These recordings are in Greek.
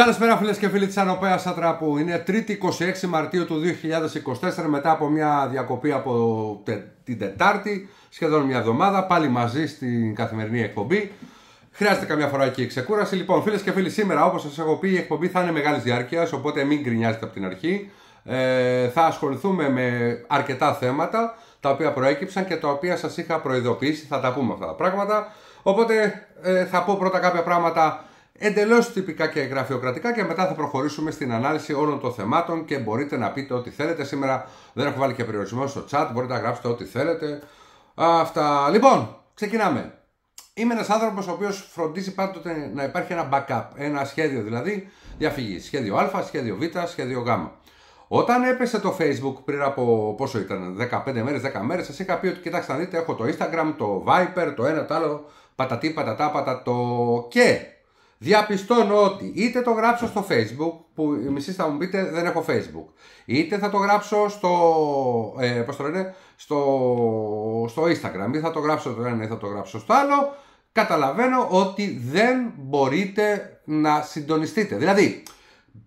Καλησπέρα φίλες και φίλοι της Ανοπέας Ατραπού. Είναι Είναι 3η 26 Μαρτίου του 2024 μετά από μια διακοπή από την Τετάρτη, σχεδόν μια εβδομάδα, πάλι μαζί στην καθημερινή εκπομπή. Χρειάζεται καμιά φορά και η ξεκούραση. Λοιπόν, φίλες και φίλοι, σήμερα όπως σας έχω πει, η εκπομπή θα είναι μεγάλης διάρκειας, οπότε μην γκρινιάζετε από την αρχή. Ε, θα ασχοληθούμε με αρκετά θέματα τα οποία προέκυψαν και τα οποία σας είχα προειδοποιήσει. Θα τα πούμε αυτά τα πράγματα. Οπότε ε, θα πω πρώτα κάποια πράγματα εντελώς τυπικά και γραφειοκρατικά και μετά θα προχωρήσουμε στην ανάλυση όλων των θεμάτων και μπορείτε να πείτε ό,τι θέλετε. Σήμερα δεν έχω βάλει και περιορισμό στο chat, μπορείτε να γράψετε ό,τι θέλετε. Αυτά. Λοιπόν, ξεκινάμε. Είμαι ένας άνθρωπος ο οποίος φροντίζει πάντοτε να υπάρχει ένα backup, ένα σχέδιο δηλαδή διαφυγής. Σχέδιο Α, σχέδιο Β, σχέδιο Γ. Όταν έπεσε το Facebook πριν από πόσο ήταν, 15 μέρε, 10 μέρες, σας είχα πει ότι κοιτάξτε να δείτε, έχω το Instagram, το Viper, το ένα, το άλλο, πατατή, πατατά, πατατό και διαπιστώνω ότι είτε το γράψω στο facebook, που μισή θα μου πείτε δεν έχω facebook, είτε θα το γράψω στο, ε, πώς το λένε, στο, στο instagram, είτε θα το γράψω το ένα ή θα το γράψω στο άλλο, καταλαβαίνω ότι δεν μπορείτε να συντονιστείτε. Δηλαδή,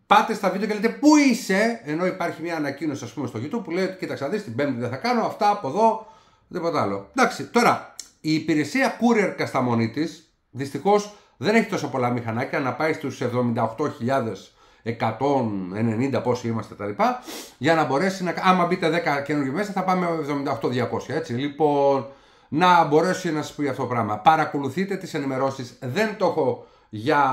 πάτε στα βίντεο και λέτε πού είσαι, ενώ υπάρχει μια ανακοίνωση ας πούμε στο YouTube που λέει ότι κοίταξα δεις την πέμπτη δεν θα κάνω, αυτά από εδώ, τίποτα άλλο. Εντάξει, τώρα η υπηρεσία Courier Κασταμονίτης, δυστυχώς δεν έχει τόσο πολλά μηχανάκια να πάει στους 78.190 πόσοι είμαστε τα λοιπά για να μπορέσει να... Άμα μπείτε 10 καινούργιοι μέσα θα πάμε 78.200 έτσι. Λοιπόν, να μπορέσει να σας πει αυτό το πράγμα. Παρακολουθείτε τις ενημερώσεις. Δεν το έχω για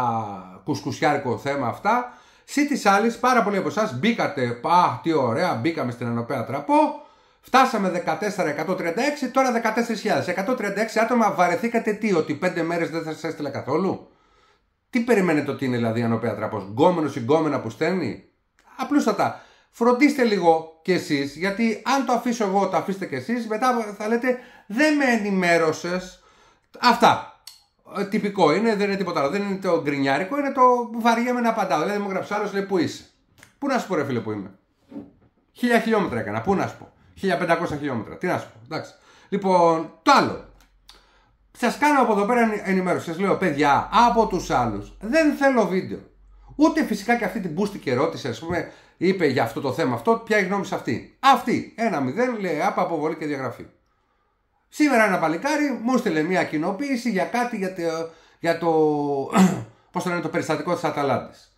κουσκουσιάρικο θέμα αυτά. Συ της άλλης, πάρα πολλοί από εσάς μπήκατε. Α, τι ωραία, μπήκαμε στην Ενωπαία Τραπό. Φτάσαμε 14.136, τώρα 14.000. 136 άτομα βαρεθήκατε τι, ότι 5 μέρες δεν θα σας έστειλα καθόλου. Τι περιμένετε ότι είναι δηλαδή αν ο Πέτραπο, γκόμενος ή γκόμενα που στέλνει. Απλούστατα. Φροντίστε λίγο κι εσείς, γιατί αν το αφήσω εγώ, το αφήστε κι εσείς. μετά θα λέτε δεν με ενημέρωσες. Αυτά. Ε, τυπικό είναι, δεν είναι τίποτα άλλο. Δεν είναι το γκρινιάρικο, είναι το βαριέμαι να απαντάω. Δηλαδή μου γράψει άλλο, λέει πού είσαι. Πού να σου πω, ρε φίλε, που είμαι. Χίλια χιλιόμετρα έκανα, πού να σου πω. 1500 χιλιόμετρα. Τι να σου πω, εντάξει. Λοιπόν, το άλλο. Σας κάνω από εδώ πέρα ενημέρωση. Σας λέω, παιδιά, από τους άλλους δεν θέλω βίντεο. Ούτε φυσικά και αυτή την μπούστηκε ερώτηση, ας πούμε, είπε για αυτό το θέμα αυτό, ποια η γνώμη σε αυτή. Αυτή, ένα μηδέν, λέει, από αποβολή και διαγραφή. Σήμερα ένα παλικάρι μου έστειλε μια κοινοποίηση για κάτι για το, για το, το, λένε, το περιστατικό της Αταλάντης.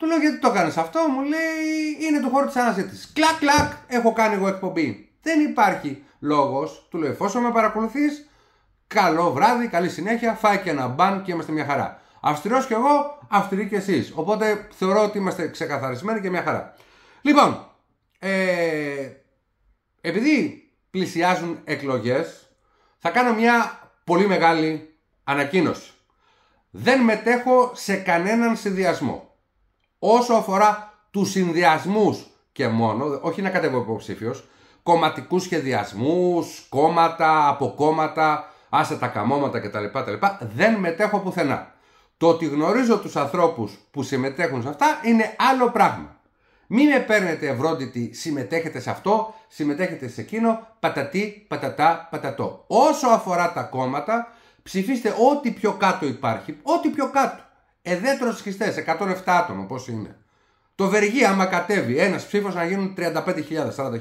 Του λέω γιατί το κάνεις αυτό, μου λέει είναι του χώρου της αναζήτηση. Κλακ, κλακ, έχω κάνει εγώ εκπομπή. Δεν υπάρχει λόγος, του λέω εφόσον με παρακολουθείς, καλό βράδυ, καλή συνέχεια, φάει και ένα μπαν και είμαστε μια χαρά. Αυστηρός κι εγώ, αυστηροί κι εσείς. Οπότε θεωρώ ότι είμαστε ξεκαθαρισμένοι και μια χαρά. Λοιπόν, ε, επειδή πλησιάζουν εκλογές, θα κάνω μια πολύ μεγάλη ανακοίνωση. Δεν μετέχω σε κανέναν συνδυασμό όσο αφορά τους συνδυασμούς και μόνο, όχι να κατέβω υποψήφιος, κομματικούς σχεδιασμούς, κόμματα, αποκόμματα, άσε τα καμώματα κτλ. δεν μετέχω πουθενά. Το ότι γνωρίζω τους ανθρώπους που συμμετέχουν σε αυτά είναι άλλο πράγμα. Μην με παίρνετε ευρώντιτη, συμμετέχετε σε αυτό, συμμετέχετε σε εκείνο, πατατή, πατατά, πατατό. Όσο αφορά τα κόμματα, ψηφίστε ό,τι πιο κάτω υπάρχει, ό,τι πιο κάτω. Εδέντρο χιστέ, 107 άτομα, πώς είναι. Το βεργία άμα κατέβει ένας ψήφος να γίνουν 35.000, 40.000.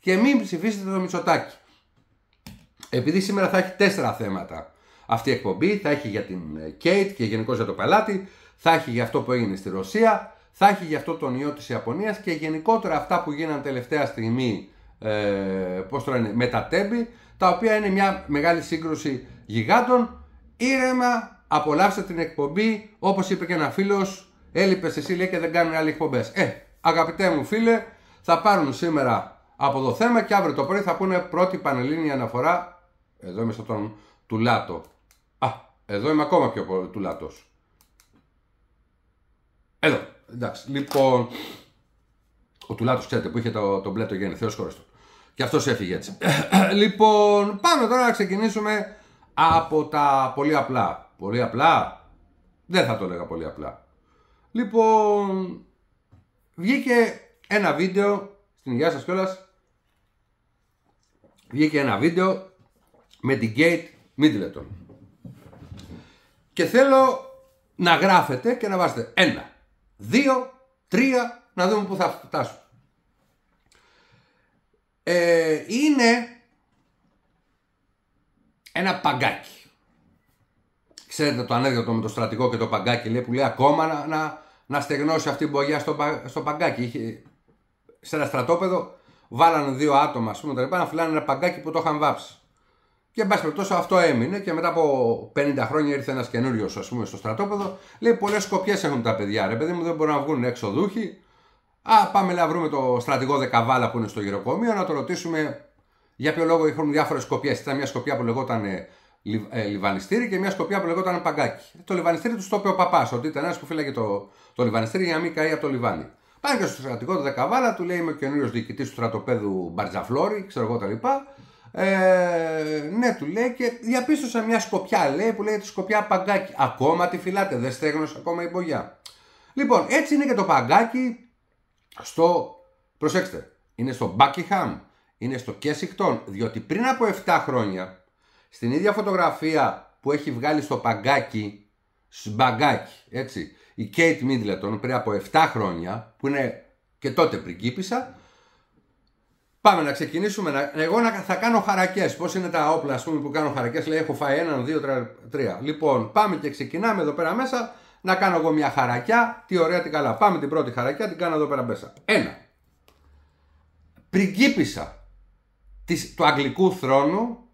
Και μην ψηφίσετε το Μητσοτάκι. Επειδή σήμερα θα έχει τέσσερα θέματα αυτή η εκπομπή, θα έχει για την ε, Κέιτ και γενικώ για το πελάτη, θα έχει για αυτό που έγινε στη Ρωσία, θα έχει για αυτό τον ιό της Ιαπωνίας και γενικότερα αυτά που γίνανε τελευταία στιγμή ε, το λένε, με τα τέμπη, τα οποία είναι μια μεγάλη σύγκρουση γιγάντων. Ήρεμα Απολαύσε την εκπομπή. Όπως είπε και ένα φίλος, έλειπες εσύ λέει και δεν κάνουν άλλε εκπομπές. Ε, αγαπητέ μου φίλε, θα πάρουν σήμερα από το θέμα και αύριο το πρωί θα πούνε πρώτη πανελλήνια αναφορά. Εδώ είμαι στον τουλάτο. Α, εδώ είμαι ακόμα πιο τουλάτο. Εδώ, εντάξει. Λοιπόν, ο τουλάτο ξέρετε που είχε το, το μπλε το γέννη, χώρο του. Και αυτός έφυγε έτσι. λοιπόν, πάμε τώρα να ξεκινήσουμε από τα πολύ απλά. Πολύ απλά. Δεν θα το έλεγα πολύ απλά. Λοιπόν, βγήκε ένα βίντεο, στην υγεία σας κιόλας, βγήκε ένα βίντεο με την Gate Middleton. Και θέλω να γράφετε και να βάζετε ένα, δύο, τρία, να δούμε που θα φτάσουμε. Ε, είναι ένα παγκάκι. Ξέρετε το ανέκδοτο με το στρατηγό και το παγκάκι λέει, που λέει ακόμα να, να, στεγνώσει αυτή η μπογιά στο, στο παγκάκι. Είχε, σε ένα στρατόπεδο βάλανε δύο άτομα, ας πούμε, τα λοιπά, να φυλάνε ένα παγκάκι που το είχαν βάψει. Και εν πάση περιπτώσει αυτό έμεινε και μετά από 50 χρόνια ήρθε ένας καινούριος, ας πούμε, στο στρατόπεδο. Λέει: Πολλές σκοπιές έχουν τα παιδιά. Ρε παιδί μου, δεν μπορούν να βγουν έξω δούχοι. Α, πάμε να βρούμε το στρατηγό Δεκαβάλα που είναι στο γυροκομείο να το ρωτήσουμε για ποιο λόγο έχουν διάφορες σκοπιές. Ήταν μια σκοπιά που λεγόταν ε, λιβανιστήρι και μια σκοπιά που λεγόταν Παγκάκι. Το λιβανιστήρι τους το είπε ο παπάς, ότι ήταν ένας που φύλαγε το, το λιβανιστήρι για να μην καεί από το λιβάνι. Πάει και στο στρατικό του Δεκαβάλα, του λέει είμαι ο καινούριος διοικητής του στρατοπέδου Μπαρτζαφλόρη, ξέρω εγώ τα λοιπά. Ε, ναι, του λέει και διαπίστωσα μια σκοπιά, λέει, που λέει τη σκοπιά Παγκάκι. Ακόμα τη φυλάτε, δεν στέγνωσε ακόμα η πογιά Λοιπόν, έτσι είναι και το Παγκάκι στο. Προσέξτε, είναι στο Μπάκιχαμ, είναι στο Κέσιχτον, διότι πριν από 7 χρόνια στην ίδια φωτογραφία που έχει βγάλει στο παγκάκι, σμπαγκάκι, έτσι, η Kate Middleton, πριν από 7 χρόνια, που είναι και τότε πριγκίπισσα, Πάμε να ξεκινήσουμε. Εγώ θα κάνω χαρακές. Πώς είναι τα όπλα, ας πούμε, που κάνω χαρακές. Λέει, έχω φάει έναν, δύο, τρία. Λοιπόν, πάμε και ξεκινάμε εδώ πέρα μέσα. Να κάνω εγώ μια χαρακιά. Τι ωραία, τι καλά. Πάμε την πρώτη χαρακιά, την κάνω εδώ πέρα μέσα. Ένα. Πριγκίπισσα του αγγλικού θρόνου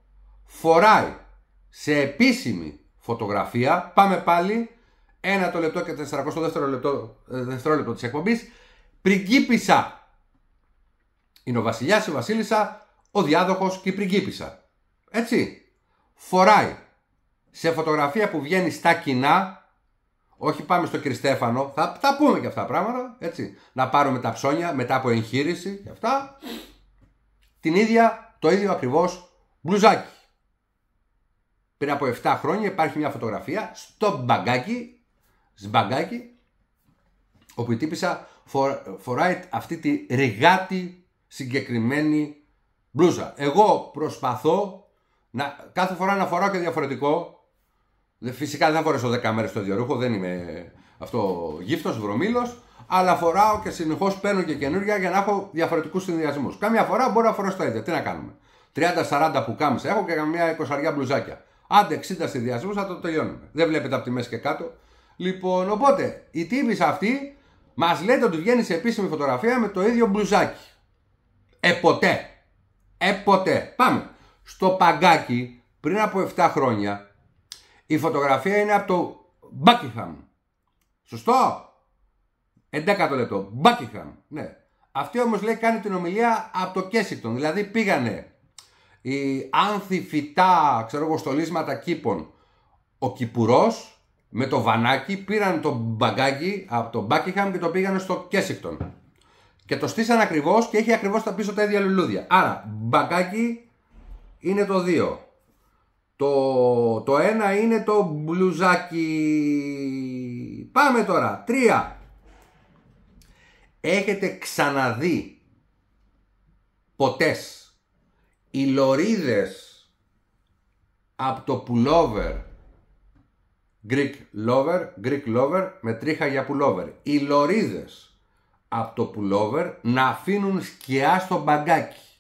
φοράει σε επίσημη φωτογραφία, πάμε πάλι, ένα το λεπτό και 42 το ε, δευτερόλεπτο της εκπομπής, πριγκίπισσα. Είναι ο βασιλιάς, η βασίλισσα, ο διάδοχος και η πριγκίπισσα. Έτσι, φοράει σε φωτογραφία που βγαίνει στα κοινά, όχι πάμε στο Κριστέφανο, θα τα πούμε και αυτά τα πράγματα, έτσι, να πάρουμε τα ψώνια μετά από εγχείρηση και αυτά, την ίδια, το ίδιο ακριβώς μπλουζάκι πριν από 7 χρόνια υπάρχει μια φωτογραφία στο μπαγκάκι, σμπαγκάκι, όπου η τύπησα φοράει αυτή τη ρηγάτη συγκεκριμένη μπλούζα. Εγώ προσπαθώ να, κάθε φορά να φοράω και διαφορετικό. Φυσικά δεν θα φορέσω 10 μέρες το ίδιο ρούχο, δεν είμαι αυτό γύφτος, βρωμήλος. Αλλά φοράω και συνεχώς παίρνω και καινούργια για να έχω διαφορετικούς συνδυασμούς. Καμιά φορά μπορώ να φορέσω τα ίδια. Τι να κάνουμε. 30-40 που έχω και καμιά αριά μπλουζάκια. Άντε 60 συνδυασμού θα το τελειώνουμε. Δεν βλέπετε από τη μέση και κάτω. Λοιπόν, οπότε η τύπη αυτή μας λέει ότι βγαίνει σε επίσημη φωτογραφία με το ίδιο μπλουζάκι. Εποτέ. Εποτέ. Πάμε. Στο παγκάκι πριν από 7 χρόνια η φωτογραφία είναι από το Μπάκιχαμ. Σωστό. Εντάκατο λεπτό. Buckingham. Ναι. Αυτή όμως λέει κάνει την ομιλία από το Κέσικτον. Δηλαδή πήγανε η άνθη φυτά, ξέρω εγώ, στολίσματα κήπων. Ο Κυπουρός με το βανάκι πήραν το μπαγκάκι από το Μπάκιχαμ και το πήγαν στο Κέσικτον. Και το στήσαν ακριβώς και έχει ακριβώς τα πίσω τα ίδια λουλούδια. Άρα, μπαγκάκι είναι το δύο Το, το ένα είναι το μπλουζάκι. Πάμε τώρα. Τρία. Έχετε ξαναδεί ποτές οι λωρίδες από το pullover Greek lover, Greek lover με τρίχα για pullover. Οι λωρίδες από το pullover να αφήνουν σκιά στο μπαγκάκι.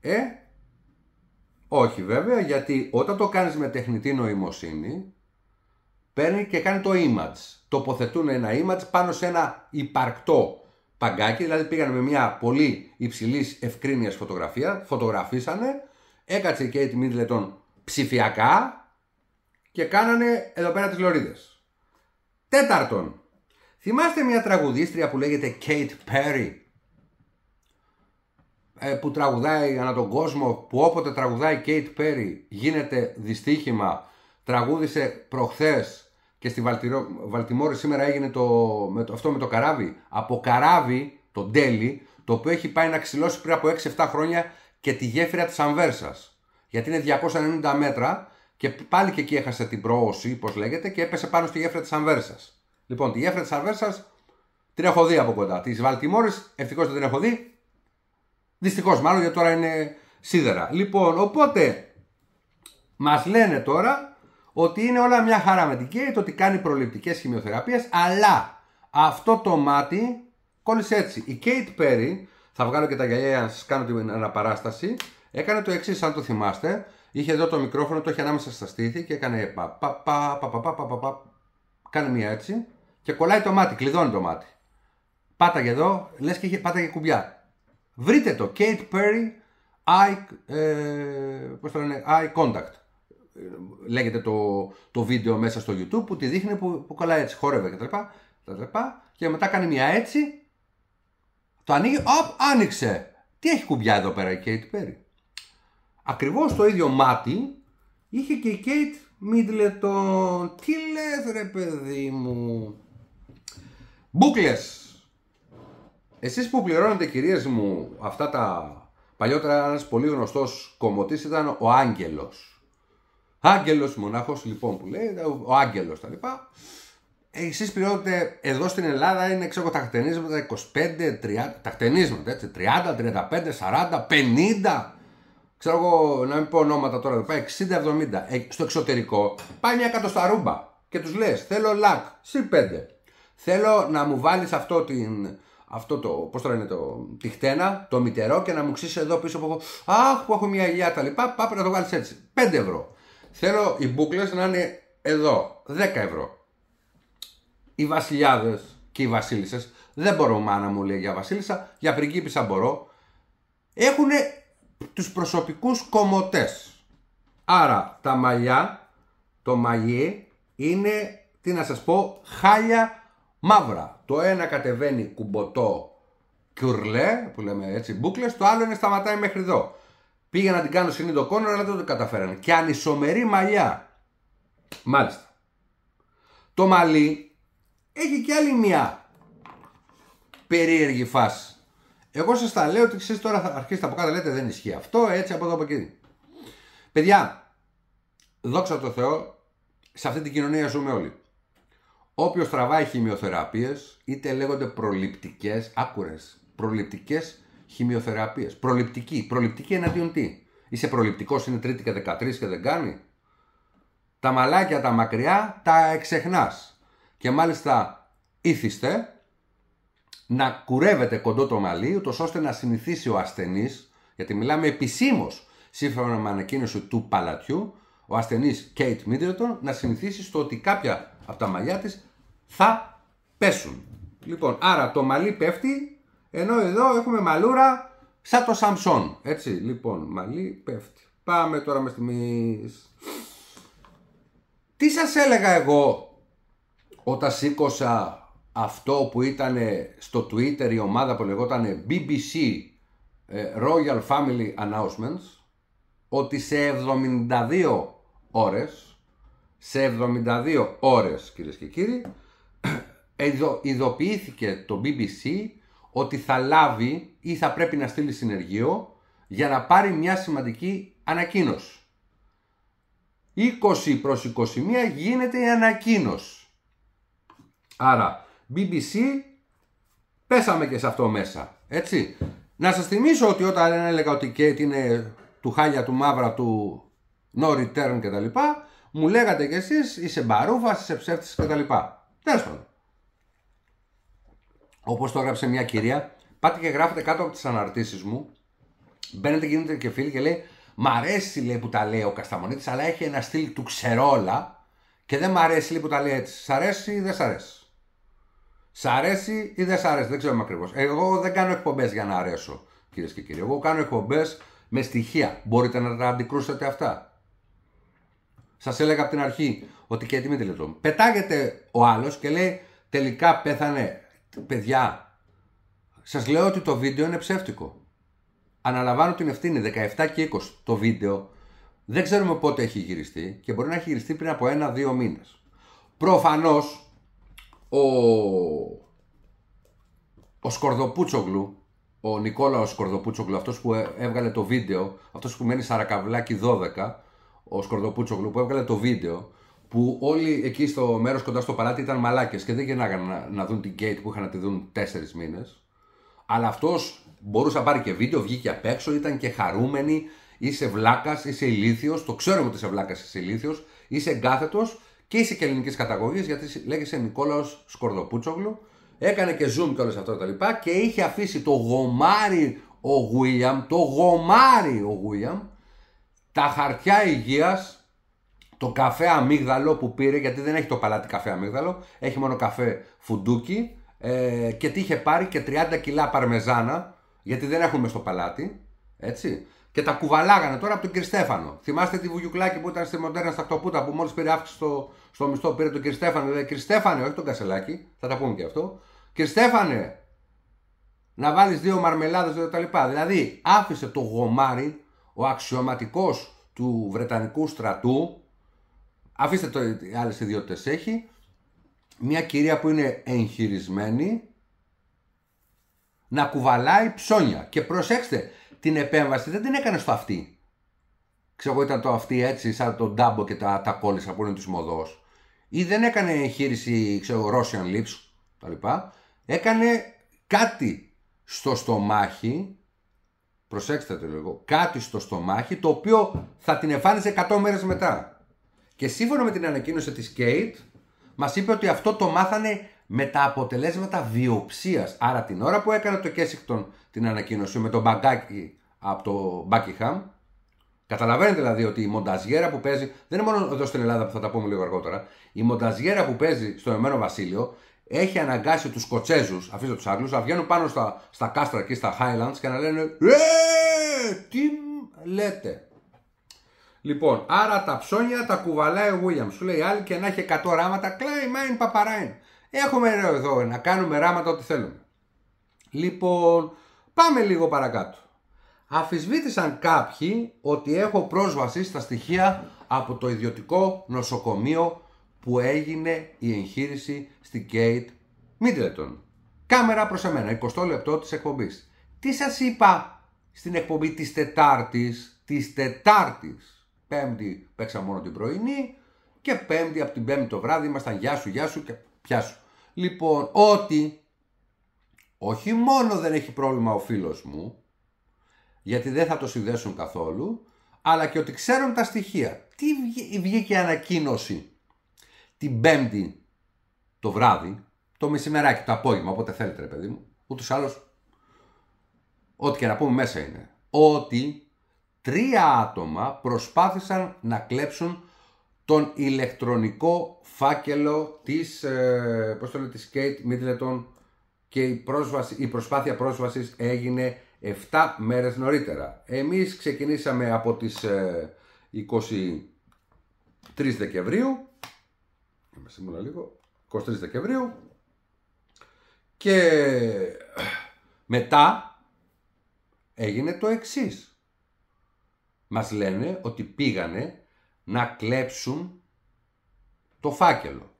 Ε, όχι βέβαια, γιατί όταν το κάνεις με τεχνητή νοημοσύνη, παίρνει και κάνει το image. Τοποθετούν ένα image πάνω σε ένα υπαρκτό παγκάκι, δηλαδή πήγαν με μια πολύ υψηλής ευκρίνειας φωτογραφία, φωτογραφίσανε, έκατσε η Κέιτ τον ψηφιακά και κάνανε εδώ πέρα τις λωρίδες. Τέταρτον, θυμάστε μια τραγουδίστρια που λέγεται Kate Perry ε, που τραγουδάει ανά τον κόσμο, που όποτε τραγουδάει Kate Perry γίνεται δυστύχημα. Τραγούδισε προχθές και στη Βαλτιμόρη σήμερα έγινε το... Με αυτό με το καράβι. Από καράβι, το Ντέλι, το οποίο έχει πάει να ξυλώσει πριν από 6-7 χρόνια και τη γέφυρα της Ανβέρσας Γιατί είναι 290 μέτρα και πάλι και εκεί έχασε την πρόωση, όπω λέγεται, και έπεσε πάνω στη γέφυρα της Ανβέρσας Λοιπόν, τη γέφυρα της Ανβέρσας την έχω δει από κοντά. Της Βαλτιμόρης ευτυχώς δεν την έχω δει. Δυστυχώς μάλλον γιατί τώρα είναι σίδερα. Λοιπόν, οπότε μας λένε τώρα ότι είναι όλα μια χαρά με την Κέιτ, ότι κάνει προληπτικές χημειοθεραπείες, αλλά αυτό το μάτι κόλλησε έτσι. Η Kate Πέρι, θα βγάλω και τα γυαλιά για να σας κάνω την αναπαράσταση, έκανε το εξής αν το θυμάστε, είχε εδώ το μικρόφωνο, το είχε ανάμεσα στα στήθη και έκανε πα, πα, πα, πα, πα, πα, πα, πα, πα. κάνει μία έτσι και κολλάει το μάτι, κλειδώνει το μάτι. Πάταγε εδώ, λες και είχε, πάταγε κουμπιά. Βρείτε το, Kate Perry, eye, ε, contact λέγεται το, το βίντεο μέσα στο YouTube που τη δείχνει που, καλά έτσι χόρευε Και, τρεπά, και μετά κάνει μια έτσι. Το ανοίγει, απ' άνοιξε. Τι έχει κουμπιά εδώ πέρα η Κέιτ Πέρι. Ακριβώς το ίδιο μάτι είχε και η Κέιτ Μίτλετον. Τι λες ρε παιδί μου. Μπούκλες. Εσείς που πληρώνετε κυρίες μου αυτά τα παλιότερα ένας πολύ γνωστός κομμωτής ήταν ο Άγγελος. Άγγελος μονάχος, λοιπόν, που λέει, ο Άγγελος τα λοιπά. Ε, Εσείς πληρώνετε εδώ στην Ελλάδα είναι ξέρω τα χτενίσματα 25, 30, τα χτενίσματα έτσι, 30, 35, 40, 50. Ξέρω εγώ να μην πω ονόματα τώρα εδώ 60, 70. Ε, στο εξωτερικό πάει μια κατοσταρούμπα και τους λες: Θέλω λακ, C5. Θέλω να μου βάλεις αυτό την, αυτό το, πώς το λένε, το, τη χτένα, το μητερό και να μου ξύσει εδώ πίσω από εγώ. Αχ, που έχω μια ηλιά τα λοιπά, πάπε να το βάλει έτσι. 5 ευρώ. Θέλω οι μπουκλες να είναι εδώ, 10 ευρώ. Οι βασιλιάδες και οι βασίλισσες, δεν μπορώ μάνα μου λέει για βασίλισσα, για πριγκίπισσα μπορώ, έχουν τους προσωπικούς κομωτές. Άρα τα μαλλιά, το μαγιε είναι, τι να σας πω, χάλια μαύρα. Το ένα κατεβαίνει κουμποτό κιουρλέ, που λέμε έτσι μπουκλες, το άλλο είναι σταματάει μέχρι εδώ. Πήγα να την κάνω συνήθω κόνο αλλά δεν το καταφέρανε. Και ανισομερή μαλλιά. Μάλιστα. Το μαλλί έχει και άλλη μια περίεργη φάση. Εγώ σας τα λέω ότι ξέρεις τώρα θα αρχίσετε από κάτω λέτε δεν ισχύει αυτό, έτσι από εδώ από εκεί. Παιδιά, δόξα τω Θεώ, σε αυτή την κοινωνία ζούμε όλοι. Όποιος τραβάει χημειοθεραπείες, είτε λέγονται προληπτικές, άκουρες, προληπτικές χημειοθεραπεία. Προληπτική. Προληπτική εναντίον τι. Είσαι προληπτικός, είναι Τρίτη και 13 και δεν κάνει. Τα μαλάκια τα μακριά τα εξεχνάς. Και μάλιστα ήθιστε να κουρεύετε κοντό το μαλλί, ούτως ώστε να συνηθίσει ο ασθενής, γιατί μιλάμε επισήμως σύμφωνα με ανακοίνωση του παλατιού, ο ασθενής Κέιτ Μίτλετον να συνηθίσει στο ότι κάποια από τα μαλλιά της θα πέσουν. Λοιπόν, άρα το μαλλί πέφτει ενώ εδώ έχουμε μαλούρα σαν το Σαμσόν. Έτσι, λοιπόν, μαλλί πέφτει. Πάμε τώρα με στιγμής. Τι σας έλεγα εγώ όταν σήκωσα αυτό που ήταν στο Twitter η ομάδα που λεγόταν BBC ε, Royal Family Announcements ότι σε 72 ώρες σε 72 ώρες κυρίες και κύριοι ειδοποιήθηκε το BBC ότι θα λάβει ή θα πρέπει να στείλει συνεργείο για να πάρει μια σημαντική ανακοίνωση. 20 προς 21 γίνεται η ανακοίνωση. Άρα, BBC, πέσαμε και σε αυτό μέσα, έτσι. Να σας θυμίσω ότι όταν έλεγα ότι Kate είναι του χάλια, του μαύρα, του no return κτλ. Μου λέγατε κι εσείς είσαι μπαρούφας, είσαι ψεύτης κτλ. Τέλος πάντων όπως το έγραψε μια κυρία, πάτε και γράφετε κάτω από τις αναρτήσεις μου, μπαίνετε γίνετε και φίλοι και λέει «Μ' αρέσει λέει, που τα λέει ο Κασταμονίτης, αλλά έχει ένα στυλ του ξερόλα και δεν μ' αρέσει λέει, που τα λέει έτσι. Σ' αρέσει ή δεν σ' αρέσει. Σ' αρέσει ή δεν σ' αρέσει, δεν ξέρω ακριβώς. Εγώ δεν κάνω εκπομπές για να αρέσω, κυρίες και κύριοι. Εγώ κάνω εκπομπές με στοιχεία. Μπορείτε να τα αντικρούσετε αυτά. Σας έλεγα από την αρχή ότι και έτοιμη με Πετάγεται ο άλλος και λέει τελικά πέθανε παιδιά, σας λέω ότι το βίντεο είναι ψεύτικο. Αναλαμβάνω την ευθύνη 17 και 20 το βίντεο. Δεν ξέρουμε πότε έχει γυριστεί και μπορεί να έχει γυριστεί πριν από ένα-δύο μήνες. Προφανώς ο, ο Σκορδοπούτσογλου, ο Νικόλαος Σκορδοπούτσογλου, αυτός που έβγαλε το βίντεο, αυτός που μένει Σαρακαβλάκι 12, ο Σκορδοπούτσογλου που έβγαλε το βίντεο, που όλοι εκεί στο μέρος κοντά στο παλάτι ήταν μαλάκες και δεν γεννάγαν να, να δουν την Κέιτ που είχαν να τη δουν τέσσερις μήνες. Αλλά αυτός μπορούσε να πάρει και βίντεο, βγήκε απ' έξω, ήταν και χαρούμενη. Είσαι βλάκας, είσαι ηλίθιος. Το ξέρουμε ότι είσαι βλάκας, είσαι ηλίθιος. Είσαι εγκάθετος και είσαι και ελληνικής καταγωγής γιατί λέγεσαι Νικόλαος Σκορδοπούτσογλου. Έκανε και zoom και όλα αυτά τα λοιπά και είχε αφήσει το γομάρι ο Γουίλιαμ, το γομάρι ο Γουίλιαμ, τα χαρτιά υγείας το καφέ αμύγδαλο που πήρε, γιατί δεν έχει το παλάτι καφέ αμύγδαλο, έχει μόνο καφέ φουντούκι ε, και τι είχε πάρει και 30 κιλά παρμεζάνα, γιατί δεν έχουμε στο παλάτι, έτσι. Και τα κουβαλάγανε τώρα από τον Κριστέφανο. Θυμάστε τη Βουγιουκλάκη που ήταν στη Μοντέρνα στα Χτωπούτα που μόλις πήρε αύξηση στο, στο μισθό, πήρε τον Κριστέφανο. Δηλαδή, Κριστέφανε, όχι τον Κασελάκη, θα τα πούμε και αυτό. Κριστέφανε, να βάλεις δύο μαρμελάδες λοιπά. Δηλαδή άφησε το γομάρι ο αξιωματικός του Βρετανικού στρατού Αφήστε το τι άλλες ιδιότητες έχει. Μια κυρία που είναι εγχειρισμένη να κουβαλάει ψώνια. Και προσέξτε, την επέμβαση δεν την έκανε στο αυτή. Ξέρω ήταν το αυτή έτσι σαν τον τάμπο και τα, τα κόλλησα που είναι τους Μοδός. Ή δεν έκανε εγχείρηση, ξέρω, Russian lips, τα λοιπά. Έκανε κάτι στο στομάχι προσέξτε το λίγο, κάτι στο στομάχι το οποίο θα την εμφάνιζε 100 μέρες μετά. Και σύμφωνα με την ανακοίνωση της Kate, μας είπε ότι αυτό το μάθανε με τα αποτελέσματα βιοψίας. Άρα την ώρα που έκανε το Κέσικτον την ανακοίνωση με τον μπαγκάκι από το Buckingham, καταλαβαίνετε δηλαδή ότι η μονταζιέρα που παίζει, δεν είναι μόνο εδώ στην Ελλάδα που θα τα πούμε λίγο αργότερα, η μονταζιέρα που παίζει στο Ηνωμένο Βασίλειο έχει αναγκάσει τους Σκοτσέζους, αφήστε τους Άγγλους, να βγαίνουν πάνω στα, στα κάστρα εκεί στα Highlands και να λένε Ε, τι λέτε. Λοιπόν, άρα τα ψώνια τα κουβαλάει ο Βίλιαμ. Σου λέει άλλη και να έχει 100 ράματα, κλάει μάιν παπαράιν. Έχουμε εδώ να κάνουμε ράματα ό,τι θέλουμε. Λοιπόν, πάμε λίγο παρακάτω. Αφισβήτησαν κάποιοι ότι έχω πρόσβαση στα στοιχεία από το ιδιωτικό νοσοκομείο που έγινε η εγχείρηση στην Κέιτ Middleton. Κάμερα προς εμένα, 20 λεπτό της εκπομπής. Τι σας είπα στην εκπομπή της Τετάρτης, της Τετάρτης, Πέμπτη παίξαμε μόνο την πρωινή και Πέμπτη από την Πέμπτη το βράδυ ήμασταν γεια σου, γεια σου και σου. Λοιπόν, ότι όχι μόνο δεν έχει πρόβλημα ο φίλος μου, γιατί δεν θα το συνδέσουν καθόλου, αλλά και ότι ξέρουν τα στοιχεία. Τι βγήκε ανακοίνωση την Πέμπτη το βράδυ, το μεσημεράκι, το απόγευμα, όποτε θέλετε ρε παιδί μου, ούτως άλλως, ό,τι και να πούμε μέσα είναι, ότι τρία άτομα προσπάθησαν να κλέψουν τον ηλεκτρονικό φάκελο της, ε, πώς το της Kate Middleton και η, πρόσβαση, η προσπάθεια πρόσβασης έγινε 7 μέρες νωρίτερα. Εμείς ξεκινήσαμε από τις 23 ε, Δεκεμβρίου, λίγο, 23 Δεκεμβρίου και μετά έγινε το εξής μας λένε ότι πήγανε να κλέψουν το φάκελο.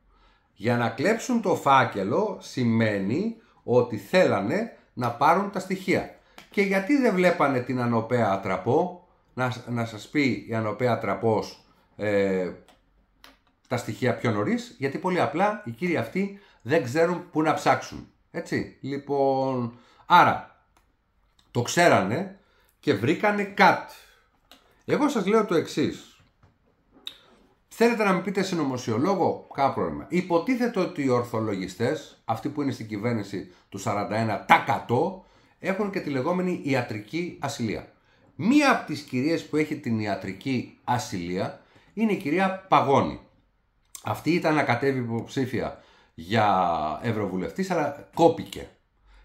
Για να κλέψουν το φάκελο σημαίνει ότι θέλανε να πάρουν τα στοιχεία. Και γιατί δεν βλέπανε την Ανοπέα Ατραπό, να, να σας πει η Ανοπέα Ατραπός ε, τα στοιχεία πιο νωρίς, γιατί πολύ απλά οι κύριοι αυτοί δεν ξέρουν πού να ψάξουν. Έτσι, λοιπόν, άρα το ξέρανε και βρήκανε κάτι. Εγώ σας λέω το εξής. Θέλετε να με πείτε συνωμοσιολόγο, κάποιο πρόβλημα. Υποτίθεται ότι οι ορθολογιστές, αυτοί που είναι στην κυβέρνηση του 41% έχουν και τη λεγόμενη ιατρική ασυλία. Μία από τις κυρίες που έχει την ιατρική ασυλία είναι η κυρία Παγώνη. Αυτή ήταν να κατέβει υποψήφια για ευρωβουλευτής, αλλά κόπηκε.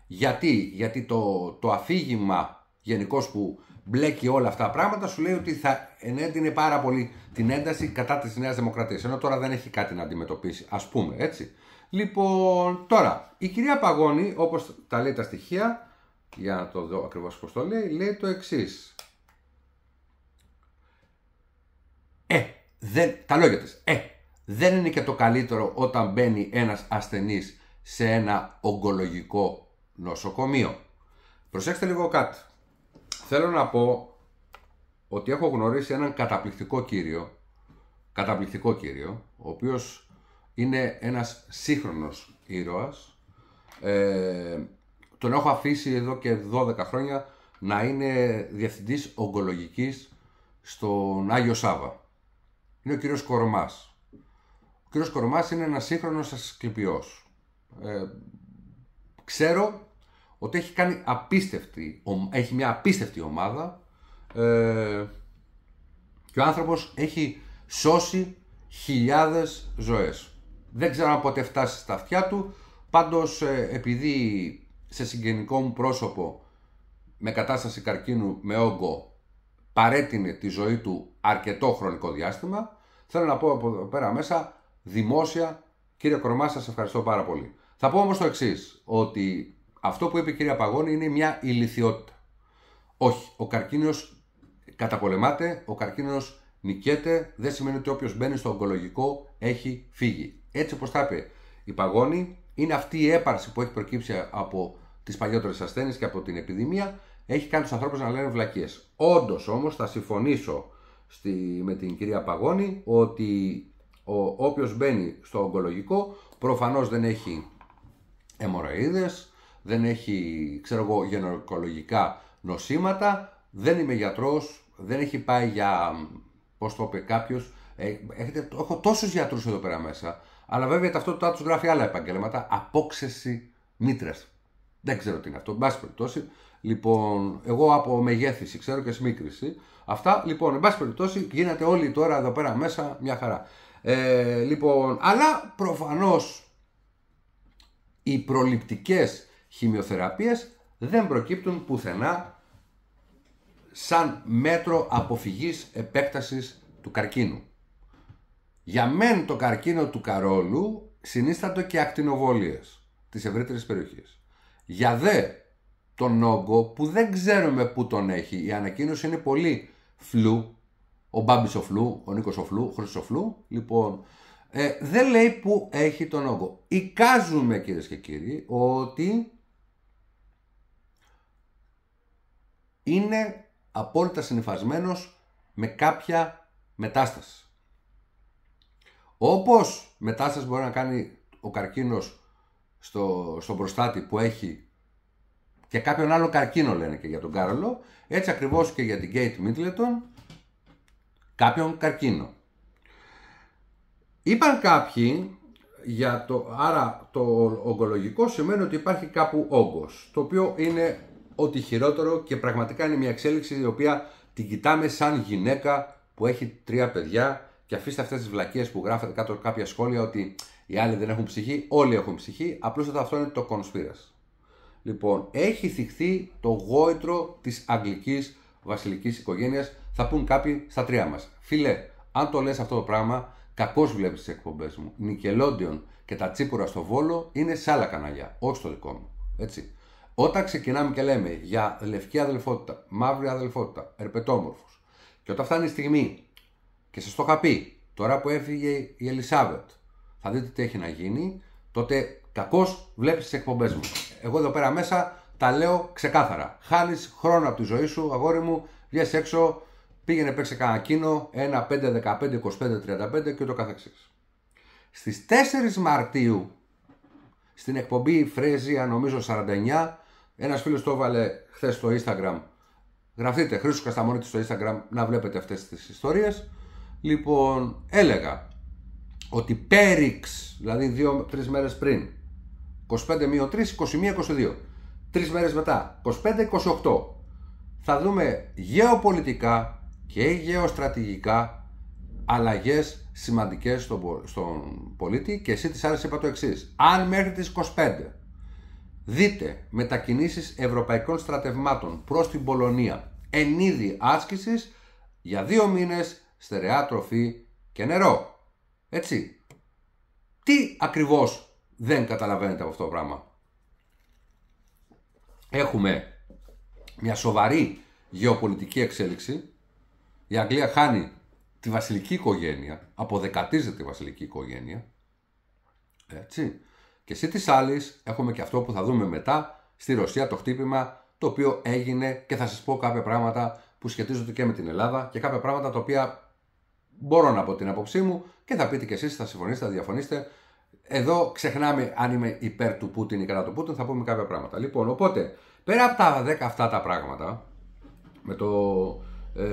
Γιατί, Γιατί το, το αφήγημα γενικώς που μπλέκει όλα αυτά τα πράγματα, σου λέει ότι θα ενέτεινε πάρα πολύ την ένταση κατά της Νέας Δημοκρατίας. Ενώ τώρα δεν έχει κάτι να αντιμετωπίσει, ας πούμε, έτσι. Λοιπόν, τώρα, η κυρία Παγώνη, όπως τα λέει τα στοιχεία, για να το δω ακριβώς πώς το λέει, λέει το εξής. Ε, δεν, τα λόγια της, ε, δεν είναι και το καλύτερο όταν μπαίνει ένας ασθενής σε ένα ογκολογικό νοσοκομείο. Προσέξτε λίγο κάτι θέλω να πω ότι έχω γνωρίσει έναν καταπληκτικό κύριο, καταπληκτικό κύριο, ο οποίος είναι ένας σύγχρονος ήρωας. Ε, τον έχω αφήσει εδώ και 12 χρόνια να είναι διευθυντής ογκολογικής στον Άγιο Σάβα. Είναι ο κύριος Κορμάς. Ο κύριος Κορμάς είναι ένας σύγχρονος ασκληπιός. Ε, ξέρω ότι έχει κάνει απίστευτη, έχει μια απίστευτη ομάδα ε, και ο άνθρωπος έχει σώσει χιλιάδες ζωές. Δεν ξέρω αν ποτέ φτάσει στα αυτιά του, πάντως ε, επειδή σε συγγενικό μου πρόσωπο με κατάσταση καρκίνου με όγκο παρέτεινε τη ζωή του αρκετό χρονικό διάστημα, θέλω να πω από εδώ πέρα μέσα δημόσια, κύριε Κρομά, σας ευχαριστώ πάρα πολύ. Θα πω όμως το εξής, ότι αυτό που είπε η κυρία Παγώνη είναι μια ηλικιότητα. Όχι, ο καρκίνος καταπολεμάται, ο καρκίνος νικέται, δεν σημαίνει ότι όποιος μπαίνει στο ογκολογικό έχει φύγει. Έτσι όπως τα είπε η Παγώνη, είναι αυτή η έπαρση που έχει προκύψει από τις παλιότερες ασθένειες και από την επιδημία, έχει κάνει τους ανθρώπους να λένε βλακίες. Όντως όμως, θα συμφωνήσω στη, με την κυρία Παγώνη ότι ο όποιος μπαίνει στο ογκολογικό προφανώς δεν έχει αιμορροίδες, δεν έχει, ξέρω εγώ, γενοκολογικά νοσήματα, δεν είμαι γιατρός, δεν έχει πάει για, πώς το είπε κάποιος, ε, έχετε, έχω τόσους γιατρούς εδώ πέρα μέσα, αλλά βέβαια ταυτότητά τους γράφει άλλα επαγγέλματα, απόξεση μήτρας. Δεν ξέρω τι είναι αυτό, εν πάση περιπτώσει. Λοιπόν, εγώ από μεγέθηση ξέρω και σμίκριση. Αυτά, λοιπόν, εν πάση περιπτώσει, γίνατε όλοι τώρα εδώ πέρα μέσα μια χαρά. Ε, λοιπόν, αλλά προφανώς οι προληπτικές χημειοθεραπείας δεν προκύπτουν πουθενά σαν μέτρο αποφυγής επέκτασης του καρκίνου. Για μεν το καρκίνο του καρόλου συνίστατο και ακτινοβολίες της ευρύτερης περιοχής. Για δε τον όγκο που δεν ξέρουμε πού τον έχει, η ανακοίνωση είναι πολύ φλού, ο Μπάμπης ο Φλού, ο Νίκος ο Φλού, ο ο Φλού, λοιπόν, ε, δεν λέει πού έχει τον όγκο. Εικάζουμε κυρίες και κύριοι ότι είναι απόλυτα συνειφασμένος με κάποια μετάσταση. Όπως μετάσταση μπορεί να κάνει ο καρκίνος στο, στο προστάτη που έχει και κάποιον άλλο καρκίνο λένε και για τον Κάρολο, έτσι ακριβώς και για την Kate Μίτλετον κάποιον καρκίνο. Είπαν κάποιοι, για το, άρα το ογκολογικό σημαίνει ότι υπάρχει κάπου όγκος, το οποίο είναι ό,τι χειρότερο και πραγματικά είναι μια εξέλιξη η οποία την κοιτάμε σαν γυναίκα που έχει τρία παιδιά και αφήστε αυτές τις βλακίες που γράφετε κάτω κάποια σχόλια ότι οι άλλοι δεν έχουν ψυχή, όλοι έχουν ψυχή, ότι αυτό είναι το κονσπίρας. Λοιπόν, έχει θυχθεί το γόητρο της αγγλικής βασιλικής οικογένειας, θα πούν κάποιοι στα τρία μας. Φίλε, αν το λες αυτό το πράγμα, κακώς βλέπεις τις εκπομπές μου. Νικελόντιον και τα τσίπουρα στο Βόλο είναι σε άλλα κανάλια, όχι στο δικό μου. Έτσι. Όταν ξεκινάμε και λέμε για λευκή αδελφότητα, μαύρη αδελφότητα, ερπετόμορφος, και όταν φτάνει η στιγμή και σας το είχα πει, τώρα που έφυγε η Ελισάβετ, θα δείτε τι έχει να γίνει, τότε κακώς βλέπεις τις εκπομπές μου. Εγώ εδώ πέρα μέσα τα λέω ξεκάθαρα. Χάνεις χρόνο από τη ζωή σου, αγόρι μου, βγαίνει έξω, πήγαινε παίξε κανένα κίνο, 1, 5, 15, 25, 35 και ούτω καθεξής. Στις 4 Μαρτίου, στην εκπομπή Φρέζια, νομίζω 49, ένας φίλος το έβαλε χθες στο Instagram. Γραφτείτε Χρήσου Κασταμονίτης στο Instagram να βλέπετε αυτές τις ιστορίες. Λοιπόν, έλεγα ότι πέριξ, 25-3, 21-22, 2-3 μέρες πριν, 25-3, 21-22. Τρει μέρες μετά, 25-28. Θα δούμε γεωπολιτικά και γεωστρατηγικά αλλαγές σημαντικές στον πολίτη και εσύ της άρεσες είπα το εξής. Αν μέχρι τις 25 Δείτε μετακινήσεις ευρωπαϊκών στρατευμάτων προς την Πολωνία εν είδη άσκησης για δύο μήνες στερεά τροφή και νερό. Έτσι. Τι ακριβώς δεν καταλαβαίνετε από αυτό το πράγμα. Έχουμε μια σοβαρή γεωπολιτική εξέλιξη. Η Αγγλία χάνει τη βασιλική οικογένεια, αποδεκατίζεται τη βασιλική οικογένεια. Έτσι. Και σε της άλλης έχουμε και αυτό που θα δούμε μετά στη Ρωσία το χτύπημα το οποίο έγινε και θα σας πω κάποια πράγματα που σχετίζονται και με την Ελλάδα και κάποια πράγματα τα οποία μπορώ να πω την απόψή μου και θα πείτε και εσείς, θα συμφωνήσετε, θα διαφωνήσετε. Εδώ ξεχνάμε αν είμαι υπέρ του Πούτιν ή κατά του Πούτιν, θα πούμε κάποια πράγματα. Λοιπόν, οπότε, πέρα από τα 10 αυτά τα πράγματα, με το ε,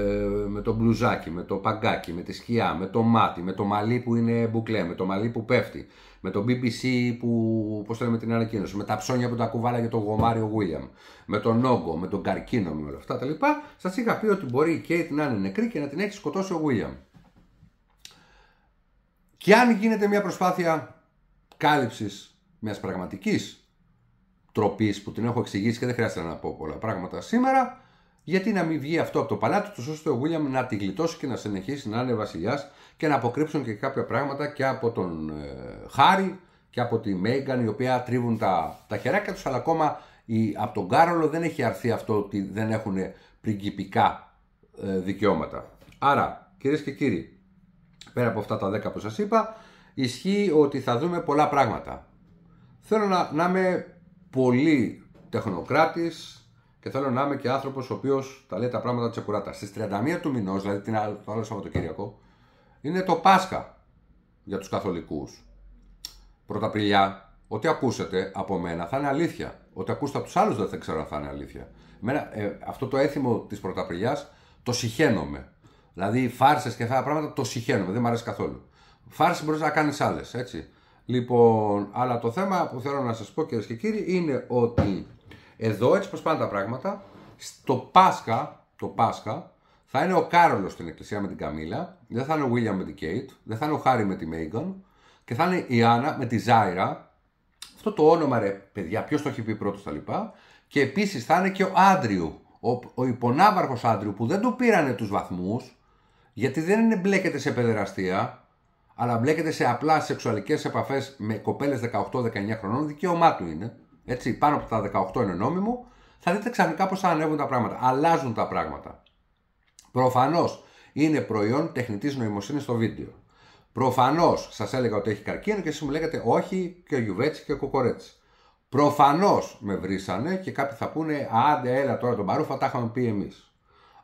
με το μπλουζάκι, με το παγκάκι, με τη σκιά, με το μάτι, με το μαλλί που είναι μπουκλέ, με το μαλλί που πέφτει, με το BBC που, πώς λέμε την ανακοίνωση, με τα ψώνια που τα κουβάλα για το γομάριο Βίλιαμ, με τον όγκο, με τον καρκίνο, με όλα αυτά τα λοιπά, σας είχα πει ότι μπορεί η Κέιτ να είναι νεκρή και να την έχει σκοτώσει ο Βίλιαμ. Και αν γίνεται μια προσπάθεια κάλυψης μιας πραγματικής τροπής που την έχω εξηγήσει και δεν χρειάζεται να πω πολλά πράγματα σήμερα, γιατί να μην βγει αυτό από το παλάτι τους, ώστε ο Βίλιαμ να τη γλιτώσει και να συνεχίσει να είναι βασιλιάς και να αποκρύψουν και κάποια πράγματα και από τον ε, Χάρη και από τη Μέγαν οι οποία τρίβουν τα, τα χεράκια τους, αλλά ακόμα η, από τον Κάρολο δεν έχει αρθεί αυτό ότι δεν έχουν πριγκυπικά ε, δικαιώματα. Άρα, κυρίες και κύριοι, πέρα από αυτά τα 10 που σας είπα, ισχύει ότι θα δούμε πολλά πράγματα. Θέλω να, να είμαι πολύ τεχνοκράτης, και θέλω να είμαι και άνθρωπος ο οποίος τα λέει τα πράγματα τσεκουράτα. Στις 31 του μηνός, δηλαδή την άλλη, το άλλο Σαββατοκύριακο, είναι το Πάσχα για τους Καθολικούς. Πρωταπριλιά, ό,τι ακούσετε από μένα θα είναι αλήθεια. Ό,τι ακούσετε από τους άλλους δεν θα ξέρω αν θα είναι αλήθεια. Εμένα, ε, αυτό το έθιμο της Πρωταπριλιάς το συχαίνομαι. Δηλαδή, φάρσες και αυτά τα πράγματα το συχαίνομαι, δεν μου αρέσει καθόλου. Φάρσει μπορείς να κάνεις άλλες, έτσι. Λοιπόν, αλλά το θέμα που θέλω να σας πω, κυρίες και κύριοι, είναι ότι εδώ έτσι πως πάνε τα πράγματα, στο Πάσχα, το Πάσχα θα είναι ο Κάρολος στην εκκλησία με την Καμίλα, δεν θα είναι ο Βίλιαμ με την Κέιτ, δεν θα είναι ο Χάρη με τη Μέιγκον και θα είναι η Άννα με τη Ζάιρα. Αυτό το όνομα ρε παιδιά, ποιος το έχει πει πρώτος τα λοιπά. Και επίσης θα είναι και ο Άντριου, ο, ο υπονάβαρχος Άντριου που δεν του πήρανε τους βαθμούς, γιατί δεν είναι μπλέκεται σε παιδεραστία, αλλά μπλέκεται σε απλά σεξουαλικές επαφές με κοπέλες 18-19 χρονών, δικαίωμά του είναι έτσι, πάνω από τα 18 είναι νόμιμο, θα δείτε ξαφνικά πώς ανέβουν τα πράγματα. Αλλάζουν τα πράγματα. Προφανώς είναι προϊόν τεχνητής νοημοσύνης στο βίντεο. Προφανώς σας έλεγα ότι έχει καρκίνο και εσείς μου λέγατε όχι και ο Γιουβέτσι και ο Κοκορέτσι. Προφανώς με βρήσανε και κάποιοι θα πούνε άντε έλα τώρα τον παρούφα, τα είχαμε πει εμείς.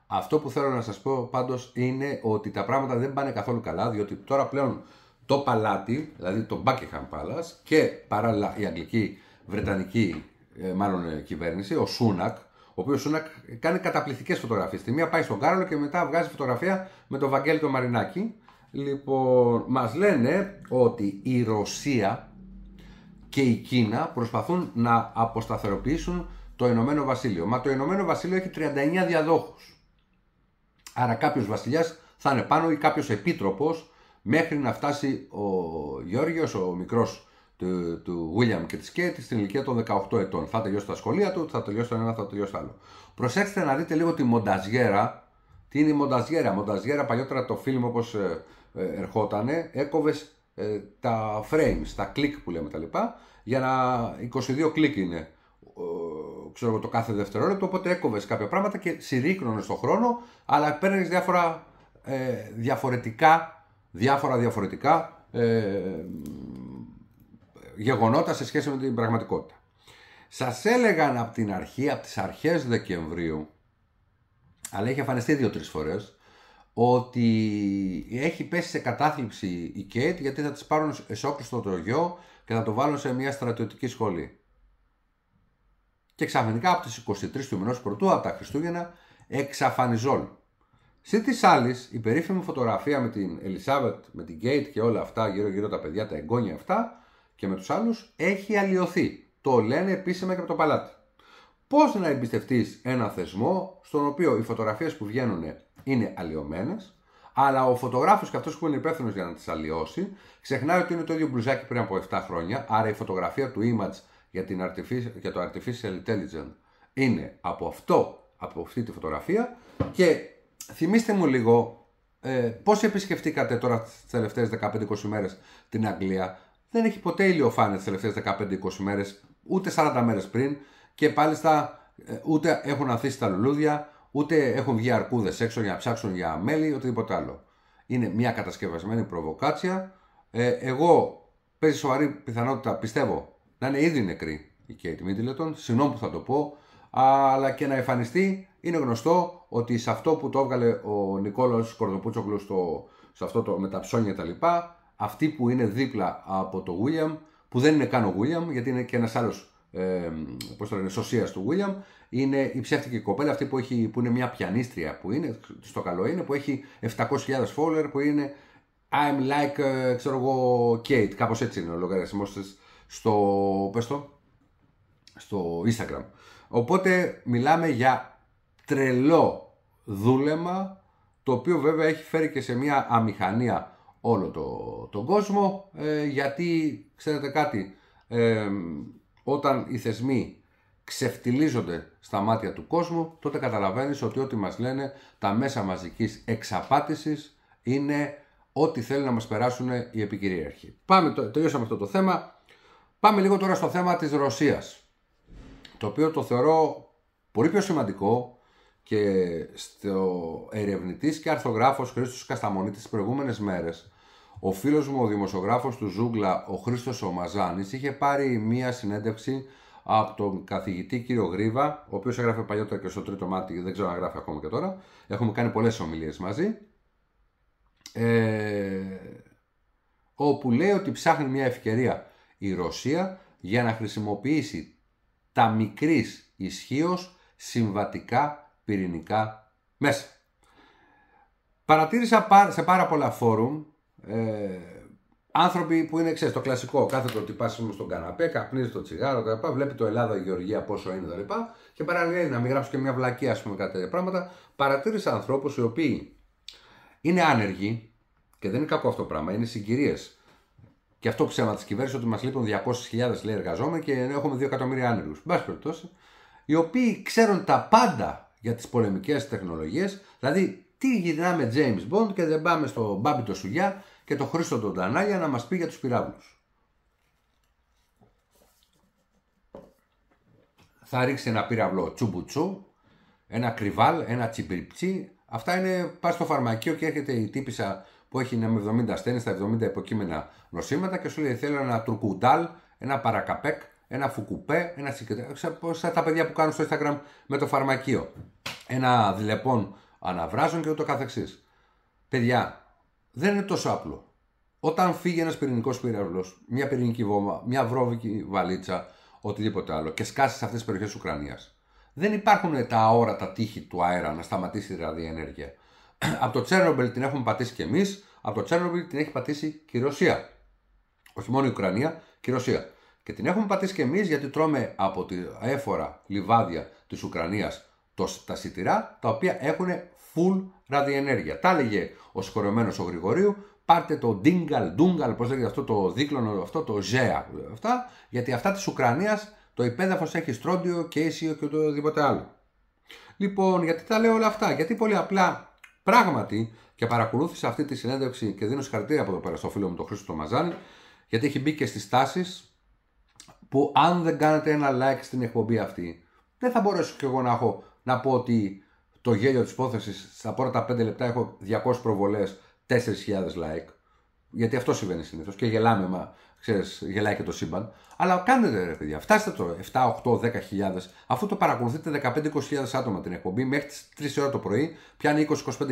Αυτό που θέλω να σας πω πάντως είναι ότι τα πράγματα δεν πάνε καθόλου καλά, διότι τώρα πλέον το παλάτι, δηλαδή το Buckingham Palace και παράλληλα η Αγγλική βρετανική ε, μάλλον ε, κυβέρνηση, ο Σούνακ, ο οποίος Σούνακ κάνει καταπληκτικές φωτογραφίες. Τη μία πάει στον Κάρολο και μετά βγάζει φωτογραφία με τον Βαγγέλη τον Μαρινάκη. Λοιπόν, μας λένε ότι η Ρωσία και η Κίνα προσπαθούν να αποσταθεροποιήσουν το Ηνωμένο Βασίλειο. Μα το Ηνωμένο Βασίλειο έχει 39 διαδόχους. Άρα κάποιος βασιλιάς θα είναι πάνω ή κάποιος επίτροπος μέχρι να φτάσει ο Γιώργος, ο μικρός του, και William Κέιτ στην ηλικία των 18 ετών. Θα τελειώσει τα σχολεία του, θα τελειώσει το ένα, θα τελειώσει το άλλο. Προσέξτε να δείτε λίγο τη μονταζιέρα. Τι είναι η μονταζιέρα. Μονταζιέρα παλιότερα το φιλμ όπως ε, ε, ερχότανε, έκοβες ε, τα frames, τα κλικ που λέμε τα λοιπά, για να 22 κλικ είναι ξέρω, το κάθε δευτερόλεπτο, οπότε έκοβες κάποια πράγματα και συρρήκνωνες τον χρόνο, αλλά παίρνεις διάφορα ε, διαφορετικά, διάφορα διαφορετικά γεγονότα σε σχέση με την πραγματικότητα. Σας έλεγαν από την αρχή, από τις αρχές Δεκεμβρίου, αλλά έχει εμφανιστεί δύο-τρεις φορές, ότι έχει πέσει σε κατάθλιψη η Κέιτ γιατί θα τις πάρουν εσόκλου το γιο και θα το βάλουν σε μια στρατιωτική σχολή. Και ξαφνικά από τις 23 του μηνός πρωτού, από τα Χριστούγεννα, εξαφανιζόν. Σε της άλλης, η περίφημη φωτογραφία με την Ελισάβετ, με την Κέιτ και όλα αυτά γύρω-γύρω τα παιδιά, τα εγγόνια αυτά, και με τους άλλους έχει αλλοιωθεί. Το λένε επίσημα και από το παλάτι. Πώς να εμπιστευτείς ένα θεσμό στον οποίο οι φωτογραφίες που βγαίνουν είναι αλλοιωμένες, αλλά ο φωτογράφος και αυτός που είναι υπεύθυνο για να τις αλλοιώσει, ξεχνάει ότι είναι το ίδιο μπλουζάκι πριν από 7 χρόνια. Άρα η φωτογραφία του image για, την artificial, για το artificial intelligence είναι από αυτό, από αυτή τη φωτογραφία. Και θυμίστε μου λίγο ε, πώς επισκεφτήκατε τώρα τις τελευταίες 15-20 μέρες την Αγγλία δεν έχει ποτέ ηλιοφάνεια τις τελευταίες 15-20 μέρες, ούτε 40 μέρες πριν και πάλι στα, ε, ούτε έχουν αφήσει τα λουλούδια, ούτε έχουν βγει αρκούδες έξω για να ψάξουν για μέλι, οτιδήποτε άλλο. Είναι μια κατασκευασμένη προβοκάτσια. Ε, εγώ παίζει σοβαρή πιθανότητα, πιστεύω, να είναι ήδη νεκρή η Kate Middleton. Συγγνώμη που θα το πω, αλλά και να εμφανιστεί είναι γνωστό ότι σε αυτό που το έβγαλε ο Νικόλαος Κορδοπούτσοκλου στο, σε αυτό το με τα ψώνια τα λοιπά, αυτή που είναι δίπλα από το William, που δεν είναι καν ο William, γιατί είναι και ένας άλλος ε, πώς το λένε, σωσίας του William, είναι η ψεύτικη κοπέλα, αυτή που, έχει, που είναι μια πιανίστρια που είναι, στο καλό είναι, που έχει 700.000 follower, που είναι I'm like, ε, ξέρω εγώ, Kate, κάπως έτσι είναι ο λογαριασμός της στο, πες το, στο Instagram. Οπότε μιλάμε για τρελό δούλεμα, το οποίο βέβαια έχει φέρει και σε μια αμηχανία όλο το, τον κόσμο ε, γιατί ξέρετε κάτι ε, όταν οι θεσμοί ξεφτιλίζονται στα μάτια του κόσμου τότε καταλαβαίνεις ότι ό,τι μας λένε τα μέσα μαζικής εξαπάτησης είναι ό,τι θέλει να μας περάσουν οι επικυρίαρχοι. Πάμε, τελειώσαμε αυτό το θέμα. Πάμε λίγο τώρα στο θέμα της Ρωσίας το οποίο το θεωρώ πολύ πιο σημαντικό και στο ερευνητής και αρθρογράφος Χρήστος Κασταμονή τις προηγούμενες μέρες ο φίλος μου, ο δημοσιογράφος του Ζούγκλα, ο Χρήστος Ομαζάνης, είχε πάρει μία συνέντευξη από τον καθηγητή κύριο Γρίβα, ο οποίος έγραφε παλιότερα και στο τρίτο μάτι, δεν ξέρω αν γράφει ακόμα και τώρα. Έχουμε κάνει πολλές ομιλίες μαζί. Ε, όπου λέει ότι ψάχνει μια ευκαιρία η Ρωσία για να χρησιμοποιήσει τα μικρής ισχύως συμβατικά πυρηνικά μέσα. Παρατήρησα σε πάρα πολλά φόρουμ ε, άνθρωποι που είναι, ξέρεις, το κλασικό, το ότι πας στον καναπέ, καπνίζεις το τσιγάρο, κλπ, Βλέπει το Ελλάδα-Γεωργία πόσο είναι, κλπ Και παράλληλα να μην γράψω και μια βλακία, ας πούμε, κάτι τέτοια πράγματα. Παρατήρησα ανθρώπους οι οποίοι είναι άνεργοι, και δεν είναι κακό αυτό το πράγμα, είναι συγκυρίες. Και αυτό ψέμα τη κυβέρνηση ότι μας λείπουν 200.000 λέει εργαζόμενοι και έχουμε 2 εκατομμύρια άνεργους. Μπα περιπτώσει, οι οποίοι ξέρουν τα πάντα για τις πολεμικές τεχνολογίες, δηλαδή τι γυρνάμε James Bond και δεν πάμε στο μπάμπι το σουγιά και τον Χρήστο τον για να μας πει για τους πυράβλους. Θα ρίξει ένα πύραυλο τσουμπουτσού, ένα κρυβάλ, ένα τσιμπριπτσί. Αυτά είναι, πας στο φαρμακείο και έρχεται η τύπησα που έχει με 70 ασθένες, τα 70 υποκείμενα νοσήματα και σου λέει θέλω ένα τουρκουντάλ, ένα παρακαπέκ, ένα φουκουπέ, ένα συγκεκριμένο. Σαν τα παιδιά που κάνουν στο Instagram με το φαρμακείο. Ένα δηλεπών αναβράζουν και ούτω καθεξής. Παιδιά, δεν είναι τόσο απλό. Όταν φύγει ένας πυρηνικός πύραυλος, μια πυρηνική βόμβα, μια βρόβικη βαλίτσα, οτιδήποτε άλλο και σκάσει σε αυτές τις περιοχές της Ουκρανίας, δεν υπάρχουν τα αόρατα τείχη του αέρα να σταματήσει δηλαδή η ενέργεια. από το Τσέρνομπελ την έχουμε πατήσει κι εμείς, από το Τσέρνομπελ την έχει πατήσει και η Ρωσία. Όχι μόνο η Ουκρανία, και η Ρωσία. Και την έχουμε πατήσει κι εμείς γιατί τρώμε από τη έφορα λιβάδια της Ουκρανίας τα σιτηρά τα οποία έχουν full ραδιενέργεια. Τα έλεγε ο σκορεμένο ο Γρηγορίου, πάρτε το ντίγκαλ, ντούγκαλ, πώς λέγεται αυτό το δίκλωνο, αυτό το ζέα, αυτά, γιατί αυτά της Ουκρανίας το υπέδαφος έχει στρόντιο και ίσιο και οτιδήποτε άλλο. Λοιπόν, γιατί τα λέω όλα αυτά, γιατί πολύ απλά πράγματι και παρακολούθησα αυτή τη συνέντευξη και δίνω συγχαρητήρια από εδώ πέρα στο φίλο μου τον Χρήστο το Μαζάνη, γιατί έχει μπει και στις τάσεις που αν δεν κάνετε ένα like στην εκπομπή αυτή, δεν θα μπορέσω κι εγώ να, έχω, να πω ότι το γέλιο της υπόθεσης στα πρώτα 5 λεπτά έχω 200 προβολέ, 4.000 like. Γιατί αυτό συμβαίνει συνήθως και γελάμε, μα ξέρεις, γελάει και το σύμπαν. Αλλά κάνετε ρε παιδιά, φτάστε το 7, 8, 10.000, αφού το παρακολουθείτε 15-20.000 άτομα την εκπομπή μέχρι τις 3 ώρα το πρωί, πιάνει 20-25.000.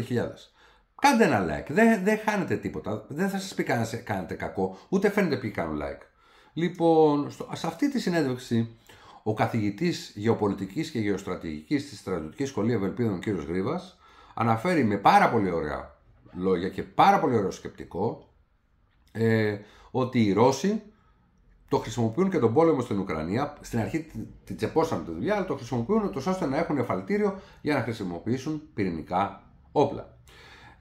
Κάντε ένα like. Δεν, δεν χάνετε τίποτα. Δεν θα σας πει κανένας κάνετε κακό, ούτε φαίνεται ποιοι κάνουν like. Λοιπόν, στο, σε αυτή τη συνέντευξη ο καθηγητής γεωπολιτικής και γεωστρατηγικής της Στρατιωτικής Σχολής Ευελπίδων κ. Γρήβα αναφέρει με πάρα πολύ ωραία λόγια και πάρα πολύ ωραίο σκεπτικό ε, ότι οι Ρώσοι το χρησιμοποιούν και τον πόλεμο στην Ουκρανία. Στην αρχή την τσεπώσαμε τη δουλειά, αλλά το χρησιμοποιούν τόσο ώστε να έχουν εφαλτήριο για να χρησιμοποιήσουν πυρηνικά όπλα.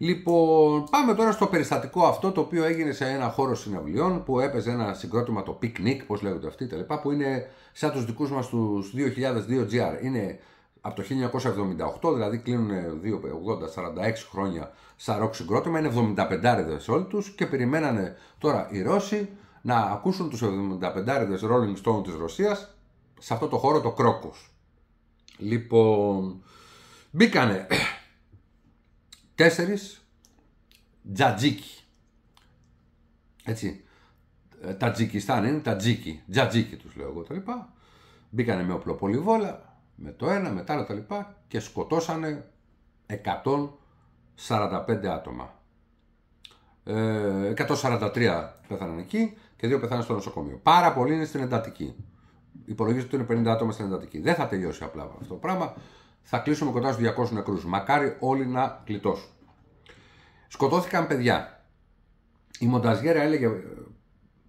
Λοιπόν, πάμε τώρα στο περιστατικό αυτό το οποίο έγινε σε ένα χώρο συναυλιών που έπαιζε ένα συγκρότημα το Picnic, πώς λέγονται αυτοί τα λοιπά, που είναι σαν τους δικούς μας τους 2002 GR. Είναι από το 1978, δηλαδη κλεινουν klείνουν 80-46 χρόνια σαν ροκ συγκρότημα, είναι 75 ρεδες όλοι τους και περιμένανε τώρα οι Ρώσοι να ακούσουν τους 75 ρεδες Rolling Stone της Ρωσίας σε αυτό το χώρο το Κρόκος. Λοιπόν, μπήκανε Τέσσερις, Τζατζίκι. Έτσι. Ε, Τατζικιστάν είναι, Τατζίκι. Τζατζίκι τους λέω εγώ τα λοιπά. Μπήκανε με όπλο πολυβόλα, με το ένα, με τα άλλα τα λοιπά και σκοτώσανε 145 άτομα. Ε, 143 πέθαναν εκεί και δύο πεθάναν στο νοσοκομείο. Πάρα πολλοί είναι στην εντατική. Υπολογίζεται ότι είναι 50 άτομα στην εντατική. Δεν θα τελειώσει απλά αυτό το πράγμα θα κλείσουμε κοντά στους 200 νεκρούς. Μακάρι όλοι να γλιτώσουν. Σκοτώθηκαν παιδιά. Η Μονταζιέρα έλεγε ε,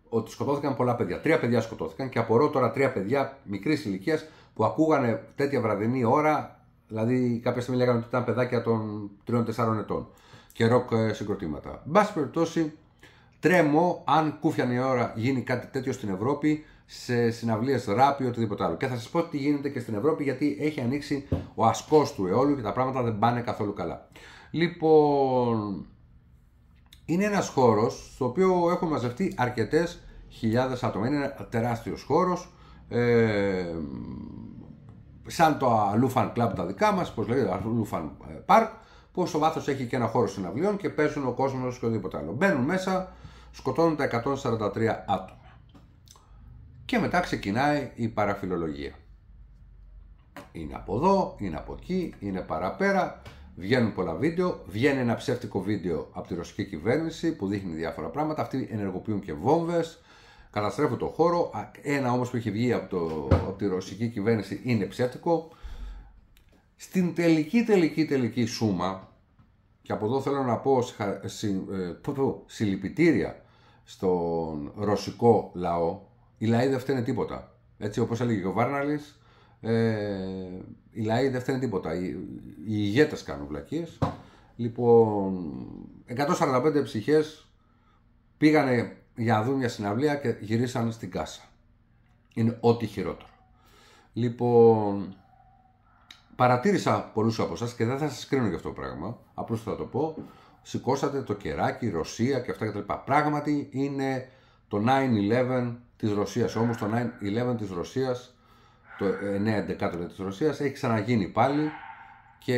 ότι σκοτώθηκαν πολλά παιδιά. Τρία παιδιά σκοτώθηκαν και απορώ τώρα τρία παιδιά μικρής ηλικίας που ακούγανε τέτοια βραδινή ώρα, δηλαδή κάποια στιγμή λέγανε ότι ήταν παιδάκια των 3-4 ετών και ροκ ε, συγκροτήματα. Μπα περιπτώσει, τρέμω αν κούφιανε η ώρα γίνει κάτι τέτοιο στην Ευρώπη σε συναυλίες ράπ ή οτιδήποτε άλλο. Και θα σας πω τι γίνεται και στην Ευρώπη, γιατί έχει ανοίξει ο ασκός του αιώλου και τα πράγματα δεν πάνε καθόλου καλά. Λοιπόν, είναι ένας χώρος στο οποίο έχουν μαζευτεί αρκετές χιλιάδες άτομα. Είναι ένα τεράστιος χώρος. Ε, σαν το Αλούφαν Club τα δικά μας, πως λέγεται, Αλούφαν ε, Park, που στο βάθος έχει και ένα χώρο συναυλίων και παίζουν ο κόσμος και οτιδήποτε άλλο. Μπαίνουν μέσα, σκοτώνουν τα 143 άτομα. Και μετά ξεκινάει η παραφιλολογία. Είναι από εδώ, είναι από εκεί, είναι παραπέρα. Βγαίνουν πολλά βίντεο. Βγαίνει ένα ψεύτικο βίντεο από τη ρωσική κυβέρνηση που δείχνει διάφορα πράγματα. Αυτοί ενεργοποιούν και βόμβες, καταστρέφουν το χώρο. Ένα όμως που έχει βγει από, από τη ρωσική κυβέρνηση είναι ψεύτικο. Στην τελική, τελική, τελική σούμα, και από εδώ θέλω να πω ε, συλληπιτήρια στον ρωσικό λαό, η λαοί δεν φταίνε τίποτα. Έτσι, όπως έλεγε και ο Βάρναλης, ε, οι λαοί δεν φταίνε τίποτα. Οι, οι ηγέτες κάνουν βλακίες. Λοιπόν, 145 ψυχές πήγανε για να δουν μια συναυλία και γυρίσαν στην κάσα. Είναι ό,τι χειρότερο. Λοιπόν, παρατήρησα πολλούς από εσά και δεν θα σας κρίνω για αυτό το πράγμα, απλώς θα το πω, σηκώσατε το κεράκι, Ρωσία και αυτά τα λοιπά, Πράγματι είναι το 9-11 της Ρωσίας όμως, το 9-11 της Ρωσίας, το 9-11 της Ρωσίας έχει ξαναγίνει πάλι και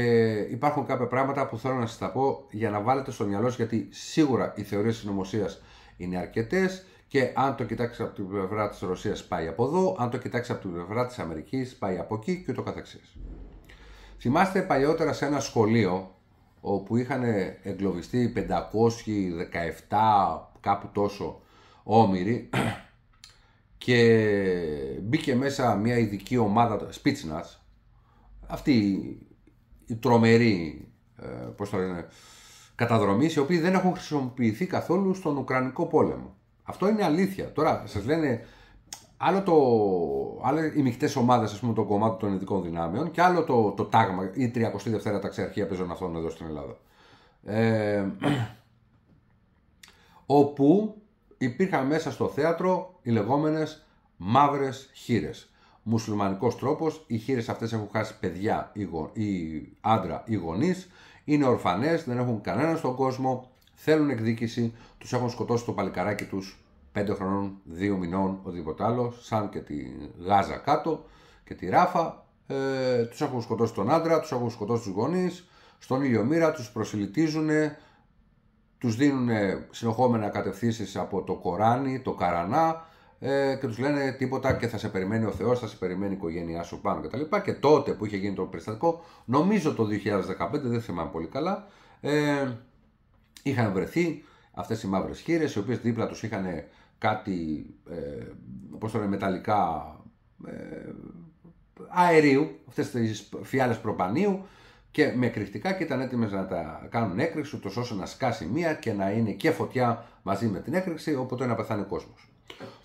υπάρχουν κάποια πράγματα που θέλω να σας τα πω για να βάλετε στο μυαλό σας γιατί σίγουρα οι θεωρίες συνωμοσία είναι αρκετές και αν το κοιτάξεις από την πλευρά της Ρωσίας πάει από εδώ, αν το κοιτάξεις από την πλευρά της Αμερικής πάει από εκεί και ούτω καθεξής. Θυμάστε παλιότερα σε ένα σχολείο όπου είχαν εγκλωβιστεί 517 κάπου τόσο Όμηρη και μπήκε μέσα μια ειδική ομάδα Σπίτσινας αυτή η τρομερή ε, πώς το λένε, καταδρομής οι οποίοι δεν έχουν χρησιμοποιηθεί καθόλου στον Ουκρανικό πόλεμο. Αυτό είναι αλήθεια. Τώρα σας λένε άλλο το, άλλο οι μεικτές ομάδες το κομμάτι των ειδικών δυνάμεων και άλλο το, το τάγμα, η 32η ταξιαρχία παίζων αυτόν εδώ στην Ελλάδα. Ε, όπου υπήρχαν μέσα στο θέατρο οι λεγόμενες μαύρες χείρες. Μουσουλμανικός τρόπος, οι χείρες αυτές έχουν χάσει παιδιά ή άντρα ή γονείς, είναι ορφανές, δεν έχουν κανένα στον κόσμο, θέλουν εκδίκηση, τους έχουν σκοτώσει το παλικαράκι τους 5 χρονών, 2 μηνών, οτιδήποτε άλλο, σαν και τη Γάζα κάτω και τη Ράφα, ε, τους έχουν σκοτώσει τον άντρα, τους έχουν σκοτώσει τους γονείς, στον μοίρα, τους προσιλητίζουν, τους δίνουν ε, συνεχόμενα κατευθύνσεις από το Κοράνι, το Καρανά ε, και τους λένε τίποτα και θα σε περιμένει ο Θεός, θα σε περιμένει η οικογένειά σου πάνω κτλ. Και, και τότε που είχε γίνει το περιστατικό, νομίζω το 2015, δεν θυμάμαι πολύ καλά, ε, είχαν βρεθεί αυτές οι μαύρες χείρες, οι οποίες δίπλα τους είχαν κάτι, ε, μεταλλικά ε, αερίου, αυτές τις φιάλες προπανίου, και με κρυφτικά και ήταν έτοιμες να τα κάνουν έκρηξη, ούτως ώστε να σκάσει μία και να είναι και φωτιά μαζί με την έκρηξη, οπότε να πεθάνει ο κόσμος.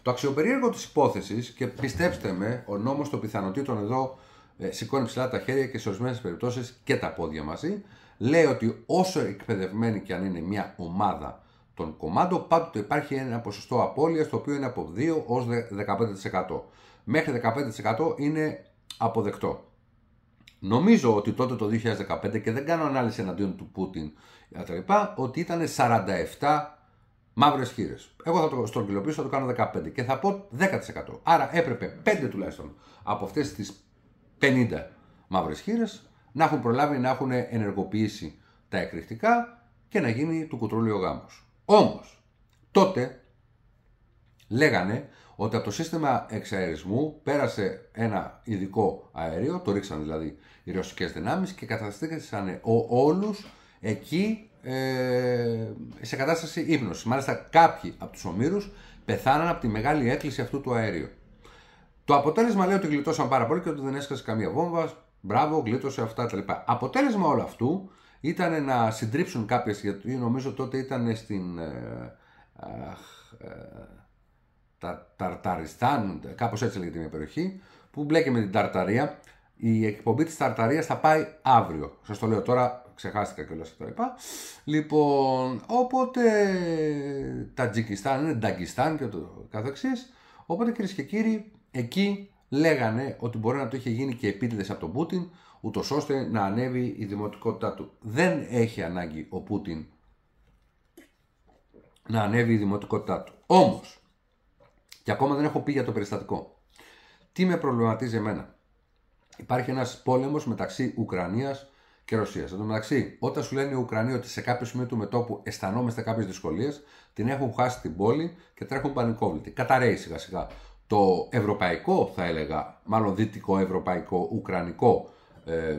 Το αξιοπερίεργο της υπόθεσης, και πιστέψτε με, ο νόμος των πιθανότητων εδώ ε, σηκώνει ψηλά τα χέρια και σε ορισμένες περιπτώσεις και τα πόδια μαζί, λέει ότι όσο εκπαιδευμένη και αν είναι μια ομάδα των κομμάτων, πάντοτε υπάρχει ένα ποσοστό απώλειας το οποίο είναι από 2 ω 15%. Μέχρι 15% είναι αποδεκτό. Νομίζω ότι τότε το 2015 και δεν κάνω ανάλυση εναντίον του Πούτιν λοιπά. ότι ήταν 47 μαύρες χείρες. Εγώ θα το στρογγυλοποιήσω, θα το κάνω 15 και θα πω 10%. Άρα έπρεπε 5 τουλάχιστον από αυτές τις 50 μαύρες χείρες να έχουν προλάβει να έχουν ενεργοποιήσει τα εκρηκτικά και να γίνει του ο γάμος. Όμως τότε λέγανε ότι από το σύστημα εξαερισμού πέρασε ένα ειδικό αέριο, το ρίξαν δηλαδή οι ρωσικές δυνάμεις και καταστήκαν όλους εκεί ε, σε κατάσταση ύπνωσης. Μάλιστα κάποιοι από τους ομήρους πεθάναν από τη μεγάλη έκκληση αυτού του αερίου. Το αποτέλεσμα λέει ότι γλιτώσαν πάρα πολύ και ότι δεν έσκασε καμία βόμβα. Μπράβο, γλίτωσε αυτά τα λοιπά. Αποτέλεσμα όλου αυτού ήταν να συντρίψουν κάποιες, γιατί νομίζω τότε ήταν στην. Ε, ε, τα, Ταρταριστάν, κάπως έτσι λέγεται μια περιοχή, που μπλέκει με την Ταρταρία. Η εκπομπή της ταρταρίας θα πάει αύριο. Σας το λέω τώρα, ξεχάστηκα και όλα τα λοιπά. Λοιπόν, οπότε Τατζικιστάν είναι Νταγκιστάν και το καθεξής. Οπότε κυρίες και κύριοι, εκεί λέγανε ότι μπορεί να το είχε γίνει και επίτηδες από τον Πούτιν, ούτως ώστε να ανέβει η δημοτικότητά του. Δεν έχει ανάγκη ο Πούτιν να ανέβει η δημοτικότητά του. Όμως, και ακόμα δεν έχω πει για το περιστατικό. Τι με προβληματίζει εμένα. Υπάρχει ένας πόλεμος μεταξύ Ουκρανίας και Ρωσίας. Εν τω μεταξύ, όταν σου λένε οι Ουκρανοί ότι σε κάποιο σημείο του μετόπου αισθανόμαστε κάποιες δυσκολίες, την έχουν χάσει την πόλη και τρέχουν πανικόβλητοι. Καταραίει σιγά σιγά. Το ευρωπαϊκό, θα έλεγα, μάλλον δυτικό ευρωπαϊκό, ουκρανικό ε,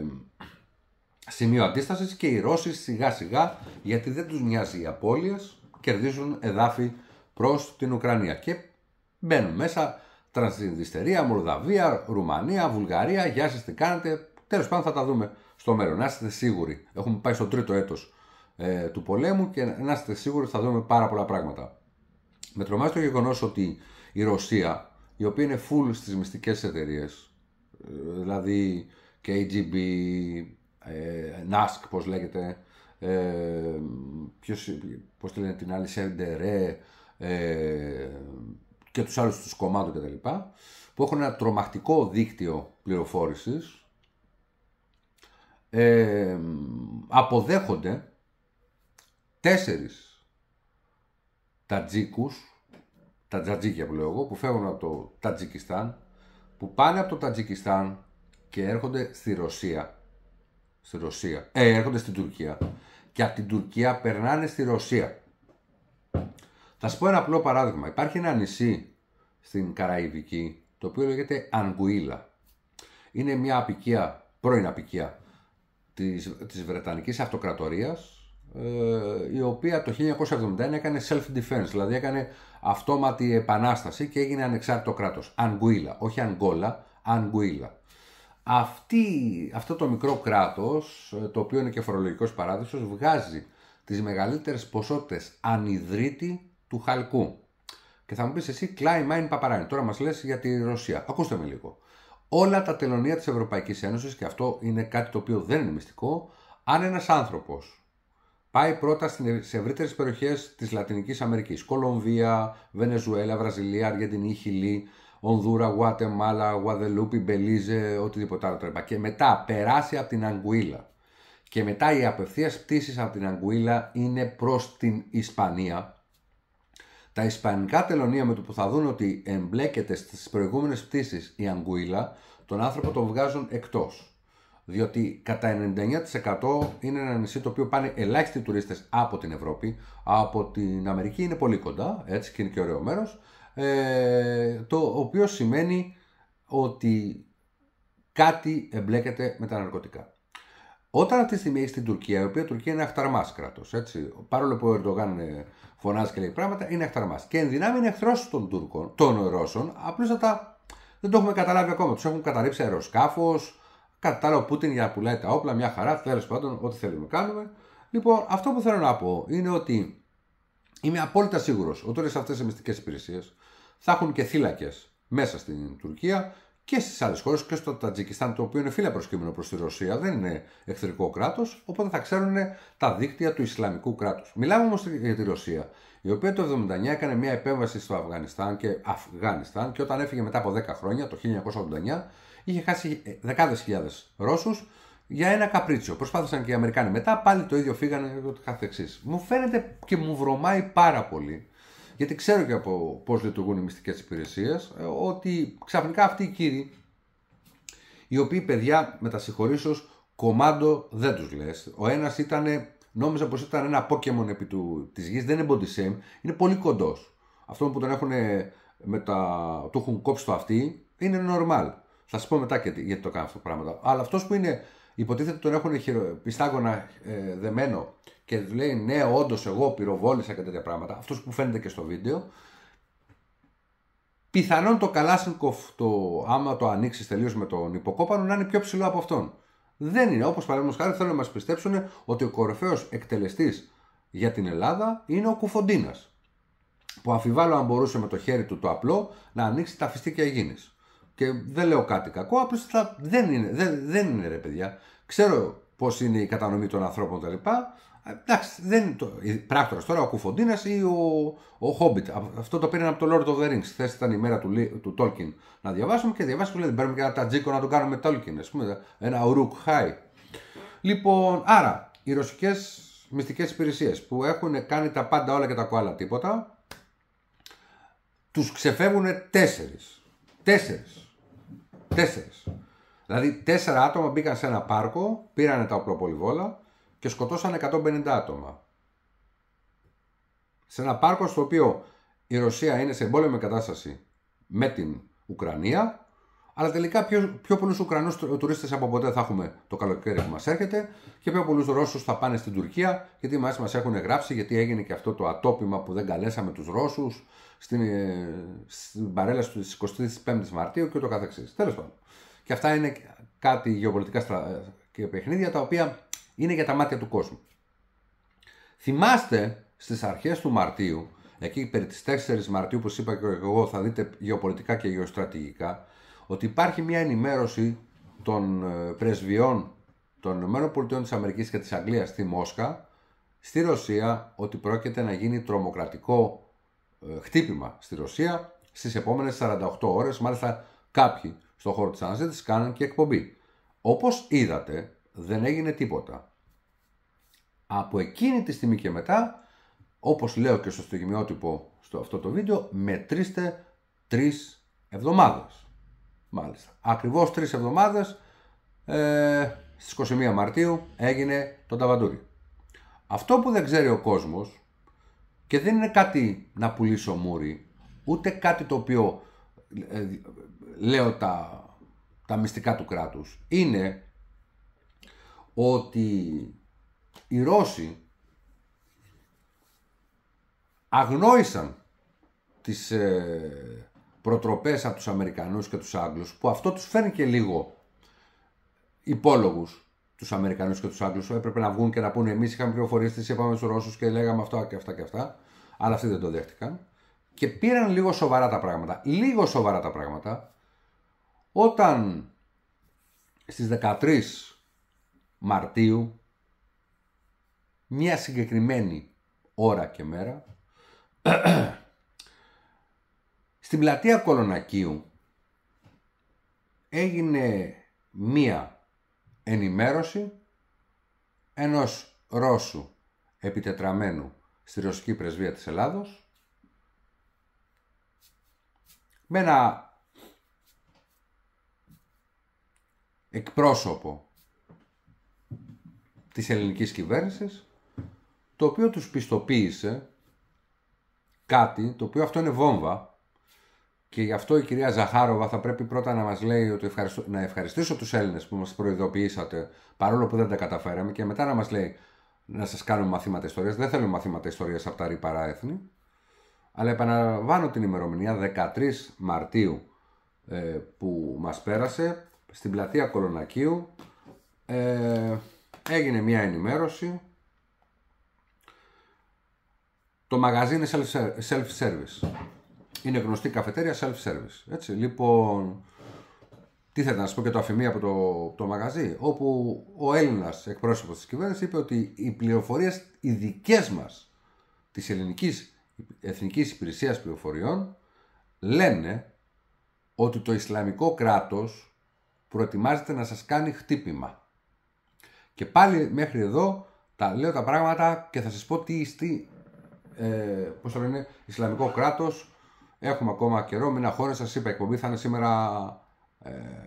σημείο αντίστασης και οι Ρώσοι σιγά σιγά, γιατί δεν τους νοιάζει οι απώλεια, κερδίζουν εδάφη προς την Ουκρανία. Και Μπαίνουν μέσα Τρανσδιστερία, Μολδαβία, Ρουμανία, Βουλγαρία, γεια σα τι κάνετε. Τέλος πάντων θα τα δούμε στο μέλλον. Να είστε σίγουροι. Έχουμε πάει στο τρίτο έτος ε, του πολέμου και να είστε σίγουροι θα δούμε πάρα πολλά πράγματα. Με τρομάζει το γεγονός ότι η Ρωσία, η οποία είναι full στις μυστικές εταιρείες, ε, δηλαδή KGB, NASK, ε, NASC, πώς λέγεται, ε, πώς τη λένε την άλλη, Σεντερέ, ε, και τους άλλους τους κομμάτων κτλ. που έχουν ένα τρομακτικό δίκτυο πληροφόρησης ε, αποδέχονται τέσσερις τατζίκους, τα τζατζίκια που λέω εγώ, που φεύγουν από το Τατζικιστάν, που πάνε από το Τατζικιστάν και έρχονται στη Ρωσία. Στη Ρωσία. Ε, έρχονται στην Τουρκία. Και από την Τουρκία περνάνε στη Ρωσία. Θα σου πω ένα απλό παράδειγμα. Υπάρχει ένα νησί στην Καραϊβική, το οποίο λέγεται Αγκουίλα. Είναι μια απικία, πρώην απικία της, της Βρετανικής Αυτοκρατορίας, ε, η οποία το 1971 έκανε self-defense, δηλαδή έκανε αυτόματη επανάσταση και έγινε ανεξάρτητο κράτος. Αγκουίλα, όχι Αγκόλα, Αγκουίλα. Αυτή, αυτό το μικρό κράτος, ε, το οποίο είναι και φορολογικός παράδεισος, βγάζει τις μεγαλύτερες ποσότητες ανιδρύτη του χαλκού. Και θα μου πεις εσύ, κλάι μάιν παπαράιν. Τώρα μας λες για τη Ρωσία. Ακούστε με λίγο. Όλα τα τελωνία της Ευρωπαϊκής Ένωσης, και αυτό είναι κάτι το οποίο δεν είναι μυστικό, αν ένας άνθρωπος πάει πρώτα σε ευρύτερες περιοχές της Λατινικής Αμερικής, Κολομβία, Βενεζουέλα, Βραζιλία, Αργεντινή, Χιλή, Ονδούρα, Γουατεμάλα, Γουαδελούπη, Μπελίζε, οτιδήποτε άλλο τρέπα. Και μετά περάσει από την Αγκουίλα. Και μετά οι απευθείας πτήσεις από την Αγκουίλα είναι προς την Ισπανία, τα ισπανικά τελωνία με το που θα δουν ότι εμπλέκεται στις προηγούμενες πτήσεις η Αγκουίλα, τον άνθρωπο τον βγάζουν εκτός. Διότι κατά 99% είναι ένα νησί το οποίο πάνε ελάχιστοι τουρίστες από την Ευρώπη, από την Αμερική είναι πολύ κοντά, έτσι και είναι και ωραίο μέρος, ε, το οποίο σημαίνει ότι κάτι εμπλέκεται με τα ναρκωτικά. Όταν αυτή τη στιγμή έχεις την Τουρκία, η οποία Τουρκία είναι αυταρμά κράτος, έτσι. Παρόλο που ο Ερντογάν ε, φωνάζει και λέει πράγματα, είναι εχθρός μας. Και εν δυνάμει είναι εχθρός των Τούρκων, των Ρώσων, τα δεν το έχουμε καταλάβει ακόμα. Τους έχουν καταρρύψει αεροσκάφος, κατά τα άλλα ο Πούτιν για να πουλάει τα όπλα, μια χαρά, τέλος πάντων, ό,τι θέλουμε κάνουμε. Λοιπόν, αυτό που θέλω να πω είναι ότι είμαι απόλυτα σίγουρος ότι όλες αυτές οι μυστικές υπηρεσίες θα έχουν και θύλακες μέσα στην Τουρκία και στις άλλες χώρες και στο Τατζικιστάν, το οποίο είναι φίλα προσκύμενο προς τη Ρωσία, δεν είναι εχθρικό κράτος, οπότε θα ξέρουν τα δίκτυα του Ισλαμικού κράτους. Μιλάμε όμως για τη Ρωσία, η οποία το 1979 έκανε μια επέμβαση στο Αφγανιστάν και Αφγανιστάν και όταν έφυγε μετά από 10 χρόνια, το 1989, είχε χάσει δεκάδες χιλιάδες Ρώσους για ένα καπρίτσιο. Προσπάθησαν και οι Αμερικάνοι μετά, πάλι το ίδιο φύγανε και το καθεξής. Μου φαίνεται και μου βρωμάει πάρα πολύ γιατί ξέρω και από πώς λειτουργούν οι μυστικές υπηρεσίες ε, ότι ξαφνικά αυτοί οι κύριοι, οι οποίοι παιδιά με τα συγχωρήσω, κομμάντο δεν τους λες. Ο ένας ήταν, νόμιζα πως ήταν ένα Pokémon επί της γης, δεν είναι body είναι πολύ κοντός. Αυτό που τον έχουν με τα... του έχουν κόψει το αυτί είναι normal. Θα σας πω μετά γιατί το κάνω αυτό το πράγμα. Αλλά αυτός που είναι Υποτίθεται τον έχουν χειρο... πιστάγωνα ε, δεμένο και λέει ναι, όντως εγώ πυροβόλησα και τέτοια πράγματα. Αυτός που φαίνεται και στο βίντεο. Πιθανόν το Καλάσινκοφ, το, άμα το ανοίξει τελείως με τον υποκόπανο, να είναι πιο ψηλό από αυτόν. Δεν είναι. Όπως παραδείγματος χάρη θέλουν να μας πιστέψουν ότι ο κορυφαίος εκτελεστής για την Ελλάδα είναι ο Κουφοντίνας. Που αφιβάλλω αν μπορούσε με το χέρι του το απλό να ανοίξει τα φιστίκια γίνης. Και δεν λέω κάτι κακό, απλώς δεν, είναι, δεν, δεν είναι ρε παιδιά. Ξέρω πώς είναι η κατανομή των ανθρώπων τα λοιπά. Εντάξει, δεν είναι το. Πράκτορας τώρα, ο Κουφοντίνας ή ο, ο Χόμπιτ. Αυτό το πήραν από το Lord of the Rings. Χθες ήταν η μέρα του, του Tolkien να διαβάσουμε και διαβάσουμε και λέει: παίρνουμε και ένα τατζίκο να το κάνουμε Tolkien, ας πούμε. Ένα ουρουκ χάι. Λοιπόν, άρα οι ρωσικές μυστικές υπηρεσίες που έχουν κάνει τα πάντα όλα και τα κουάλα τίποτα, τους ξεφεύγουν τέσσερις. Τέσσερις. Τέσσερις. Δηλαδή, τέσσερα άτομα μπήκαν σε ένα πάρκο, πήραν τα οπλοπολιβόλα και σκοτώσαν 150 άτομα. Σε ένα πάρκο στο οποίο η Ρωσία είναι σε εμπόλεμη κατάσταση με την Ουκρανία, αλλά τελικά πιο, πιο πολλούς Ουκρανούς τουρίστες από ποτέ θα έχουμε το καλοκαίρι που μας έρχεται και πιο πολλούς Ρώσους θα πάνε στην Τουρκία, γιατί μα έχουν γράψει, γιατί έγινε και αυτό το ατόπιμα που δεν καλέσαμε τους Ρώσους στην, ε, στην παρέλαση τη 25η Μαρτίου και ούτω καθεξής. Τέλος πάντων. Και αυτά είναι κάτι γεωπολιτικά στρα... και παιχνίδια τα οποία είναι για τα μάτια του κόσμου. Θυμάστε στις αρχές του Μαρτίου, εκεί περί τι 4 Μαρτίου, όπως είπα και εγώ, θα δείτε γεωπολιτικά και γεωστρατηγικά, ότι υπάρχει μια ενημέρωση των ε, πρεσβειών των ΗΠΑ και της Αγγλίας στη Μόσχα, στη Ρωσία, ότι πρόκειται να γίνει τρομοκρατικό ε, χτύπημα στη Ρωσία στις επόμενες 48 ώρες. Μάλιστα κάποιοι στον χώρο της αναζήτησης κάναν και εκπομπή. Όπως είδατε δεν έγινε τίποτα. Από εκείνη τη στιγμή και μετά, όπως λέω και στο στιγμιότυπο στο αυτό το βίντεο, μετρήστε τρεις εβδομάδες. Μάλιστα. Ακριβώς τρεις εβδομάδες ε, στις 21 Μαρτίου έγινε το ταβαντούρι. Αυτό που δεν ξέρει ο κόσμος και δεν είναι κάτι να πουλήσω μούρι, ούτε κάτι το οποίο ε, λέω τα, μυστικά του κράτους. Είναι ότι οι Ρώσοι αγνόησαν τις ε, προτροπές από τους Αμερικανούς και τους Άγγλους που αυτό τους φέρνει και λίγο υπόλογους τους Αμερικανούς και τους Άγγλους. Έπρεπε να βγουν και να πούνε: Εμείς είχαμε πληροφορίες, τις είπαμε στους Ρώσους και λέγαμε αυτά και αυτά και αυτά. Αλλά αυτοί δεν το δέχτηκαν. Και πήραν λίγο σοβαρά τα πράγματα. Λίγο σοβαρά τα πράγματα. Όταν στις 13 Μαρτίου, μια συγκεκριμένη ώρα και μέρα, στην πλατεία Κολονακίου έγινε μία ενημέρωση ενός Ρώσου επιτετραμένου στη Ρωσική Πρεσβεία της Ελλάδος με ένα εκπρόσωπο της ελληνικής κυβέρνησης το οποίο τους πιστοποίησε κάτι το οποίο αυτό είναι βόμβα και γι' αυτό η κυρία Ζαχάροβα θα πρέπει πρώτα να μας λέει ότι ευχαριστώ, να ευχαριστήσω τους Έλληνες που μας προειδοποιήσατε, παρόλο που δεν τα καταφέραμε, και μετά να μας λέει να σας κάνουμε μαθήματα ιστορίας. Δεν θέλουμε μαθήματα ιστορίας από τα ρήπαρα έθνη. Αλλά επαναλαμβάνω την ημερομηνία 13 Μαρτίου ε, που μας πέρασε στην πλατεία Κολονακίου ε, έγινε μια ενημέρωση το μαγαζι είναι self-service είναι γνωστή καφετέρια self-service. Έτσι. Λοιπόν, τι θέλετε να σας πω και το αφημί από το, το μαγαζί, όπου ο Έλληνας εκπρόσωπος της κυβέρνησης είπε ότι οι πληροφορίες οι δικές μας της ελληνικής εθνικής υπηρεσίας πληροφοριών λένε ότι το Ισλαμικό κράτος προετοιμάζεται να σας κάνει χτύπημα. Και πάλι μέχρι εδώ τα λέω τα πράγματα και θα σας πω τι είστε, ε, πώς το λένε, Ισλαμικό κράτος, Έχουμε ακόμα καιρό, μια χώρα. Σας είπα, η εκπομπή θα είναι σήμερα ε,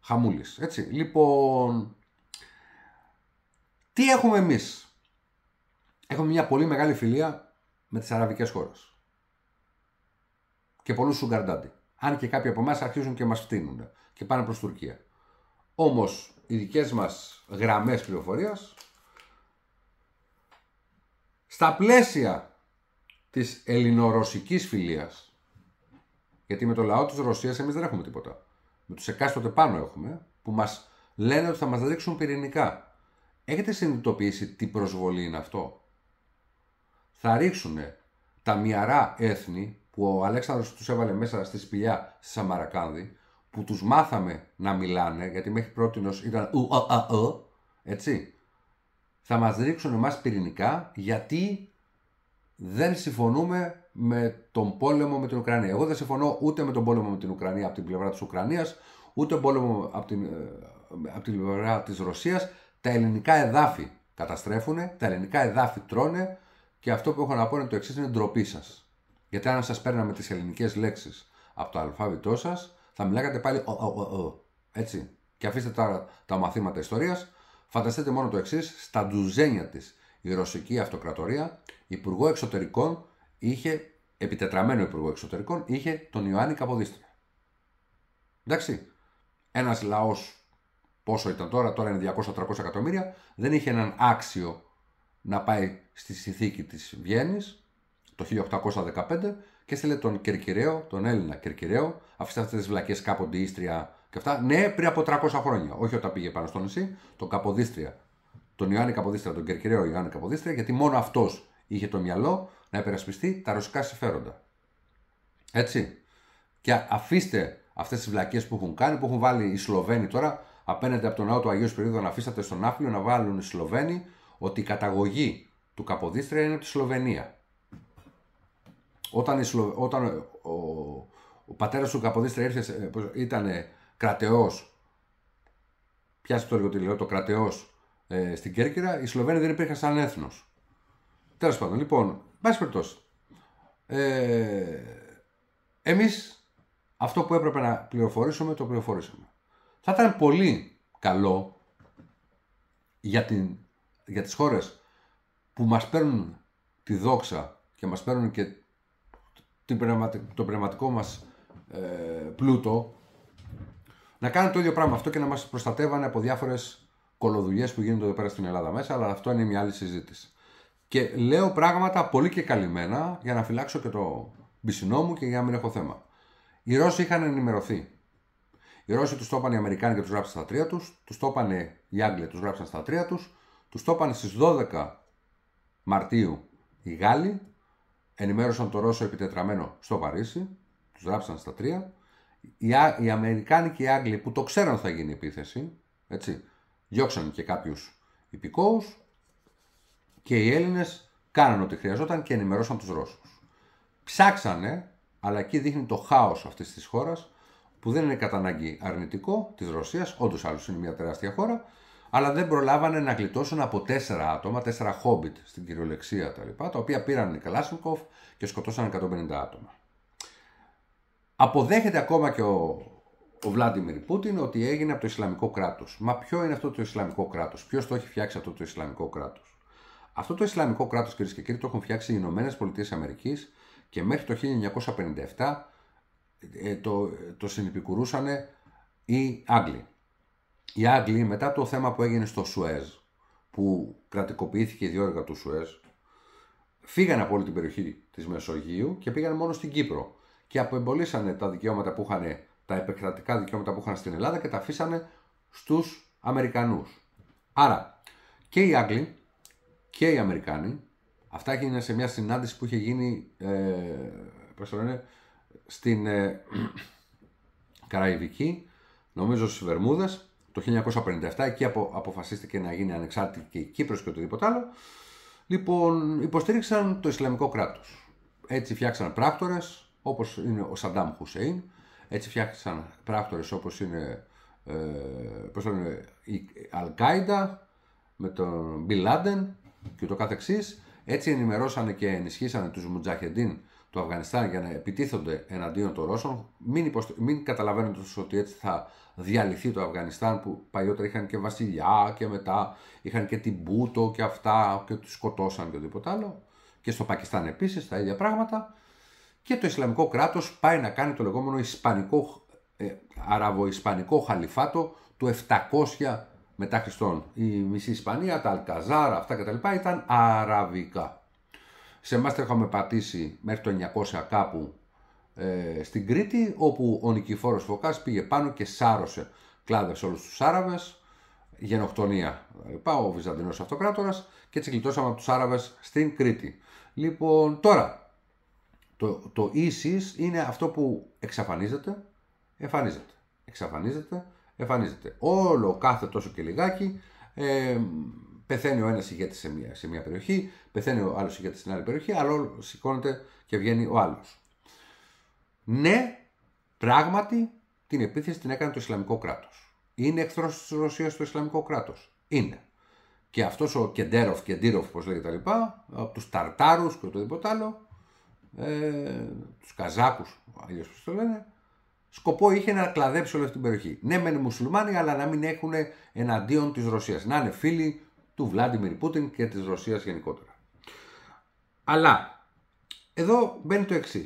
χαμούλης. Έτσι. Λοιπόν, τι έχουμε εμείς. Έχουμε μια πολύ μεγάλη φιλία με τις αραβικές χώρες. Και πολλούς σουγκαρντάντι. Αν και κάποιοι από εμάς αρχίζουν και μας φτύνουν και πάνε προς Τουρκία. Όμως οι δικές μας γραμμές πληροφορίας στα πλαίσια της ελληνορωσικής φιλίας. Γιατί με το λαό της Ρωσίας εμείς δεν έχουμε τίποτα. Με τους εκάστοτε πάνω έχουμε, που μας λένε ότι θα μας ρίξουν πυρηνικά. Έχετε συνειδητοποιήσει τι προσβολή είναι αυτό. Θα ρίξουν τα μυαρά έθνη που ο Αλέξανδρος τους έβαλε μέσα στη σπηλιά στη Σαμαρακάνδη, που τους μάθαμε να μιλάνε, γιατί μέχρι πρότινος ήταν ου, α, α, α, ε, έτσι. Θα μας ρίξουν εμάς πυρηνικά γιατί δεν συμφωνούμε με τον πόλεμο με την Ουκρανία. Εγώ δεν συμφωνώ ούτε με τον πόλεμο με την Ουκρανία από την πλευρά της Ουκρανίας, ούτε πόλεμο από την, ε, από την πλευρά της Ρωσίας. Τα ελληνικά εδάφη καταστρέφουν, τα ελληνικά εδάφη τρώνε και αυτό που έχω να πω είναι το εξής είναι ντροπή σας. Γιατί αν σας παίρναμε τις ελληνικές λέξεις από το αλφάβητό σας, θα μιλάγατε πάλι ο, ο, ο, έτσι. Και αφήστε τώρα τα μαθήματα ιστορίας, φανταστείτε μόνο το εξής στα ντουζένια της η Ρωσική Αυτοκρατορία, υπουργό εξωτερικών είχε, επιτετραμένο υπουργό εξωτερικών, είχε τον Ιωάννη Καποδίστρια. Εντάξει, ένας λαός, πόσο ήταν τώρα, τώρα είναι 200-300 εκατομμύρια, δεν είχε έναν άξιο να πάει στη συνθήκη της Βιέννης το 1815 και έστειλε τον Κερκυραίο, τον Έλληνα Κερκυραίο, αφήστε αυτές τις βλακές κάποτε Ιστρια και αυτά. Ναι, πριν από 300 χρόνια. Όχι όταν πήγε πάνω στο νησί, τον Καποδίστρια τον Ιωάννη Καποδίστρια, τον κερκυραίο Ιωάννη Καποδίστρια, γιατί μόνο αυτός είχε το μυαλό να υπερασπιστεί τα ρωσικά συμφέροντα. Έτσι. Και αφήστε αυτές τις βλακέ που έχουν κάνει, που έχουν βάλει οι Σλοβαίνοι τώρα απέναντι από τον ναό του Αγίου να αφήσατε στον Άφλιο να βάλουν οι Σλοβαίνοι ότι η καταγωγή του Καποδίστρια είναι από τη Σλοβενία. Όταν, Σλο... Όταν ο, ο πατέρας του Καποδίστρια ήρθε, ήταν κρατεό, πιάσε το λίγο το κρατεός ε, στην Κέρκυρα, οι Σλοβαίνοι δεν υπήρχαν σαν έθνος. Τέλος πάντων, λοιπόν, πάση περιπτώσει. Ε, Εμείς αυτό που έπρεπε να πληροφορήσουμε, το πληροφορήσαμε. Θα ήταν πολύ καλό για, την, για τις χώρες που μας παίρνουν τη δόξα και μας παίρνουν και το πνευματικό μας ε, πλούτο να κάνουν το ίδιο πράγμα αυτό και να μας προστατεύανε από διάφορες κολοδουλειές που γίνονται εδώ πέρα στην Ελλάδα μέσα, αλλά αυτό είναι μια άλλη συζήτηση. Και λέω πράγματα πολύ και καλυμμένα για να φυλάξω και το μπισινό μου και για να μην έχω θέμα. Οι Ρώσοι είχαν ενημερωθεί. Οι Ρώσοι τους το είπαν οι Αμερικάνοι και τους γράψαν στα τρία τους, τους το είπαν οι Άγγλοι τους γράψαν στα τρία τους, τους το είπαν στις 12 Μαρτίου οι Γάλλοι, ενημέρωσαν το Ρώσο επιτετραμένο στο Παρίσι, τους γράψαν στα τρία. Οι, Α... οι Αμερικάνοι και οι Άγγλοι που το ξέραν θα γίνει επίθεση, έτσι, διώξαν και κάποιους υπηκόους και οι Έλληνες κάνανε ό,τι χρειαζόταν και ενημερώσαν τους Ρώσους. Ψάξανε, αλλά εκεί δείχνει το χάος αυτής της χώρας, που δεν είναι κατά ανάγκη αρνητικό της Ρωσίας, όντως άλλως είναι μια τεράστια χώρα, αλλά δεν προλάβανε να γλιτώσουν από τέσσερα άτομα, τέσσερα χόμπιτ στην κυριολεξία τα λοιπά, τα οποία πήραν οι και σκοτώσαν 150 άτομα. Αποδέχεται ακόμα και ο ο Βλάντιμιρ Πούτιν ότι έγινε από το Ισλαμικό κράτος. Μα ποιο είναι αυτό το Ισλαμικό κράτος, ποιος το έχει φτιάξει αυτό το Ισλαμικό κράτος. Αυτό το Ισλαμικό κράτος, κυρίες και κύριοι, το έχουν φτιάξει οι Ηνωμένες Πολιτείες Αμερικής και μέχρι το 1957 ε, το, το συνυπηκουρούσαν οι Άγγλοι. Οι Άγγλοι μετά το θέμα που έγινε στο Σουέζ, που κρατικοποιήθηκε η διόρυγα του Σουέζ, φύγανε από όλη την περιοχή της Μεσογείου και πήγαν μόνο στην Κύπρο και αποεμπολίσανε τα δικαιώματα που είχαν τα επεκτατικά δικαιώματα που είχαν στην Ελλάδα και τα αφήσανε στους Αμερικανούς. Άρα και οι Άγγλοι και οι Αμερικάνοι, αυτά έγινε σε μια συνάντηση που είχε γίνει ε, στην ε, Καραϊβική, νομίζω στις Βερμούδες, το 1957, εκεί απο, αποφασίστηκε να γίνει ανεξάρτητη και η Κύπρος και οτιδήποτε άλλο, λοιπόν υποστήριξαν το Ισλαμικό κράτος. Έτσι φτιάξαν πράκτορες, όπως είναι ο Σαντάμ Χουσέιν, έτσι φτιάχτησαν πράκτορες όπως είναι, ε, πώς είναι η Αλκάιντα με τον Μπιλ Λάντεν και το καθεξής. Έτσι ενημερώσανε και ενισχύσανε τους Μουτζαχεντίν του Αφγανιστάν για να επιτίθονται εναντίον των Ρώσων, μην, υποστη... μην καταλαβαίνοντα ότι έτσι θα διαλυθεί το Αφγανιστάν που παλιότερα είχαν και βασιλιά και μετά είχαν και την Μπούτο και αυτά και τους σκοτώσαν και οτιδήποτε άλλο. Και στο Πακιστάν επίσης τα ίδια πράγματα και το Ισλαμικό κράτος πάει να κάνει το λεγόμενο Ισπανικό, ε, Αραβο-Ισπανικό χαλιφάτο του 700 μετά Χριστόν. Η μισή Ισπανία, τα Αλκαζάρα, αυτά κτλ. ήταν αραβικά. Σε εμάς τα είχαμε πατήσει μέχρι το 900 κάπου ε, στην Κρήτη, όπου ο Νικηφόρος Φωκάς πήγε πάνω και σάρωσε κλάδες όλους τους Άραβες, γενοκτονία, ε, ο Βυζαντινός Αυτοκράτορας, και έτσι γλιτώσαμε από τους Άραβες στην Κρήτη. Λοιπόν, τώρα, το, το ίσις είναι αυτό που εξαφανίζεται, εμφανίζεται. Εξαφανίζεται, εμφανίζεται. Όλο κάθε τόσο και λιγάκι ε, πεθαίνει ο ένας ηγέτης σε μια, σε μια περιοχή, πεθαίνει ο άλλος ηγέτης στην άλλη περιοχή, αλλά όλο σηκώνεται και βγαίνει ο άλλος. Ναι, πράγματι την επίθεση την έκανε το Ισλαμικό κράτος. Είναι εχθρός της Ρωσίας το Ισλαμικό κράτος. Είναι. Και αυτός ο Κεντέροφ, Κεντήροφ, όπως λέγεται τα λοιπά, από τους Ταρτάρους και οτιδήποτε άλλο, ε, τους Καζάκους, αλλιώς πώς το λένε, σκοπό είχε να κλαδέψει όλη αυτή την περιοχή. Ναι, μεν μουσουλμάνοι, αλλά να μην έχουν εναντίον της Ρωσίας. Να είναι φίλοι του Βλάντιμιρ Πούτιν και της Ρωσίας γενικότερα. Αλλά εδώ μπαίνει το εξής.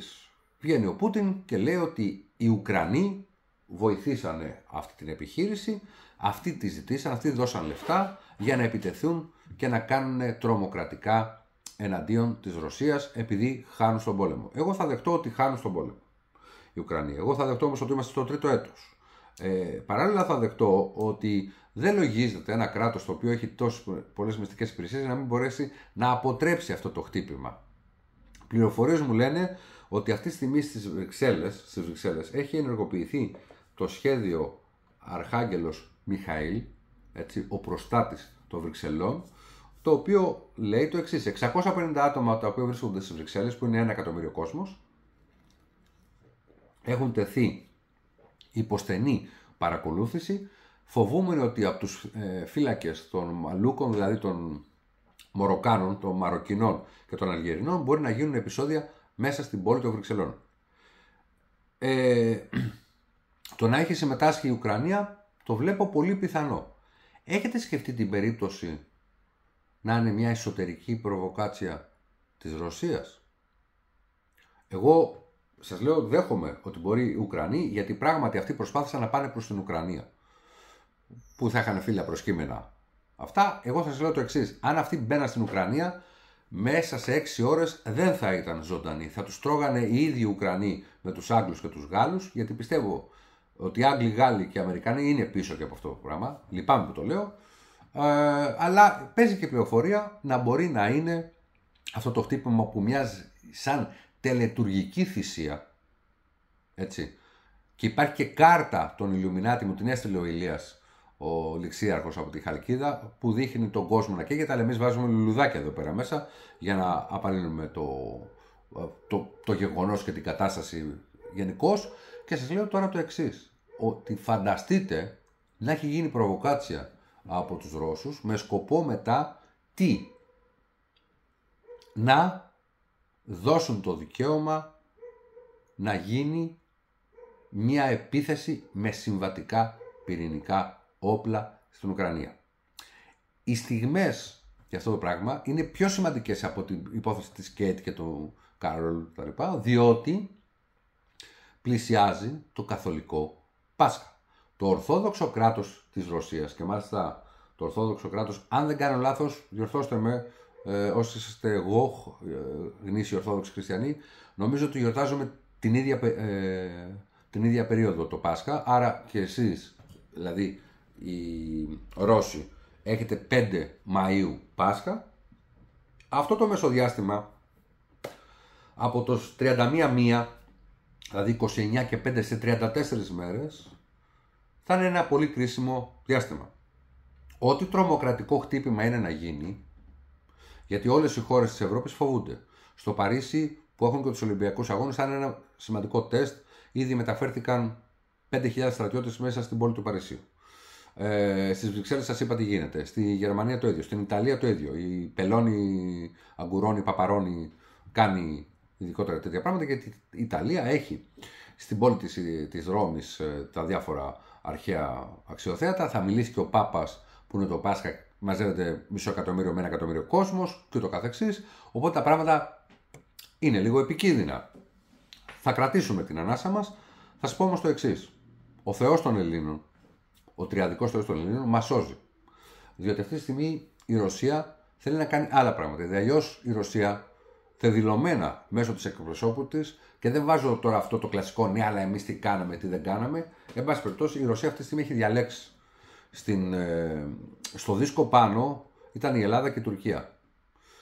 Βγαίνει ο Πούτιν και λέει ότι οι Ουκρανοί βοηθήσανε αυτή την επιχείρηση, αυτοί τη ζητήσαν, αυτοί δώσαν λεφτά για να επιτεθούν και να κάνουν τρομοκρατικά εναντίον της Ρωσίας επειδή χάνουν στον πόλεμο. Εγώ θα δεχτώ ότι χάνουν στον πόλεμο οι Ουκρανοί. Εγώ θα δεχτώ όμως ότι είμαστε στο τρίτο έτος. Ε, παράλληλα, θα δεχτώ ότι δεν λογίζεται ένα κράτος το οποίο έχει τόσες πολλές μυστικές υπηρεσίες να μην μπορέσει να αποτρέψει αυτό το χτύπημα. Πληροφορίες μου λένε ότι αυτή τη στιγμή στις Βρυξέλλες έχει ενεργοποιηθεί το σχέδιο Αρχάγγελος Μιχαήλ, έτσι, ο προστάτης των Βρυξελών, το οποίο λέει το εξής: 650 άτομα τα οποία βρίσκονται στις Βρυξέλλες, που είναι ένα εκατομμύριο κόσμος, έχουν τεθεί υποστενή παρακολούθηση, φοβούμενοι ότι από τους ε, φύλακες των Μαλούκων, δηλαδή των Μοροκάνων, των Μαροκινών και των Αλγερινών, μπορεί να γίνουν επεισόδια μέσα στην πόλη των Βρυξελών. Ε, το να έχει συμμετάσχει η Ουκρανία το βλέπω πολύ πιθανό. Έχετε σκεφτεί την περίπτωση να είναι μια εσωτερική προβοκάτσια της Ρωσίας. Εγώ σας λέω δέχομαι ότι μπορεί οι Ουκρανοί γιατί πράγματι αυτοί προσπάθησαν να πάνε προς την Ουκρανία που θα είχαν φύλλα προσκύμενα. Αυτά εγώ σας λέω το εξής. Αν αυτοί μπαίναν στην Ουκρανία μέσα σε 6 ώρες δεν θα ήταν ζωντανοί. Θα τους τρώγανε οι ίδιοι Ουκρανοί με τους Άγγλους και τους Γάλλους γιατί πιστεύω ότι οι Άγγλοι, Γάλλοι και οι Αμερικανοί είναι πίσω και από αυτό το πράγμα. Λυπάμαι που το λέω. Ε, αλλά παίζει και πληροφορία να μπορεί να είναι αυτό το χτύπημα που μοιάζει σαν τελετουργική θυσία. Έτσι. Και υπάρχει και κάρτα των Ιλιουμινάτη μου, την έστειλε ο Ηλίας, ο ληξίαρχος από τη Χαλκίδα, που δείχνει τον κόσμο να καίγεται, αλλά εμείς βάζουμε λουλουδάκια εδώ πέρα μέσα για να απαλύνουμε το, το, το γεγονός και την κατάσταση γενικώς. Και σας λέω τώρα το εξής ότι φανταστείτε να έχει γίνει προβοκάτσια από τους Ρώσους με σκοπό μετά τι να δώσουν το δικαίωμα να γίνει μια επίθεση με συμβατικά πυρηνικά όπλα στην Ουκρανία. Οι στιγμές για αυτό το πράγμα είναι πιο σημαντικές από την υπόθεση της κέτ και του Κάρολ διότι πλησιάζει το καθολικό Πάσχα το Ορθόδοξο κράτος της Ρωσίας και μάλιστα το Ορθόδοξο κράτος, αν δεν κάνω λάθος, διορθώστε με ε, όσοι είστε εγώ ε, γνήσιοι Ορθόδοξοι Χριστιανοί, νομίζω ότι γιορτάζουμε την ίδια, ε, την ίδια περίοδο το Πάσχα, άρα και εσείς, δηλαδή οι Ρώσοι, έχετε 5 Μαΐου Πάσχα, αυτό το μεσοδιάστημα από το 31 μία, δηλαδή 29 και 5 σε 34 μέρες, θα είναι ένα πολύ κρίσιμο διάστημα. Ό,τι τρομοκρατικό χτύπημα είναι να γίνει, γιατί όλες οι χώρες της Ευρώπης φοβούνται. Στο Παρίσι, που έχουν και τους Ολυμπιακούς Αγώνες, θα είναι ένα σημαντικό τεστ. Ήδη μεταφέρθηκαν 5.000 στρατιώτες μέσα στην πόλη του Παρισίου. Ε, Στις Βρυξέλλες, σας είπα τι γίνεται. Στη Γερμανία το ίδιο. Στην Ιταλία το ίδιο. Η Πελώνη, Αγκουρώνη, Παπαρώνη κάνει ειδικότερα τέτοια πράγματα γιατί η Ιταλία έχει στην πόλη της, της ε, τα διάφορα αρχαία αξιοθέατα. Θα μιλήσει και ο Πάπας που είναι το Πάσχα, μαζεύεται μισό εκατομμύριο με ένα εκατομμύριο κόσμος και το καθεξής. Οπότε τα πράγματα είναι λίγο επικίνδυνα. Θα κρατήσουμε την ανάσα μας. Θα σας πω όμως το εξής. Ο Θεός των Ελλήνων, ο τριαδικός Θεός των Ελλήνων, μας σώζει. Διότι αυτή τη στιγμή η Ρωσία θέλει να κάνει άλλα πράγματα. Δηλαδή, η Ρωσία θεδηλωμένα μέσω της εκπροσώπου της και δεν βάζω τώρα αυτό το κλασικό ναι, αλλά εμείς τι κάναμε, τι δεν κάναμε. Εν πάση περιπτώσει, η Ρωσία αυτή τη στιγμή έχει διαλέξει. Στην, ε, στο δίσκο πάνω ήταν η Ελλάδα και η Τουρκία.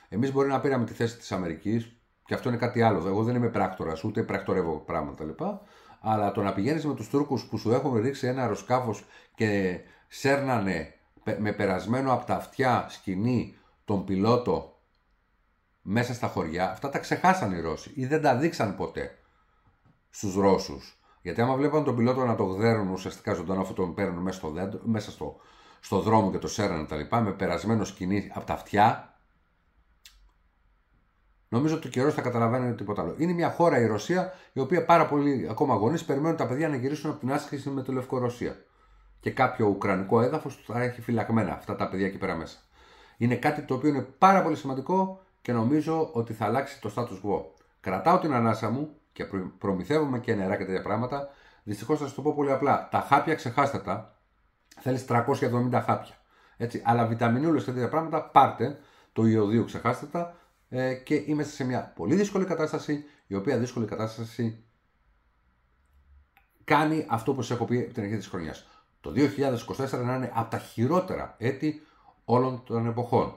Εμεί μπορεί να πήραμε τη θέση της Αμερικής, και αυτό είναι κάτι άλλο. Εγώ δεν είμαι πράκτορας, ούτε πρακτορεύω πράγματα λοιπά. Αλλά το να πηγαίνεις με τους Τούρκους που σου έχουν ρίξει ένα αεροσκάφος και σέρνανε με περασμένο από τα αυτιά σκηνή τον πιλότο μέσα στα χωριά, αυτά τα ξεχάσαν οι Ρώσοι ή δεν τα δείξαν ποτέ στους Ρώσους. Γιατί άμα βλέπαν τον πιλότο να το γδέρουν ουσιαστικά ζωντανό αφού τον παίρνουν μέσα στο, δέντρο, μέσα στο, στο δρόμο και το σέρναν τα λοιπά, με περασμένο σκηνή από τα αυτιά, νομίζω ότι ο καιρός θα καταλαβαίνει τίποτα άλλο. Είναι μια χώρα η Ρωσία, η οποία πάρα πολλοί ακόμα γονεί περιμένουν τα παιδιά να γυρίσουν από την άσκηση με τη Λευκορωσία. Και κάποιο ουκρανικό έδαφος θα έχει φυλακμένα αυτά τα παιδιά εκεί πέρα μέσα. Είναι κάτι το οποίο είναι πάρα πολύ σημαντικό και νομίζω ότι θα αλλάξει το status quo. Κρατάω την ανάσα μου και προμηθεύομαι και νερά και τέτοια πράγματα. Δυστυχώς θα σα το πω πολύ απλά. Τα χάπια ξεχάστε τα. Θέλει 370 χάπια. Έτσι. Αλλά βιταμινούλες και τέτοια πράγματα πάρτε. Το ιωδίου ξεχάστε τα. Ε, και είμαστε σε μια πολύ δύσκολη κατάσταση. Η οποία δύσκολη κατάσταση κάνει αυτό που σα έχω πει την αρχή της χρονιάς. Το 2024 να είναι από τα χειρότερα έτη όλων των εποχών.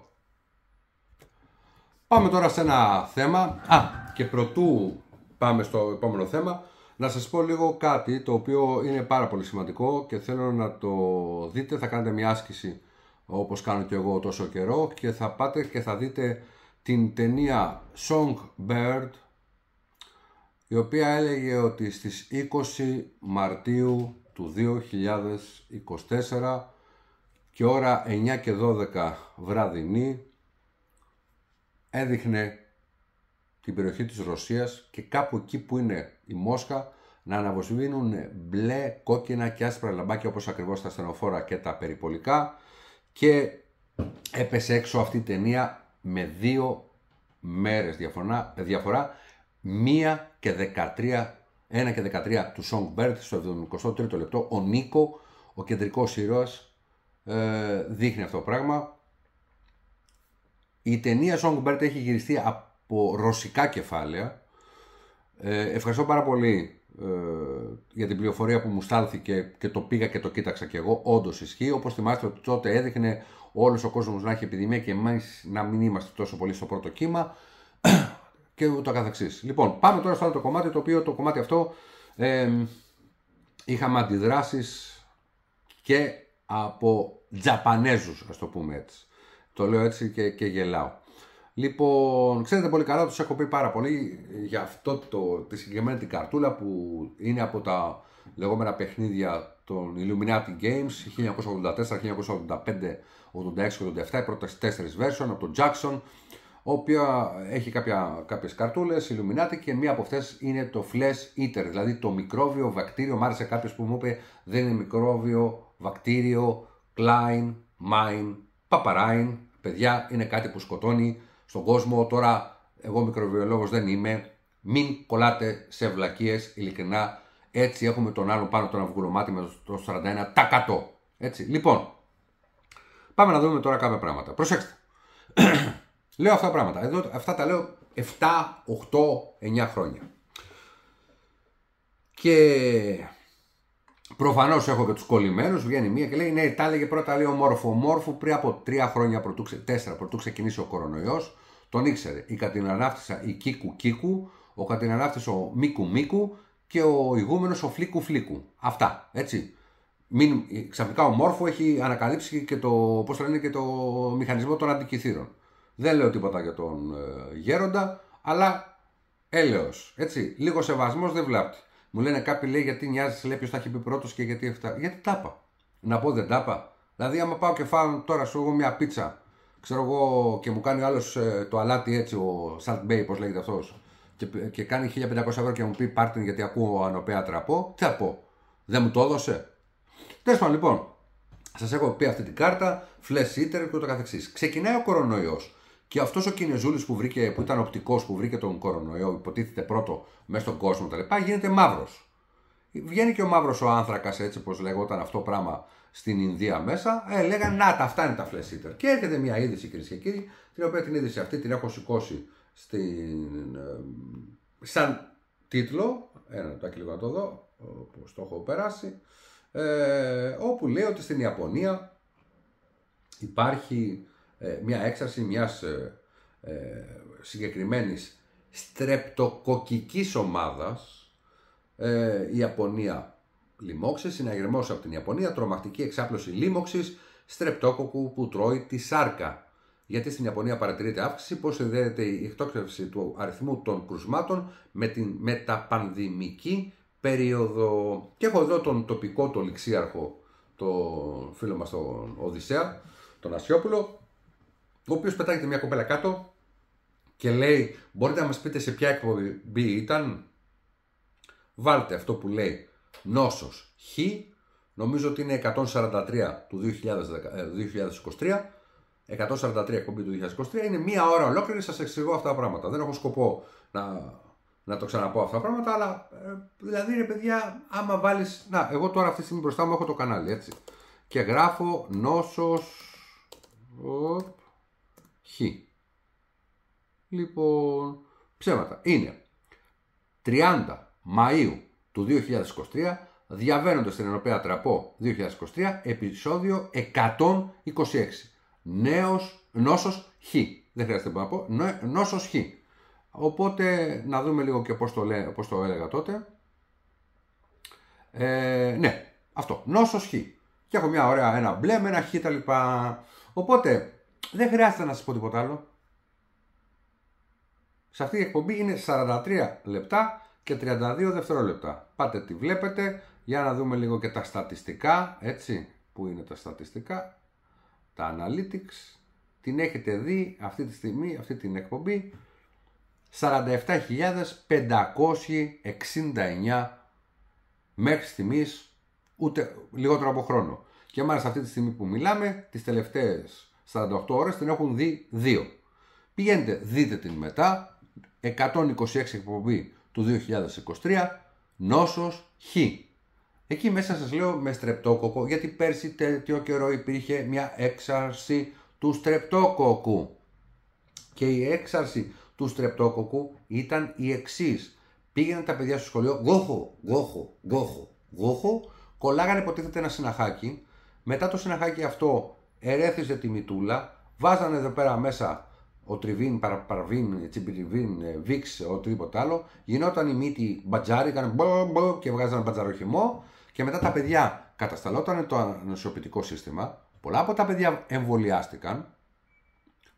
Πάμε τώρα σε ένα θέμα. Α, και προτού πάμε στο επόμενο θέμα, να σας πω λίγο κάτι το οποίο είναι πάρα πολύ σημαντικό και θέλω να το δείτε. Θα κάνετε μια άσκηση όπως κάνω και εγώ τόσο καιρό και θα πάτε και θα δείτε την ταινία Songbird η οποία έλεγε ότι στις 20 Μαρτίου του 2024 και ώρα 9 και 12 βραδινή έδειχνε την περιοχή της Ρωσίας και κάπου εκεί που είναι η Μόσχα να αναβοσβήνουν μπλε, κόκκινα και άσπρα λαμπάκια όπως ακριβώς τα στενοφόρα και τα περιπολικά και έπεσε έξω αυτή η ταινία με δύο μέρες διαφορά, διαφορά και δεκατρία 1 και 13 του Songbird στο 73ο λεπτό ο Νίκο, ο κεντρικός ήρωας ε, δείχνει αυτό το πράγμα η ταινία Songbird έχει γυριστεί από ρωσικά κεφάλαια. Ε, ευχαριστώ πάρα πολύ ε, για την πληροφορία που μου στάλθηκε και το πήγα και το κοίταξα κι εγώ. Όντως ισχύει. Όπως θυμάστε ότι τότε έδειχνε όλος ο κόσμος να έχει επιδημία και εμείς να μην είμαστε τόσο πολύ στο πρώτο κύμα και ούτω καθεξής. Λοιπόν, πάμε τώρα στο άλλο το κομμάτι, το οποίο το κομμάτι αυτό ε, είχαμε αντιδράσεις και από Τζαπανέζους, ας το πούμε έτσι. Το λέω έτσι και, και γελάω. Λοιπόν, ξέρετε πολύ καλά, τους έχω πει πάρα πολύ για αυτό το, τη συγκεκριμένη την καρτούλα που είναι από τα λεγόμενα παιχνίδια των Illuminati Games 1984, 1985, 86, 87, οι πρώτες τέσσερις version από τον Jackson, οποία έχει κάποια, κάποιες καρτούλες, Illuminati και μία από αυτές είναι το Flesh Eater, δηλαδή το μικρόβιο βακτήριο, μ' άρεσε κάποιος που μου είπε δεν είναι μικρόβιο, βακτήριο, Klein, Mine, Παπαράιν, παιδιά, είναι κάτι που σκοτώνει στον κόσμο. Τώρα, εγώ μικροβιολόγος δεν είμαι. Μην κολλάτε σε βλακίες, ειλικρινά. Έτσι έχουμε τον άλλο πάνω τον αυγουλωμάτι με το 41 τα κατώ. Έτσι. Λοιπόν, πάμε να δούμε τώρα κάποια πράγματα. Προσέξτε. λέω αυτά πράγματα. Εδώ, αυτά τα λέω 7, 8, 9 χρόνια. Και Προφανώς έχω και τους κολλημένους. Βγαίνει μία και λέει: Ναι, τα έλεγε πρώτα λέει, ο μόρφο. Μόρφο πριν από τρία χρόνια, πρωτού, τέσσερα πρωτού ξεκινήσει ο κορονοϊός, τον ήξερε. Η κατηναράφτησα η Κίκου Κίκου, ο κατηναράφτησα ο Μίκου Μίκου και ο ηγούμενος ο Φλίκου Φλίκου. Αυτά, έτσι. Μην, ε, ξαφνικά ο Μόρφο έχει ανακαλύψει και το, πώς λένε, και το μηχανισμό των αντικειθήρων. Δεν λέω τίποτα για τον ε, Γέροντα, αλλά έλεος, έτσι, λίγο σεβασμός δεν βλάπτει. Μου λένε κάποιοι λέει γιατί νοιάζει, λέει ποιος τα έχει πει πρώτος και γιατί αυτά. Γιατί τάπα. Να πω δεν τάπα. Δηλαδή, άμα πάω και φάω τώρα σου εγώ μια πίτσα, ξέρω εγώ, και μου κάνει άλλος ε, το αλάτι έτσι, ο Salt Bay, πώς λέγεται αυτός, και, και κάνει 1500 ευρώ και μου πει πάρτιν γιατί ακούω ανοπέα τραπώ, τι θα πω. Δεν μου το έδωσε. Τέλος λοιπόν, σας έχω πει αυτή την κάρτα, flash eater και ούτω καθεξής. Ξεκινάει ο κορονοϊός. Και αυτός ο Κινεζούλης που, βρήκε, που ήταν οπτικός, που βρήκε τον κορονοϊό, υποτίθεται πρώτο μέσα στον κόσμο κτλ., γίνεται μαύρος. Βγαίνει και ο μαύρος ο άνθρακας, έτσι όπω λέγονταν αυτό πράγμα στην Ινδία μέσα. Ε, λέγανε Να, τα φτάνει τα φλεσίτερ». Και έρχεται μια είδηση, κυρίες και κύριοι, την οποία την είδηση αυτή την έχω σηκώσει στην, ε, σαν τίτλο. Ένα λεπτάκι λίγο να το δω, όπω το έχω περάσει. Ε, όπου λέει ότι στην Ιαπωνία υπάρχει ε, μια έξαρση μιας ε, ε, συγκεκριμένης στρεπτοκοκικής ομάδας ε, η Ιαπωνία λοιμόξε, συναγερμός από την Ιαπωνία, τρομακτική εξάπλωση λίμωξης στρεπτόκοκου που τρώει τη σάρκα. Γιατί στην Ιαπωνία παρατηρείται αύξηση, πώς συνδέεται η εκτόξευση του αριθμού των κρουσμάτων με την μεταπανδημική περίοδο. Και έχω εδώ τον τοπικό, τον ληξίαρχο, τον φίλο μας τον Οδυσσέα, τον Ασιόπουλο, ο οποίος πετάγεται μια κοπέλα κάτω και λέει: Μπορείτε να μας πείτε σε ποια εκπομπή ήταν. Βάλτε αυτό που λέει νόσος Χ, νομίζω ότι είναι 143 του 2023. 143 ε, εκπομπή του 2023 είναι μία ώρα ολόκληρη. Σας εξηγώ αυτά τα πράγματα. Δεν έχω σκοπό να, να το ξαναπώ αυτά τα πράγματα, αλλά ε, δηλαδή είναι παιδιά, άμα βάλεις. Να, εγώ τώρα αυτή τη στιγμή μπροστά μου έχω το κανάλι έτσι. Και γράφω νόσος χ. Λοιπόν, ψέματα. Είναι 30 Μαΐου του 2023, διαβαίνοντα την Ενωπαία Τραπό 2023, επεισόδιο 126. Νέος, νόσος χ. Δεν χρειάζεται να πω. Νόσος χ. Οπότε να δούμε λίγο και πώς το, έλεγα τότε. Ε, ναι, αυτό. Νόσος χ. Και έχω μια ωραία, ένα μπλε με ένα χ τα λοιπά. Οπότε δεν χρειάζεται να σας πω τίποτα άλλο. Σε αυτή η εκπομπή είναι 43 λεπτά και 32 δευτερόλεπτα. Πάτε τη βλέπετε, για να δούμε λίγο και τα στατιστικά, έτσι, που είναι τα στατιστικά, τα analytics. Την έχετε δει αυτή τη στιγμή, αυτή την εκπομπή, 47.569 μέχρι στιγμής, ούτε λιγότερο από χρόνο. Και μάλιστα αυτή τη στιγμή που μιλάμε, τις τελευταίες 48 ώρες την έχουν δει δύο. Πηγαίνετε, δείτε την μετά, 126 εκπομπή του 2023, νόσος Χ. Εκεί μέσα σας λέω με στρεπτόκοκο, γιατί πέρσι τέτοιο καιρό υπήρχε μια έξαρση του στρεπτόκοκου. Και η έξαρση του στρεπτόκοκου ήταν η εξής. Πήγαιναν τα παιδιά στο σχολείο, γοχο γοχο γοχο γοχο κολλάγανε υποτίθεται ένα συναχάκι. Μετά το συναχάκι αυτό ερέθησε τη μητούλα, βάζανε εδώ πέρα μέσα ο Τριβίν, Παραβίν, Τσιμπιριβίν, ε, Βίξ, ε, οτιδήποτε άλλο, γινόταν η μύτη μπατζάρι, έκανε και βγάζανε μπατζαροχυμό και μετά τα παιδιά κατασταλόταν το ανοσιοποιητικό σύστημα. Πολλά από τα παιδιά εμβολιάστηκαν,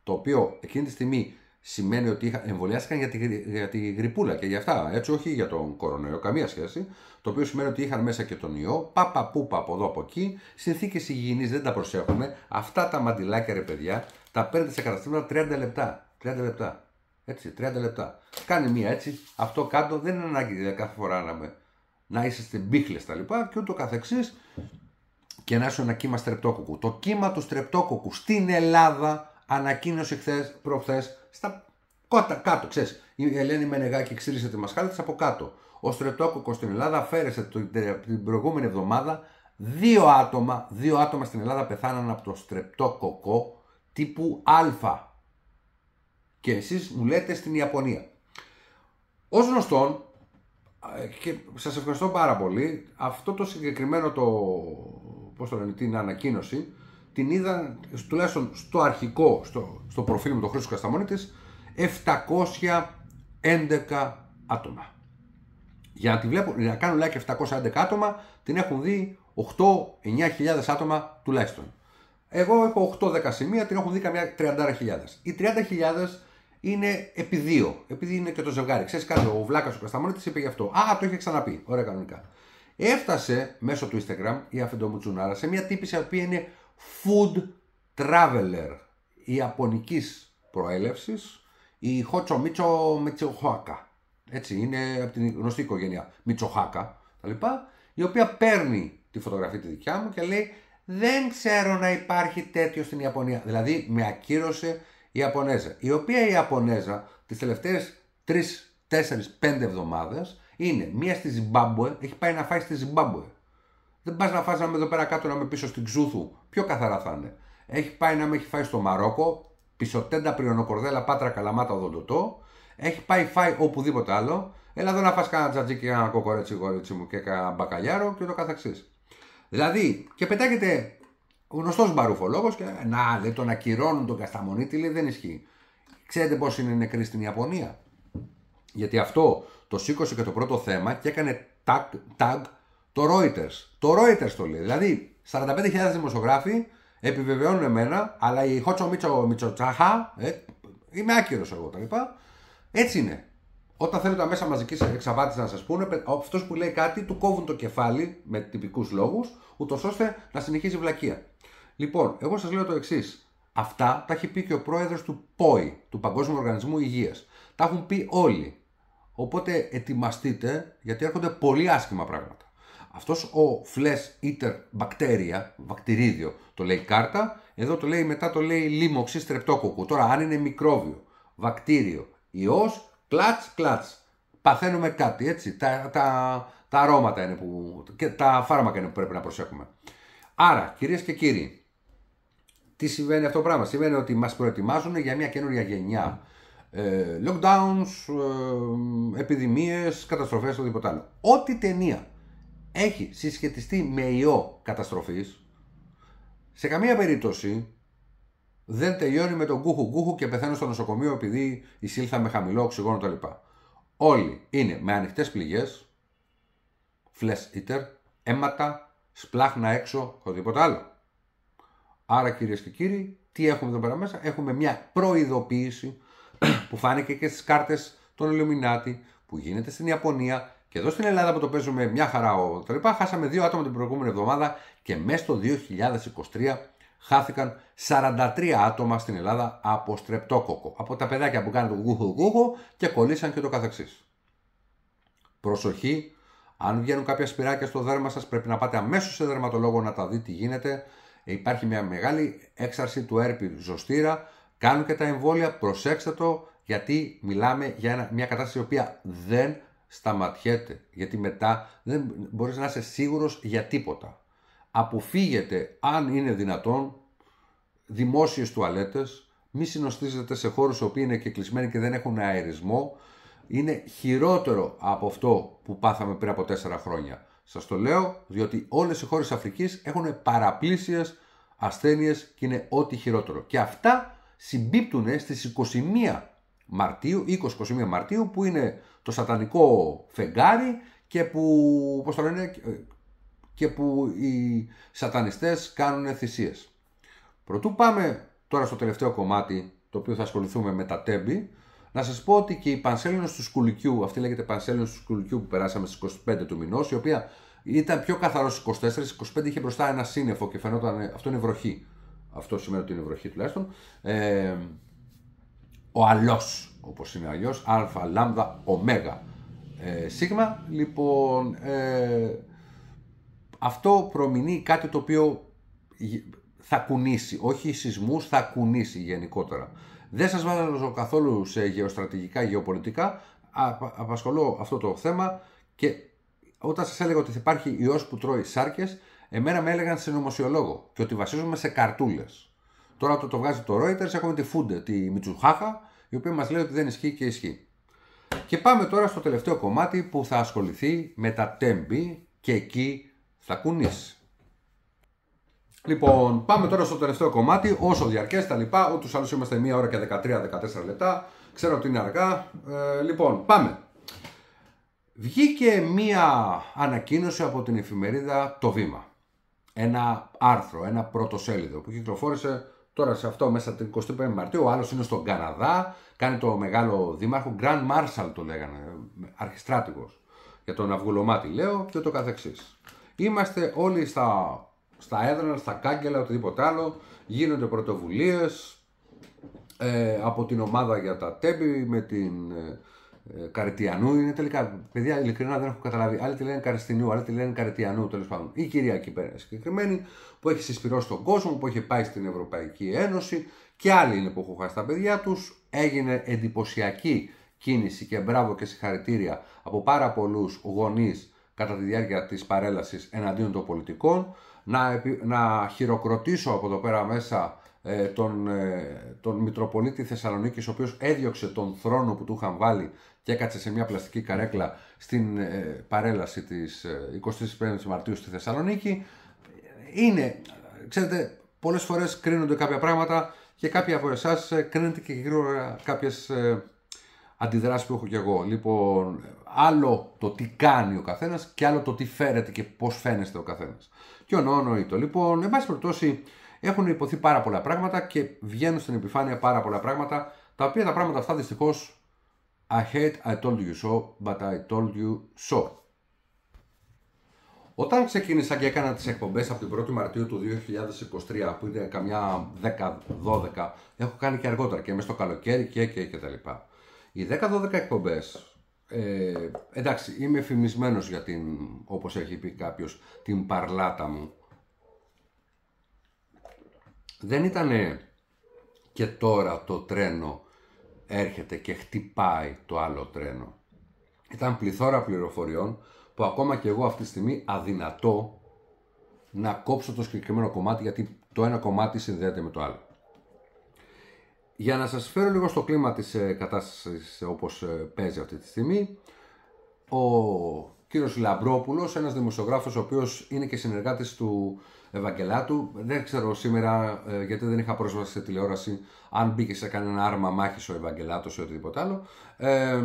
το οποίο εκείνη τη στιγμή σημαίνει ότι εμβολιάστηκαν για τη, για τη γρυπούλα και για αυτά, έτσι, όχι για τον κορονοϊό, καμία σχέση. Το οποίο σημαίνει ότι είχαν μέσα και τον ιό, πάπα πούπα από εδώ από εκεί. Συνθήκες υγιεινής δεν τα προσέχουμε. Αυτά τα μαντιλάκια, ρε παιδιά, τα παίρνετε σε καταστήματα 30 λεπτά. 30 λεπτά. Έτσι, 30 λεπτά. Κάνει μία έτσι, αυτό κάτω, δεν είναι ανάγκη κάθε φορά να, με, να είσαι στην τα λοιπά και ούτω καθεξής. Και να είσαι ένα κύμα στρεπτόκοκου. Το κύμα του στρεπτόκοκου στην Ελλάδα ανακοίνωσε χθες, προχθές, στα κότα, κάτω, ξέρεις. Η Ελένη Μενεγάκη ξύρισε τη μασχάλα της από κάτω. Ο Στρετόκοκο στην Ελλάδα αφαίρεσε την προηγούμενη εβδομάδα δύο άτομα, δύο άτομα στην Ελλάδα πεθάναν από το στρεπτόκοκο τύπου Α. Και εσείς μου λέτε στην Ιαπωνία. Ως γνωστόν, ε, και σας ευχαριστώ πάρα πολύ, αυτό το συγκεκριμένο το, πώς το λένε, την ανακοίνωση, την είδα τουλάχιστον στο αρχικό, στο, στο προφίλ μου το Χρήστος Κασταμονίτης, 711 άτομα. Για να, τη βλέπω, για να κάνω like 711 άτομα, την έχουν δει 8-9 άτομα τουλάχιστον. Εγώ έχω 8-10 σημεία, την έχουν δει καμιά 30.000. Οι 30.000 είναι επί δύο, επειδή είναι και το ζευγάρι. Ξέρεις κάτι, ο βλάκας ο Κασταμονίτης είπε γι' αυτό. Α, το είχε ξαναπεί. Ωραία, κανονικά. Έφτασε μέσω του Instagram η Αφεντομουτσουνάρα σε μια τύπηση η οποία είναι Food Traveler ιαπωνικής προέλευσης, η Χότσο Μίτσο Μιτσοχάκα. Έτσι, είναι από την γνωστή οικογένεια Μιτσοχάκα, τα λοιπά, η οποία παίρνει τη φωτογραφία τη δικιά μου και λέει «Δεν ξέρω να υπάρχει τέτοιο στην Ιαπωνία». Δηλαδή, με ακύρωσε η Ιαπωνέζα, η οποία η Ιαπωνέζα τις τελευταίες 3, 4, 5 εβδομάδες είναι μία στη Ζιμπάμπουε, έχει πάει να φάει στη Ζιμπάμπουε. Δεν πας να φάζαμε εδώ πέρα κάτω να είμαι πίσω στην Ξούθου. Πιο καθαρά θα είναι. Έχει πάει να με έχει φάει στο Μαρόκο, πίσω τέντα πριονοκορδέλα, πάτρα καλαμάτα οδοντοτό. Έχει πάει φάει οπουδήποτε άλλο. Έλα εδώ να φας κανένα τζατζίκι ένα κοκορέτσι γορίτσι μου και ένα μπακαλιάρο και το καθεξής. Δηλαδή και πετάγεται ο γνωστό μπαρούφο και να λέει τον ακυρώνουν τον Κασταμονίτη λέει δεν ισχύει. Ξέρετε πώς είναι νεκρή στην Ιαπωνία. Γιατί αυτό το σήκωσε και το πρώτο θέμα και έκανε tag, tag το Reuters. Το Reuters το λέει. Δηλαδή, 45.000 δημοσιογράφοι επιβεβαιώνουν εμένα, αλλά η Χότσο Μίτσο Μιτσοτσάχα, ε, είμαι άκυρος εγώ τα λοιπά. Έτσι είναι. Όταν θέλουν τα μέσα μαζικής εξαπάτησης να σας πούνε, αυτός που λέει κάτι του κόβουν το κεφάλι με τυπικούς λόγους, ούτως ώστε να συνεχίζει η βλακεία. Λοιπόν, εγώ σας λέω το εξής. Αυτά τα έχει πει και ο πρόεδρος του ΠΟΗ, του Παγκόσμιου Οργανισμού Υγείας. Τα έχουν πει όλοι. Οπότε ετοιμαστείτε, γιατί έρχονται πολύ άσχημα πράγματα. Αυτός ο flesh eater bacteria, βακτηρίδιο, το λέει κάρτα, εδώ το λέει μετά το λέει λίμωξη στρεπτόκοκου. Τώρα αν είναι μικρόβιο, βακτήριο, ιός, κλατς, κλατς. Παθαίνουμε κάτι, έτσι. Τα, τα, τα αρώματα είναι που, και τα φάρμακα είναι που πρέπει να προσέχουμε. Άρα, κυρίες και κύριοι, τι συμβαίνει αυτό το πράγμα. Συμβαίνει ότι μας προετοιμάζουν για μια καινούργια γενιά ε, lockdowns, ε, επιδημίες, καταστροφές, οτιδήποτε άλλο. Ό,τι ταινία έχει συσχετιστεί με ιό καταστροφής, σε καμία περίπτωση δεν τελειώνει με τον κούχου κούχου και πεθαίνω στο νοσοκομείο επειδή εισήλθα με χαμηλό οξυγόνο κτλ. Όλοι είναι με ανοιχτές πληγές, flesh eater, αίματα, σπλάχνα έξω, οτιδήποτε άλλο. Άρα κυρίες και κύριοι, τι έχουμε εδώ πέρα μέσα, έχουμε μια προειδοποίηση που φάνηκε και στις κάρτες των Ιλουμινάτη που γίνεται στην Ιαπωνία και εδώ στην Ελλάδα που το παίζουμε μια χαρά ο Τρεπά, χάσαμε δύο άτομα την προηγούμενη εβδομάδα και μέσα στο 2023 χάθηκαν 43 άτομα στην Ελλάδα από στρεπτόκοκο. Από τα παιδάκια που κάνουν το γούχο γκούχου και κολλήσαν και το καθεξής. Προσοχή, αν βγαίνουν κάποια σπυράκια στο δέρμα σας πρέπει να πάτε αμέσως σε δερματολόγο να τα δει τι γίνεται. Υπάρχει μια μεγάλη έξαρση του έρπη ζωστήρα. Κάνουν και τα εμβόλια, προσέξτε το γιατί μιλάμε για μια κατάσταση η οποία δεν σταματιέται, γιατί μετά δεν μπορείς να είσαι σίγουρος για τίποτα. Αποφύγετε, αν είναι δυνατόν, δημόσιες τουαλέτες, μη συνοστίζετε σε χώρους που είναι και κλεισμένοι και δεν έχουν αερισμό, είναι χειρότερο από αυτό που πάθαμε πριν από τέσσερα χρόνια. Σας το λέω, διότι όλες οι χώρες Αφρικής έχουν παραπλήσιες ασθένειες και είναι ό,τι χειρότερο. Και αυτά συμπίπτουν στις 21 Μαρτίου, 20-21 Μαρτίου, που είναι το σατανικό φεγγάρι και που, πώς το λένε, ε, και που οι σατανιστές κάνουν θυσίες. Προτού πάμε τώρα στο τελευταίο κομμάτι, το οποίο θα ασχοληθούμε με τα τέμπη, να σας πω ότι και η Πανσέλινος του Σκουλικιού, αυτή λέγεται Πανσέλινος του Σκουλικιού που περάσαμε στις 25 του μηνός, η οποία ήταν πιο καθαρός στις 24, 25 είχε μπροστά ένα σύννεφο και φαινόταν, ε, αυτό είναι βροχή, αυτό σημαίνει ότι είναι βροχή τουλάχιστον, ε, ο αλλός, όπως είναι αλλιώς, α, λάμδα, ωμέγα, ε, σίγμα. Λοιπόν, ε, αυτό προμηνύει κάτι το οποίο θα κουνήσει, όχι σεισμούς, θα κουνήσει γενικότερα. Δεν σας βάζω καθόλου σε γεωστρατηγικά, γεωπολιτικά, απασχολώ αυτό το θέμα και όταν σας έλεγα ότι θα υπάρχει ιός που τρώει σάρκες, εμένα με έλεγαν συνωμοσιολόγο και ότι βασίζομαι σε καρτούλες. Τώρα το, το βγάζει το Reuters, έχουμε τη Φούντε, τη Μιτσουχάχα, η οποία μας λέει ότι δεν ισχύει και ισχύει. Και πάμε τώρα στο τελευταίο κομμάτι που θα ασχοληθεί με τα τέμπη και εκεί θα κουνήσει. Λοιπόν, πάμε τώρα στο τελευταίο κομμάτι. Όσο διαρκές τα λοιπά, ούτως άλλως είμαστε 1 ώρα και 13-14 λεπτά. Ξέρω ότι είναι αργά. Ε, λοιπόν, πάμε. Βγήκε μία ανακοίνωση από την εφημερίδα Το Βήμα. Ένα άρθρο, ένα πρώτο που κυκλοφόρησε Τώρα σε αυτό μέσα την 25 Μαρτίου ο άλλος είναι στον Καναδά, κάνει το μεγάλο δήμαρχο, Grand Marshal το λέγανε, αρχιστράτηγος για τον Αυγουλωμάτη λέω και το καθεξής. Είμαστε όλοι στα, στα έδρανα, στα κάγκελα, οτιδήποτε άλλο, γίνονται πρωτοβουλίες ε, από την ομάδα για τα τέμπη με την... Ε, ε, Καρετιανού είναι τελικά. Παιδιά, ειλικρινά δεν έχω καταλάβει. Άλλοι τη λένε Καριστινιού, άλλοι τη λένε Καρτιανού τέλος πάντων. Η κυρία πέρα συγκεκριμένη που έχει συσπηρώσει τον κόσμο, που έχει πάει στην Ευρωπαϊκή Ένωση και άλλοι είναι που έχουν χάσει τα παιδιά τους. Έγινε εντυπωσιακή κίνηση και μπράβο και συγχαρητήρια από πάρα πολλούς γονείς κατά τη διάρκεια της παρέλασης εναντίον των πολιτικών. Να, να χειροκροτήσω από εδώ πέρα μέσα ε, τον, ε, τον Μητροπολίτη Θεσσαλονίκης ο οποίος έδιωξε τον θρόνο που του είχαν βάλει και έκατσε σε μια πλαστική καρέκλα στην ε, παρέλαση της ε, 25 Μαρτίου στη Θεσσαλονίκη. Είναι, ξέρετε, πολλές φορές κρίνονται κάποια πράγματα και κάποιοι από εσάς ε, κρίνετε και γύρω κάποιες ε, αντιδράσεις που έχω κι εγώ. Λοιπόν, άλλο το τι κάνει ο καθένας και άλλο το τι φέρεται και πώς φαίνεστε ο καθένας. Και ο νόητο. Λοιπόν, εν πάση περιπτώσει, έχουν υποθεί πάρα πολλά πράγματα και βγαίνουν στην επιφάνεια πάρα πολλά πράγματα, τα οποία τα πράγματα αυτά δυστυχώς I hate I told you so, but I told you so. Όταν ξεκίνησα και έκανα τις εκπομπές από την 1η Μαρτίου του 2023, που είναι καμιά 10-12, έχω κάνει και αργότερα και μες στο καλοκαίρι και και και τα λοιπά. Οι 10-12 εκπομπές, ε, εντάξει, είμαι φημισμένος για την, όπως έχει πει κάποιος, την παρλάτα μου. Δεν ήτανε και τώρα το τρένο έρχεται και χτυπάει το άλλο τρένο. Ήταν πληθώρα πληροφοριών που ακόμα και εγώ αυτή τη στιγμή αδυνατώ να κόψω το συγκεκριμένο κομμάτι γιατί το ένα κομμάτι συνδέεται με το άλλο. Για να σας φέρω λίγο στο κλίμα της ε, κατάστασης ε, όπως ε, παίζει αυτή τη στιγμή, ο κύριος Λαμπρόπουλος, ένας δημοσιογράφος ο οποίος είναι και συνεργάτης του Ευαγγελάτου. Δεν ξέρω σήμερα, ε, γιατί δεν είχα πρόσβαση σε τηλεόραση, αν μπήκε σε κανένα άρμα μάχη ο Ευαγγελάτος ή οτιδήποτε άλλο. Ε,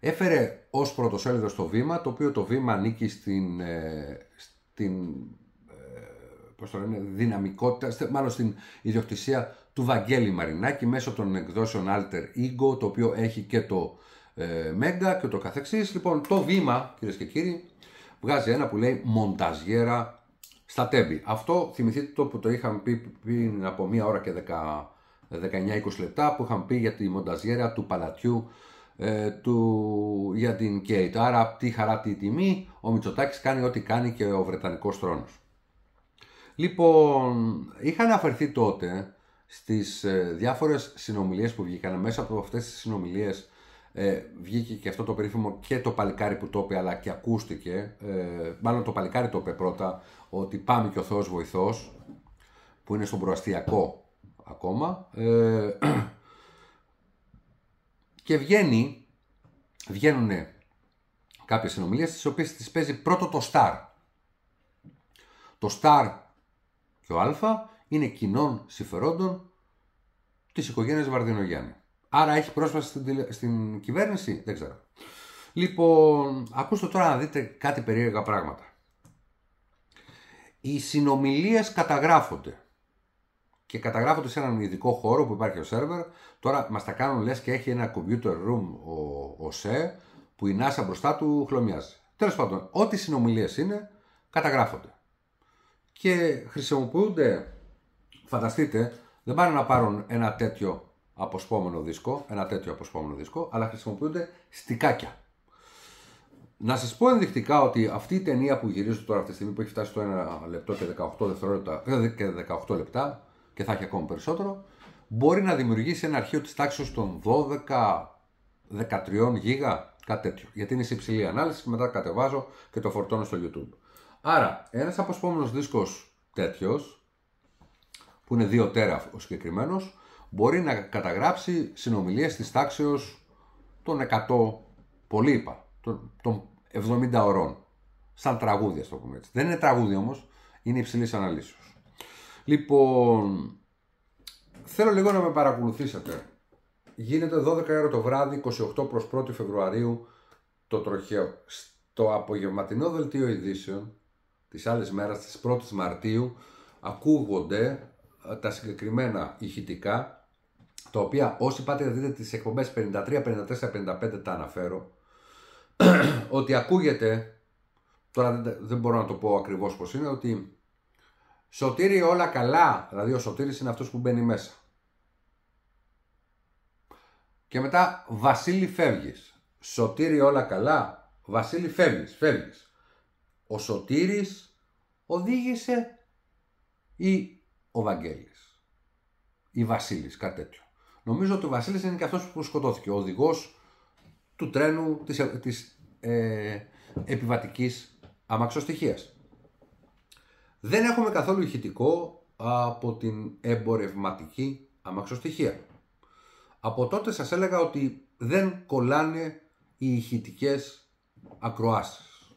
έφερε ως πρωτοσέλιδο το βήμα, το οποίο το βήμα ανήκει στην, ε, στην ε, πώς δυναμικότητα, μάλλον στην ιδιοκτησία του Βαγγέλη Μαρινάκη μέσω των εκδόσεων Alter Ego, το οποίο έχει και το ε, και το καθεξής. Λοιπόν, το βήμα, κυρίες και κύριοι, βγάζει ένα που λέει «Μονταζιέρα στα τέμπη. Αυτό θυμηθείτε το που το είχαμε πει πριν από μία ώρα και 19-20 λεπτά που είχαμε πει για τη μονταζιέρα του παλατιού ε, του, για την Κέιτ. Άρα από τη χαρά τη τιμή ο Μητσοτάκης κάνει ό,τι κάνει και ο Βρετανικός θρόνος. Λοιπόν, είχα αναφερθεί τότε στις ε, διάφορες συνομιλίες που βγήκαν. Μέσα από αυτές τις συνομιλίες ε, βγήκε και αυτό το περίφημο και το παλικάρι που το είπε αλλά και ακούστηκε. Ε, μάλλον το παλικάρι το είπε πρώτα ότι πάμε και ο Θεός Βοηθός, που είναι στον προαστιακό ακόμα, ε, και βγαίνει, βγαίνουν κάποιες συνομιλίες τις οποίες τις παίζει πρώτο το Σταρ. Το Σταρ και ο Α είναι κοινών συμφερόντων της οικογένειας Βαρδινογιάννη. Άρα έχει πρόσβαση στην, στην κυβέρνηση, δεν ξέρω. Λοιπόν, ακούστε τώρα να δείτε κάτι περίεργα πράγματα. Οι συνομιλίες καταγράφονται και καταγράφονται σε έναν ειδικό χώρο που υπάρχει ο σερβερ. Τώρα μας τα κάνουν λες και έχει ένα computer room ο, ΣΕ που η NASA μπροστά του χλωμιάζει. Τέλος πάντων, ό,τι συνομιλίες είναι καταγράφονται. Και χρησιμοποιούνται, φανταστείτε, δεν πάνε να πάρουν ένα τέτοιο αποσπόμενο δίσκο, ένα τέτοιο αποσπόμενο δίσκο, αλλά χρησιμοποιούνται στικάκια. Να σας πω ενδεικτικά ότι αυτή η ταινία που γυρίζω τώρα αυτή τη στιγμή που έχει φτάσει στο 1 λεπτό και 18, δευτερόλεπτα, ε, και 18 λεπτά και θα έχει ακόμα περισσότερο, μπορεί να δημιουργήσει ένα αρχείο της τάξης των 12-13 γίγα, κάτι τέτοιο. Γιατί είναι σε υψηλή ανάλυση και μετά κατεβάζω και το φορτώνω στο YouTube. Άρα, ένας αποσπόμενος δίσκος τέτοιος, που είναι 2 τέρα ο συγκεκριμένος, μπορεί να καταγράψει συνομιλίες της τάξη των 100 πολύ των, 70 ωρών. Σαν τραγούδια, το πούμε έτσι. Δεν είναι τραγούδια όμως, είναι υψηλής αναλύσεως. Λοιπόν, θέλω λίγο να με παρακολουθήσετε. Γίνεται 12 ώρα το βράδυ, 28 προ 1 Φεβρουαρίου, το τροχαίο. Στο απογευματινό δελτίο ειδήσεων, της άλλης μέρας, της 1 η Μαρτίου, ακούγονται ε, τα συγκεκριμένα ηχητικά, τα οποία όσοι πάτε να δείτε τις εκπομπές 53, 54, 55 τα αναφέρω, ότι ακούγεται, τώρα δεν μπορώ να το πω ακριβώς πως είναι, ότι σωτήρι όλα καλά, δηλαδή ο σωτήρις είναι αυτός που μπαίνει μέσα. Και μετά Βασίλη φεύγεις. Σωτήρι όλα καλά, Βασίλη φεύγεις, φεύγεις. Ο σωτήρις οδήγησε ή ο Βαγγέλης ή Βασίλης, κάτι τέτοιο. Νομίζω ότι ο Βασίλης είναι και αυτός που σκοτώθηκε, ο οδηγός του τρένου της, της ε, επιβατικής αμαξοστοιχίας. Δεν έχουμε καθόλου ηχητικό από την εμπορευματική αμαξοστοιχία Από τότε σας έλεγα ότι δεν κολλάνε οι ηχητικές ακροάσεις.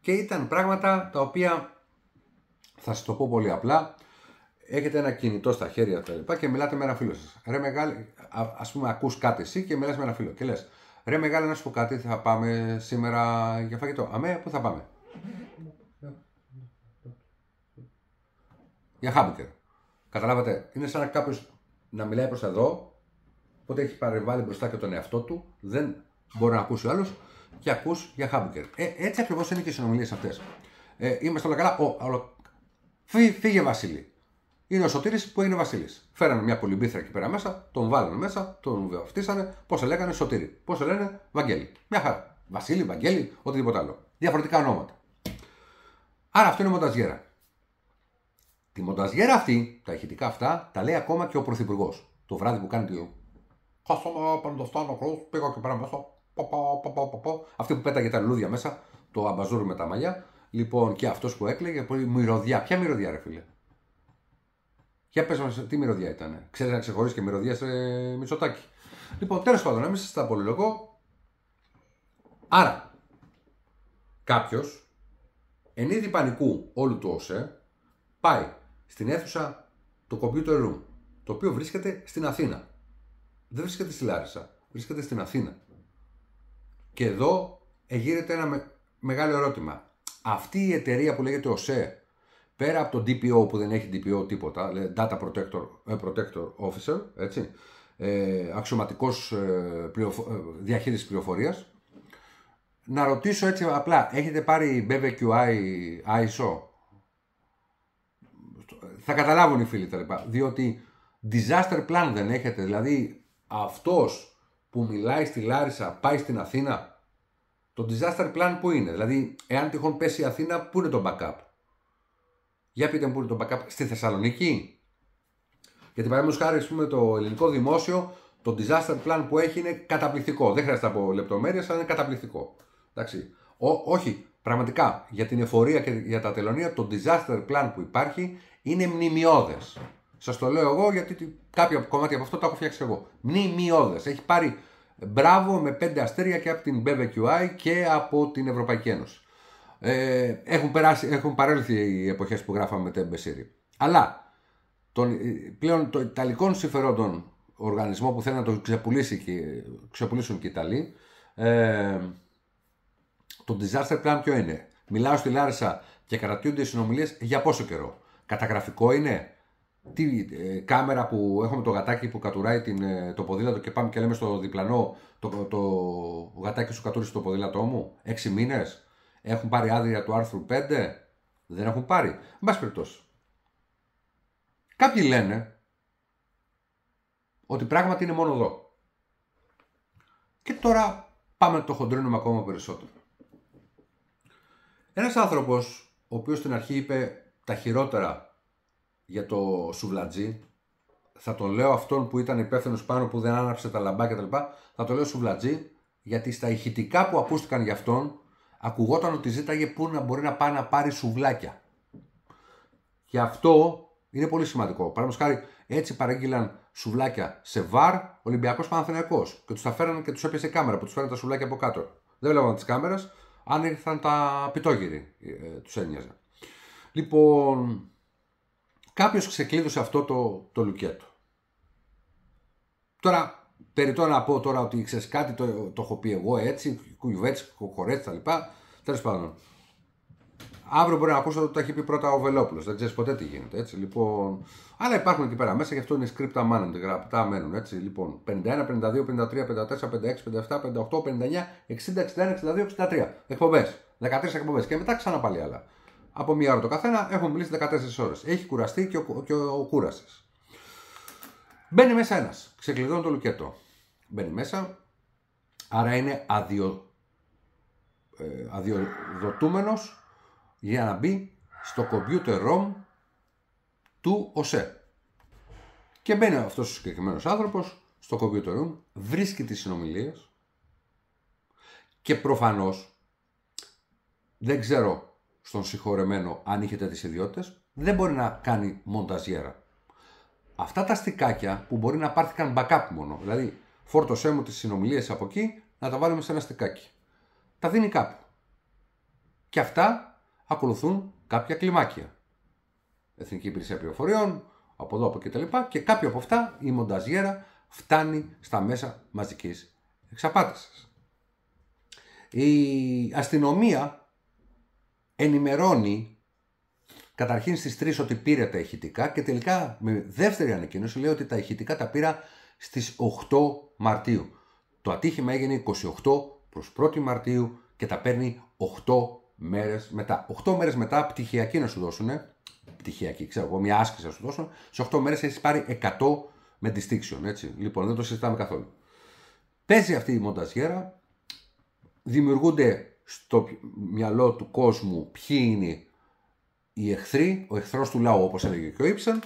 Και ήταν πράγματα τα οποία, θα σας το πω πολύ απλά, έχετε ένα κινητό στα χέρια τα και μιλάτε με ένα φίλο σας. Ρε μεγάλη, ας πούμε ακούς κάτι εσύ και μιλάς με ένα φίλο και λες Ρε μεγάλο, να σου πω κάτι, θα πάμε σήμερα για φαγητό. Αμέ, πού θα πάμε. Για χάμπουκερ. Καταλάβατε, είναι σαν κάποιος να μιλάει προς εδώ, οπότε έχει παρεμβάλει μπροστά και τον εαυτό του, δεν μπορεί να ακούσει ο άλλος και ακούς για χάμπουκερ. Ε, έτσι ακριβώς είναι και οι συνομιλίες αυτές. Ε, είμαστε όλα καλά. Ο, ο, φύγε, Βασίλη είναι ο Σωτήρης που έγινε Βασίλης. Φέρανε μια πολυμπήθρα εκεί πέρα μέσα, τον βάλανε μέσα, τον βαφτίσανε. Πώς σε λέγανε Σωτήρη, πώς σε λένε Βαγγέλη. Μια χαρά. Βασίλη, Βαγγέλη, οτιδήποτε άλλο. Διαφορετικά ονόματα. Άρα αυτό είναι μονταζιέρα. Τη μονταζιέρα αυτή, τα ηχητικά αυτά, τα λέει ακόμα και ο Πρωθυπουργός. Το βράδυ που κάνει το. να παντοστάνω, κρούς, πήγα και πέρα μέσα. Αυτή που πέταγε τα λουλούδια μέσα, το αμπαζούρ με τα μαλλιά. Λοιπόν, και αυτός που έκλαιγε, μυρωδιά. Ποια μυρωδιά, ρε φίλε. Για πες μας, τι μυρωδιά ήταν. Ξέρεις να ξεχωρίσει και μυρωδιά σε μισοτάκι. Λοιπόν, τέλος πάντων, να μην σας τα πολυλογώ. Άρα, κάποιος εν είδη πανικού όλου του ΩΣΕ πάει στην αίθουσα του Computer Room, το οποίο βρίσκεται στην Αθήνα. Δεν βρίσκεται στη Λάρισα, βρίσκεται στην Αθήνα. Και εδώ εγείρεται ένα μεγάλο ερώτημα. Αυτή η εταιρεία που λέγεται ΟΣΕ Πέρα από το DPO που δεν έχει DPO τίποτα, Data Protector, ε, Protector Officer, έτσι, ε, αξιωματικός ε, ε, διαχείρισης πληροφορίας, να ρωτήσω έτσι απλά, έχετε πάρει BBQI ISO, θα καταλάβουν οι φίλοι τα λοιπά, διότι disaster plan δεν έχετε, δηλαδή αυτός που μιλάει στη Λάρισα πάει στην Αθήνα, το disaster plan που είναι, δηλαδή εάν τυχόν πέσει η Αθήνα, πού είναι το backup. Για πείτε μου πού είναι το backup στη Θεσσαλονίκη. Γιατί παραδείγματος χάρη, πούμε, το ελληνικό δημόσιο, το disaster plan που έχει είναι καταπληκτικό. Δεν χρειάζεται από λεπτομέρειες, αλλά είναι καταπληκτικό. Εντάξει. Ό, όχι, πραγματικά για την εφορία και για τα τελωνία, το disaster plan που υπάρχει είναι μνημειώδες. Σας το λέω εγώ γιατί κάποια κομμάτια από αυτό τα έχω φτιάξει εγώ. Μνημειώδες. Έχει πάρει μπράβο με πέντε αστέρια και από την BBQI και από την Ευρωπαϊκή Ένωση. Ε, έχουν, περάσει, έχουν παρέλθει οι εποχές που γράφαμε Τέμπε Σύρι. Αλλά τον, ε, πλέον το Ιταλικών συμφερόντων οργανισμό που θέλει να τον ξεπουλήσει και, ξεπουλήσουν και οι Ιταλοί, ε, το disaster plan ποιο είναι. Μιλάω στη Λάρισα και κρατούνται οι συνομιλίες για πόσο καιρό. Καταγραφικό είναι, τι ε, κάμερα που έχουμε το γατάκι που κατουράει την, ε, το ποδήλατο και πάμε και λέμε στο διπλανό το, το, γατάκι σου κατούρισε το ποδήλατό μου, έξι μήνες. Έχουν πάρει άδεια του άρθρου 5. Δεν έχουν πάρει. Εν περιπτώσει. Κάποιοι λένε ότι πράγματι είναι μόνο εδώ. Και τώρα πάμε να το χοντρίνουμε ακόμα περισσότερο. Ένας άνθρωπος, ο οποίος στην αρχή είπε τα χειρότερα για το σουβλατζί, θα τον λέω αυτόν που ήταν υπεύθυνος πάνω που δεν άναψε τα λαμπάκια κτλ. Θα το λέω σουβλατζί, γιατί στα ηχητικά που ακούστηκαν για αυτόν ακουγόταν ότι ζήταγε πού να μπορεί να πάει να πάρει σουβλάκια. Και αυτό είναι πολύ σημαντικό. Παραδείγματος χάρη, έτσι παρέγγειλαν σουβλάκια σε βαρ Ολυμπιακός Παναθενιακό. Και τους τα φέραν και τους έπιασε η κάμερα που τους φέρανε τα σουβλάκια από κάτω. Δεν βλέπαν τις κάμερες. Αν ήρθαν τα πιτόγυροι, ε, τους ένοιαζε. Λοιπόν, κάποιος ξεκλείδωσε αυτό το, το λουκέτο. Τώρα, Περιτώ να πω τώρα ότι ξέρεις κάτι, το, το έχω πει εγώ έτσι, κουβέτσι, κοκορέτσι λοιπά, Τέλος πάντων. Αύριο μπορεί να ακούσω ότι το έχει πει πρώτα ο Βελόπουλος. Δεν ξέρεις ποτέ τι γίνεται. Έτσι, λοιπόν. Αλλά υπάρχουν εκεί πέρα μέσα, γι' αυτό είναι scripta τα Γραπτά μένουν. Έτσι, λοιπόν. 51, 52, 53, 54, 56, 57, 58, 59, 60, 61, 62, 63. Εκπομπέ. 13 εκπομπές. Και μετά ξανά πάλι άλλα. Από μία ώρα το καθένα έχουν μιλήσει 14 ώρες. Έχει κουραστεί και ο, ο, ο κούρασε. Μπαίνει μέσα ένας. Ξεκλειδώνει το λουκέτο μπαίνει μέσα. Άρα είναι αδειο, ε, αδειοδοτούμενος για να μπει στο computer ROM του ΟΣΕ. Και μπαίνει αυτός ο συγκεκριμένος άνθρωπος στο computer ROM, βρίσκει τις συνομιλίες και προφανώς δεν ξέρω στον συγχωρεμένο αν είχε τέτοιες ιδιότητες, δεν μπορεί να κάνει μονταζιέρα. Αυτά τα στικάκια που μπορεί να πάρθηκαν backup μόνο, δηλαδή φόρτωσέ μου τις συνομιλίες από εκεί, να τα βάλουμε σε ένα στεκάκι. Τα δίνει κάπου. Και αυτά ακολουθούν κάποια κλιμάκια. Εθνική Υπηρεσία Πληροφοριών, από εδώ, από εκεί κτλ. Και κάποια από αυτά η μονταζιέρα φτάνει στα μέσα μαζικής εξαπάτησης. Η αστυνομία ενημερώνει Καταρχήν στις 3 ότι πήρε τα ηχητικά και τελικά με δεύτερη ανακοίνωση λέει ότι τα ηχητικά τα πήρα στις 8 Μαρτίου. Το ατύχημα έγινε 28 προς 1η Μαρτίου και τα παίρνει 8 μέρες μετά. 8 μέρες μετά πτυχιακή να σου δώσουν, πτυχιακή ξέρω εγώ, μια άσκηση να σου δώσουν, σε 8 μέρες έχεις πάρει 100 με distinction, έτσι. Λοιπόν, δεν το συζητάμε καθόλου. Παίζει αυτή η μονταζιέρα, δημιουργούνται στο μυαλό του κόσμου ποιοι είναι οι εχθροί, ο εχθρός του λαού όπως έλεγε και ο Ήψαν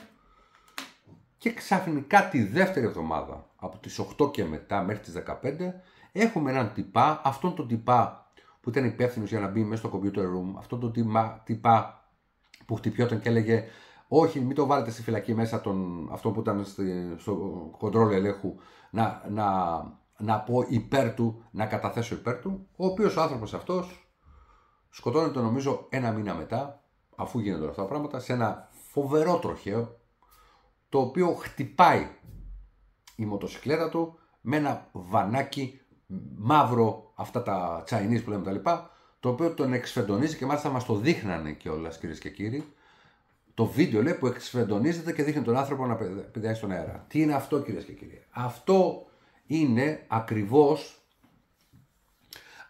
και ξαφνικά τη δεύτερη εβδομάδα από τις 8 και μετά μέχρι τις 15 έχουμε έναν τυπά, αυτόν τον τυπά που ήταν υπεύθυνος για να μπει μέσα στο computer room, αυτόν τον τυπά, που χτυπιόταν και έλεγε όχι, μην το βάλετε στη φυλακή μέσα τον, αυτό που ήταν στη, στο κοντρόλ ελέγχου να, να, να πω υπέρ του, να καταθέσω υπέρ του, ο οποίος ο άνθρωπος αυτός σκοτώνεται νομίζω ένα μήνα μετά, αφού γίνονται αυτά τα πράγματα, σε ένα φοβερό τροχαίο, το οποίο χτυπάει η μοτοσυκλέτα του με ένα βανάκι μαύρο, αυτά τα Chinese που λέμε τα λοιπά, το οποίο τον εξφεντονίζει και μάλιστα μας το δείχνανε κιόλας κυρίες και κύριοι. Το βίντεο λέει που εξφεντονίζεται και δείχνει τον άνθρωπο να πηδάει στον αέρα. Τι είναι αυτό κυρίες και κύριοι. Αυτό είναι ακριβώς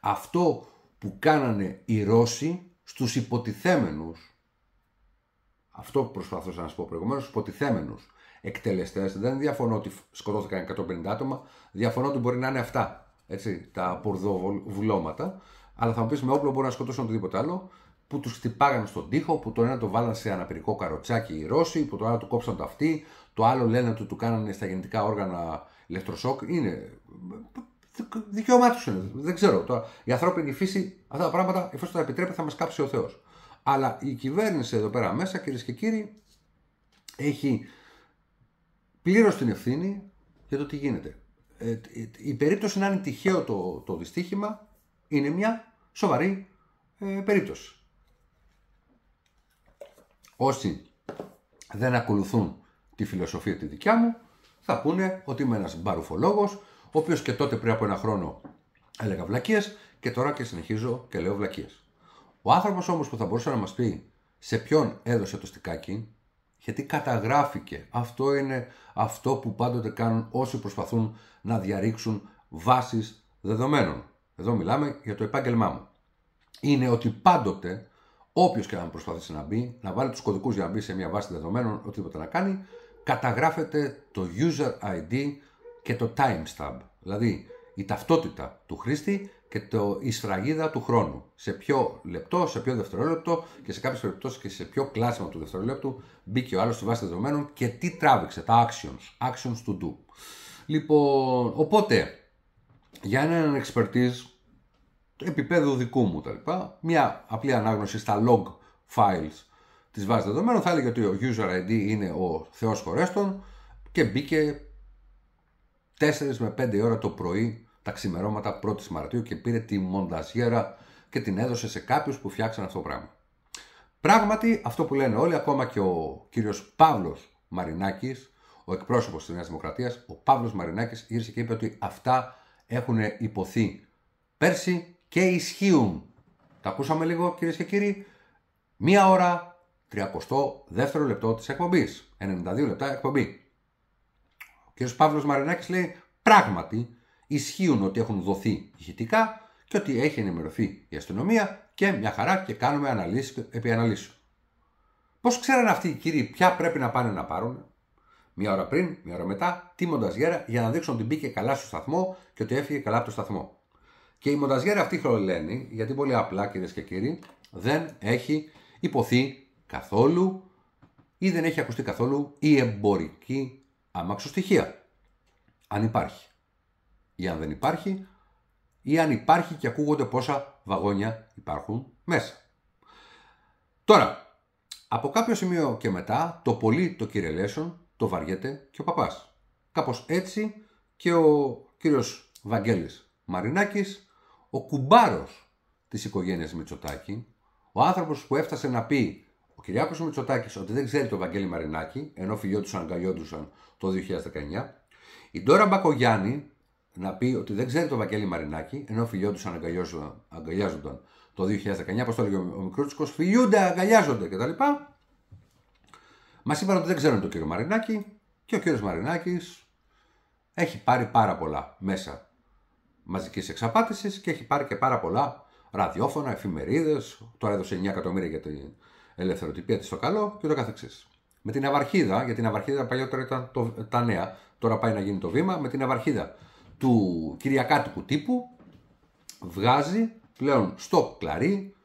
αυτό που κάνανε οι Ρώσοι στους υποτιθέμενους αυτό που προσπαθούσα να σας πω προηγουμένως, στους υποτιθέμενους εκτελεστές. Δεν διαφωνώ ότι σκοτώθηκαν 150 άτομα. Διαφωνώ ότι μπορεί να είναι αυτά έτσι, τα πορδοβουλώματα. Αλλά θα μου πεις με όπλο μπορεί να σκοτώσουν οτιδήποτε άλλο. Που τους χτυπάγαν στον τοίχο, που το ένα το βάλαν σε αναπηρικό καροτσάκι οι Ρώσοι, που το άλλο του κόψαν το αυτή, το άλλο λένε ότι του κάνανε στα γεννητικά όργανα ηλεκτροσόκ. Είναι. Δικαίωμά τους είναι. Δεν ξέρω. Τώρα, η ανθρώπινη φύση αυτά τα πράγματα, εφόσον τα επιτρέπει, θα μας κάψει ο Θεός. Αλλά η κυβέρνηση εδώ πέρα μέσα, κυρίες και κύριοι, έχει πλήρως την ευθύνη για το τι γίνεται. Ε, ε, η περίπτωση να είναι τυχαίο το, το δυστύχημα είναι μια σοβαρή ε, περίπτωση. Όσοι δεν ακολουθούν τη φιλοσοφία τη δικιά μου θα πούνε ότι είμαι ένας μπαρουφολόγος ο οποίος και τότε πριν από ένα χρόνο έλεγα βλακίες και τώρα και συνεχίζω και λέω βλακίες. Ο άνθρωπος όμως που θα μπορούσε να μας πει σε ποιον έδωσε το στικάκι γιατί καταγράφηκε. Αυτό είναι αυτό που πάντοτε κάνουν όσοι προσπαθούν να διαρρήξουν βάσεις δεδομένων. Εδώ μιλάμε για το επάγγελμά μου. Είναι ότι πάντοτε όποιος και αν προσπαθήσει να μπει, να βάλει τους κωδικούς για να μπει σε μια βάση δεδομένων, οτιδήποτε να κάνει, καταγράφεται το user ID και το timestamp. Δηλαδή η ταυτότητα του χρήστη και το, η σφραγίδα του χρόνου. Σε ποιο λεπτό, σε ποιο δευτερόλεπτο και σε κάποιες περιπτώσεις και σε ποιο κλάσμα του δευτερόλεπτου μπήκε ο άλλος στη βάση δεδομένων και τι τράβηξε, τα actions, actions to do. Λοιπόν, οπότε, για έναν expertise επίπεδου δικού μου τα λοιπά, Μια απλή ανάγνωση στα log files της βάσης δεδομένων θα έλεγε ότι ο user ID είναι ο θεός χωρέστον και μπήκε 4 με 5 ώρα το πρωί τα ξημερώματα 1η Μαρτίου και πήρε τη μονταζιέρα και την έδωσε σε κάποιους που φτιάξαν αυτό το πράγμα. Πράγματι, αυτό που λένε όλοι, ακόμα και ο κύριος Παύλος Μαρινάκης, ο εκπρόσωπος της Νέας Δημοκρατίας, ο Παύλος Μαρινάκης ήρθε και είπε ότι αυτά έχουν υποθεί πέρσι και ισχύουν. Τα ακούσαμε λίγο, κυρίες και κύριοι. Μία ώρα 32ο λεπτό της εκπομπής. 92 λεπτά εκπομπή. Ο κυριο Παύλος Μαρινάκης λέει: Πράγματι, ισχύουν ότι έχουν δοθεί ηχητικά και ότι έχει ενημερωθεί η αστυνομία και μια χαρά και κάνουμε αναλύσεις επί αναλύσεων. Πώς ξέραν αυτοί οι κύριοι ποια πρέπει να πάνε να πάρουν. Μία ώρα πριν, μία ώρα μετά, τι μονταζιέρα για να δείξουν ότι μπήκε καλά στο σταθμό και ότι έφυγε καλά από το σταθμό. Και η μονταζιέρα αυτή χρολένει, γιατί πολύ απλά κυρίες και κύριοι, δεν έχει υποθεί καθόλου ή δεν έχει ακουστεί καθόλου η εμπορική η εμπορικη στοιχεία. Αν υπάρχει ή αν δεν υπάρχει ή αν υπάρχει και ακούγονται πόσα βαγόνια υπάρχουν μέσα. Τώρα, από κάποιο σημείο και μετά, το πολύ το Λέσον, το βαριέται και ο παπάς. Κάπως έτσι και ο κύριος Βαγγέλης Μαρινάκης, ο κουμπάρος της οικογένειας Μητσοτάκη, ο άνθρωπος που έφτασε να πει ο Κυριάκος Μητσοτάκης ότι δεν ξέρει τον Βαγγέλη Μαρινάκη, ενώ φιλιόντουσαν αγκαλιόντουσαν το 2019, η Ντόρα Μπακογιάννη, να πει ότι δεν ξέρει τον Βακέλη Μαρινάκη, ενώ φιλιό του αγκαλιάζονταν το 2019, όπω το έλεγε ο Μικρούτσικος, φιλιούνται, αγκαλιάζονται κτλ. Μας είπαν ότι δεν ξέρουν τον κύριο Μαρινάκη και ο κύριος Μαρινάκης έχει πάρει πάρα πολλά μέσα μαζικής εξαπάτησης και έχει πάρει και πάρα πολλά ραδιόφωνα, εφημερίδες. Τώρα έδωσε 9 εκατομμύρια για την ελευθεροτυπία της στο καλό και ούτω καθεξής. Με την Αβαρχίδα, γιατί την Αβαρχίδα παλιότερα ήταν τα νέα, τώρα πάει να γίνει το βήμα, με την Αβαρχίδα του Κυριακάτικου τύπου βγάζει πλέον στο κλαρί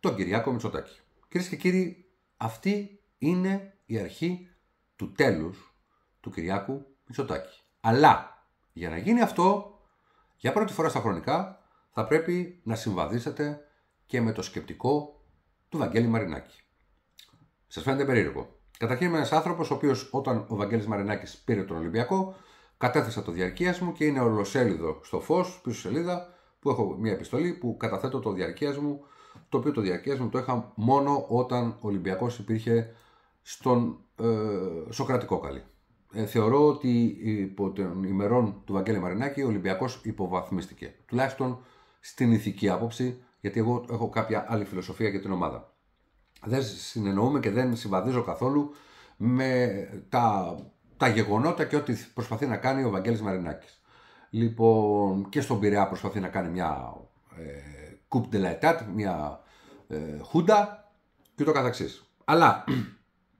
τον Κυριάκο Μητσοτάκη. Κυρίες και κύριοι, αυτή είναι η αρχή του τέλους του Κυριάκου Μητσοτάκη. Αλλά για να γίνει αυτό, για πρώτη φορά στα χρονικά, θα πρέπει να συμβαδίσετε και με το σκεπτικό του Βαγγέλη Μαρινάκη. Σας φαίνεται περίεργο. Καταρχήν είμαι ένας άνθρωπος ο οποίος όταν ο Βαγγέλης Μαρινάκης πήρε τον Ολυμπιακό Κατέθεσα το διαρκείας μου και είναι ολοσέλιδο στο φως, πίσω σελίδα, που έχω μια επιστολή που καταθέτω το διαρκείας μου, το οποίο το διαρκείας μου το είχα μόνο όταν ο Ολυμπιακός υπήρχε στον ε, Σοκρατικό Καλή. Ε, θεωρώ ότι υπό των ημερών του Βαγγέλη Μαρινάκη ο Ολυμπιακός υποβαθμίστηκε. Τουλάχιστον στην ηθική άποψη, γιατί εγώ έχω κάποια άλλη φιλοσοφία για την ομάδα. Δεν συνεννοούμε και δεν συμβαδίζω καθόλου με τα τα γεγονότα και ό,τι προσπαθεί να κάνει ο Βαγγέλης Μαρινάκης. Λοιπόν, και στον Πειραιά προσπαθεί να κάνει μια ε, de l'Etat, μια ε, χούντα και ούτω καθαξής. Αλλά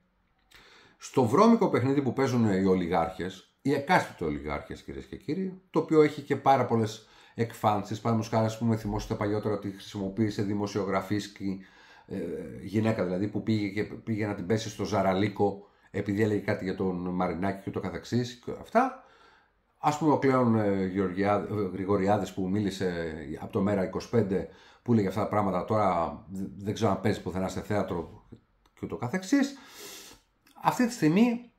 στο βρώμικο παιχνίδι που παίζουν οι ολιγάρχες, οι εκάστοτε ολιγάρχες κυρίες και κύριοι, το οποίο έχει και πάρα πολλές εκφάνσεις, παραδείγματος χάρη ας πούμε θυμόσαστε παλιότερα ότι χρησιμοποίησε δημοσιογραφίσκη ε, γυναίκα δηλαδή που πήγε, και, πήγε να την πέσει στο Ζαραλίκο επειδή έλεγε κάτι για τον Μαρινάκη και το καθεξής και αυτά. Ας πούμε ο Κλέον ε, ε, Γρηγοριάδης που μίλησε από το Μέρα 25 που έλεγε αυτά τα πράγματα τώρα δεν ξέρω αν παίζει πουθενά σε θέατρο και το καθεξής. Αυτή τη στιγμή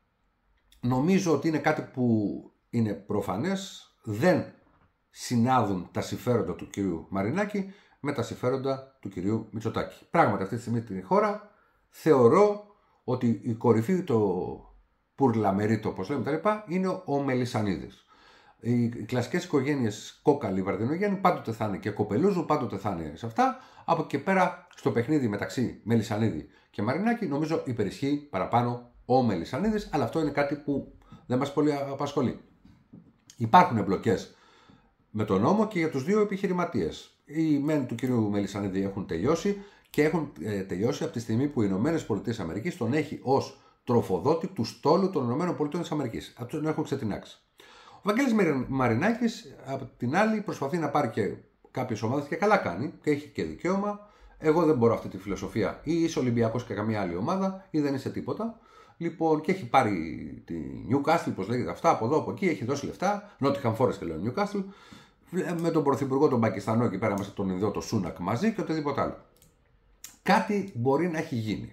νομίζω ότι είναι κάτι που είναι προφανές, δεν συνάδουν τα συμφέροντα του κυρίου Μαρινάκη με τα συμφέροντα του κυρίου Μητσοτάκη. Πράγματι αυτή τη στιγμή την χώρα θεωρώ ότι η κορυφή, του πουρλαμερίτο όπως λέμε τα λοιπά, είναι ο Μελισανίδης. Οι κλασικές οικογένειες κόκαλοι βαρδινογέννη πάντοτε θα είναι και κοπελούζου, πάντοτε θα είναι σε αυτά. Από εκεί πέρα στο παιχνίδι μεταξύ Μελισανίδη και Μαρινάκη, νομίζω υπερισχύει παραπάνω ο Μελισανίδης, αλλά αυτό είναι κάτι που δεν μας πολύ απασχολεί. Υπάρχουν εμπλοκές με τον νόμο και για τους δύο επιχειρηματίες. Οι μεν του κυρίου Μελισανίδη έχουν τελειώσει και έχουν ε, τελειώσει από τη στιγμή που οι Ηνωμένες Πολιτείες Αμερικής τον έχει ως τροφοδότη του στόλου των Ηνωμένων Πολιτείων Αμερική. Από τον έχουν ξετινάξει. Ο Βαγγέλης Μαρινάκη, από την άλλη, προσπαθεί να πάρει και κάποιες ομάδες και καλά κάνει και έχει και δικαίωμα. Εγώ δεν μπορώ αυτή τη φιλοσοφία. Ή είσαι Ολυμπιακός και καμία άλλη ομάδα, ή δεν είσαι τίποτα. Λοιπόν, και έχει πάρει τη Newcastle, όπω λέγεται αυτά, από εδώ, από εκεί, έχει δώσει λεφτά. νότιχαν Φόρε και λέω Newcastle. Ε, με τον πρωθυπουργό τον Πακιστανό εκεί πέρα μέσα τον Ινδό, το Σούνακ μαζί και οτιδήποτε άλλο κάτι μπορεί να έχει γίνει.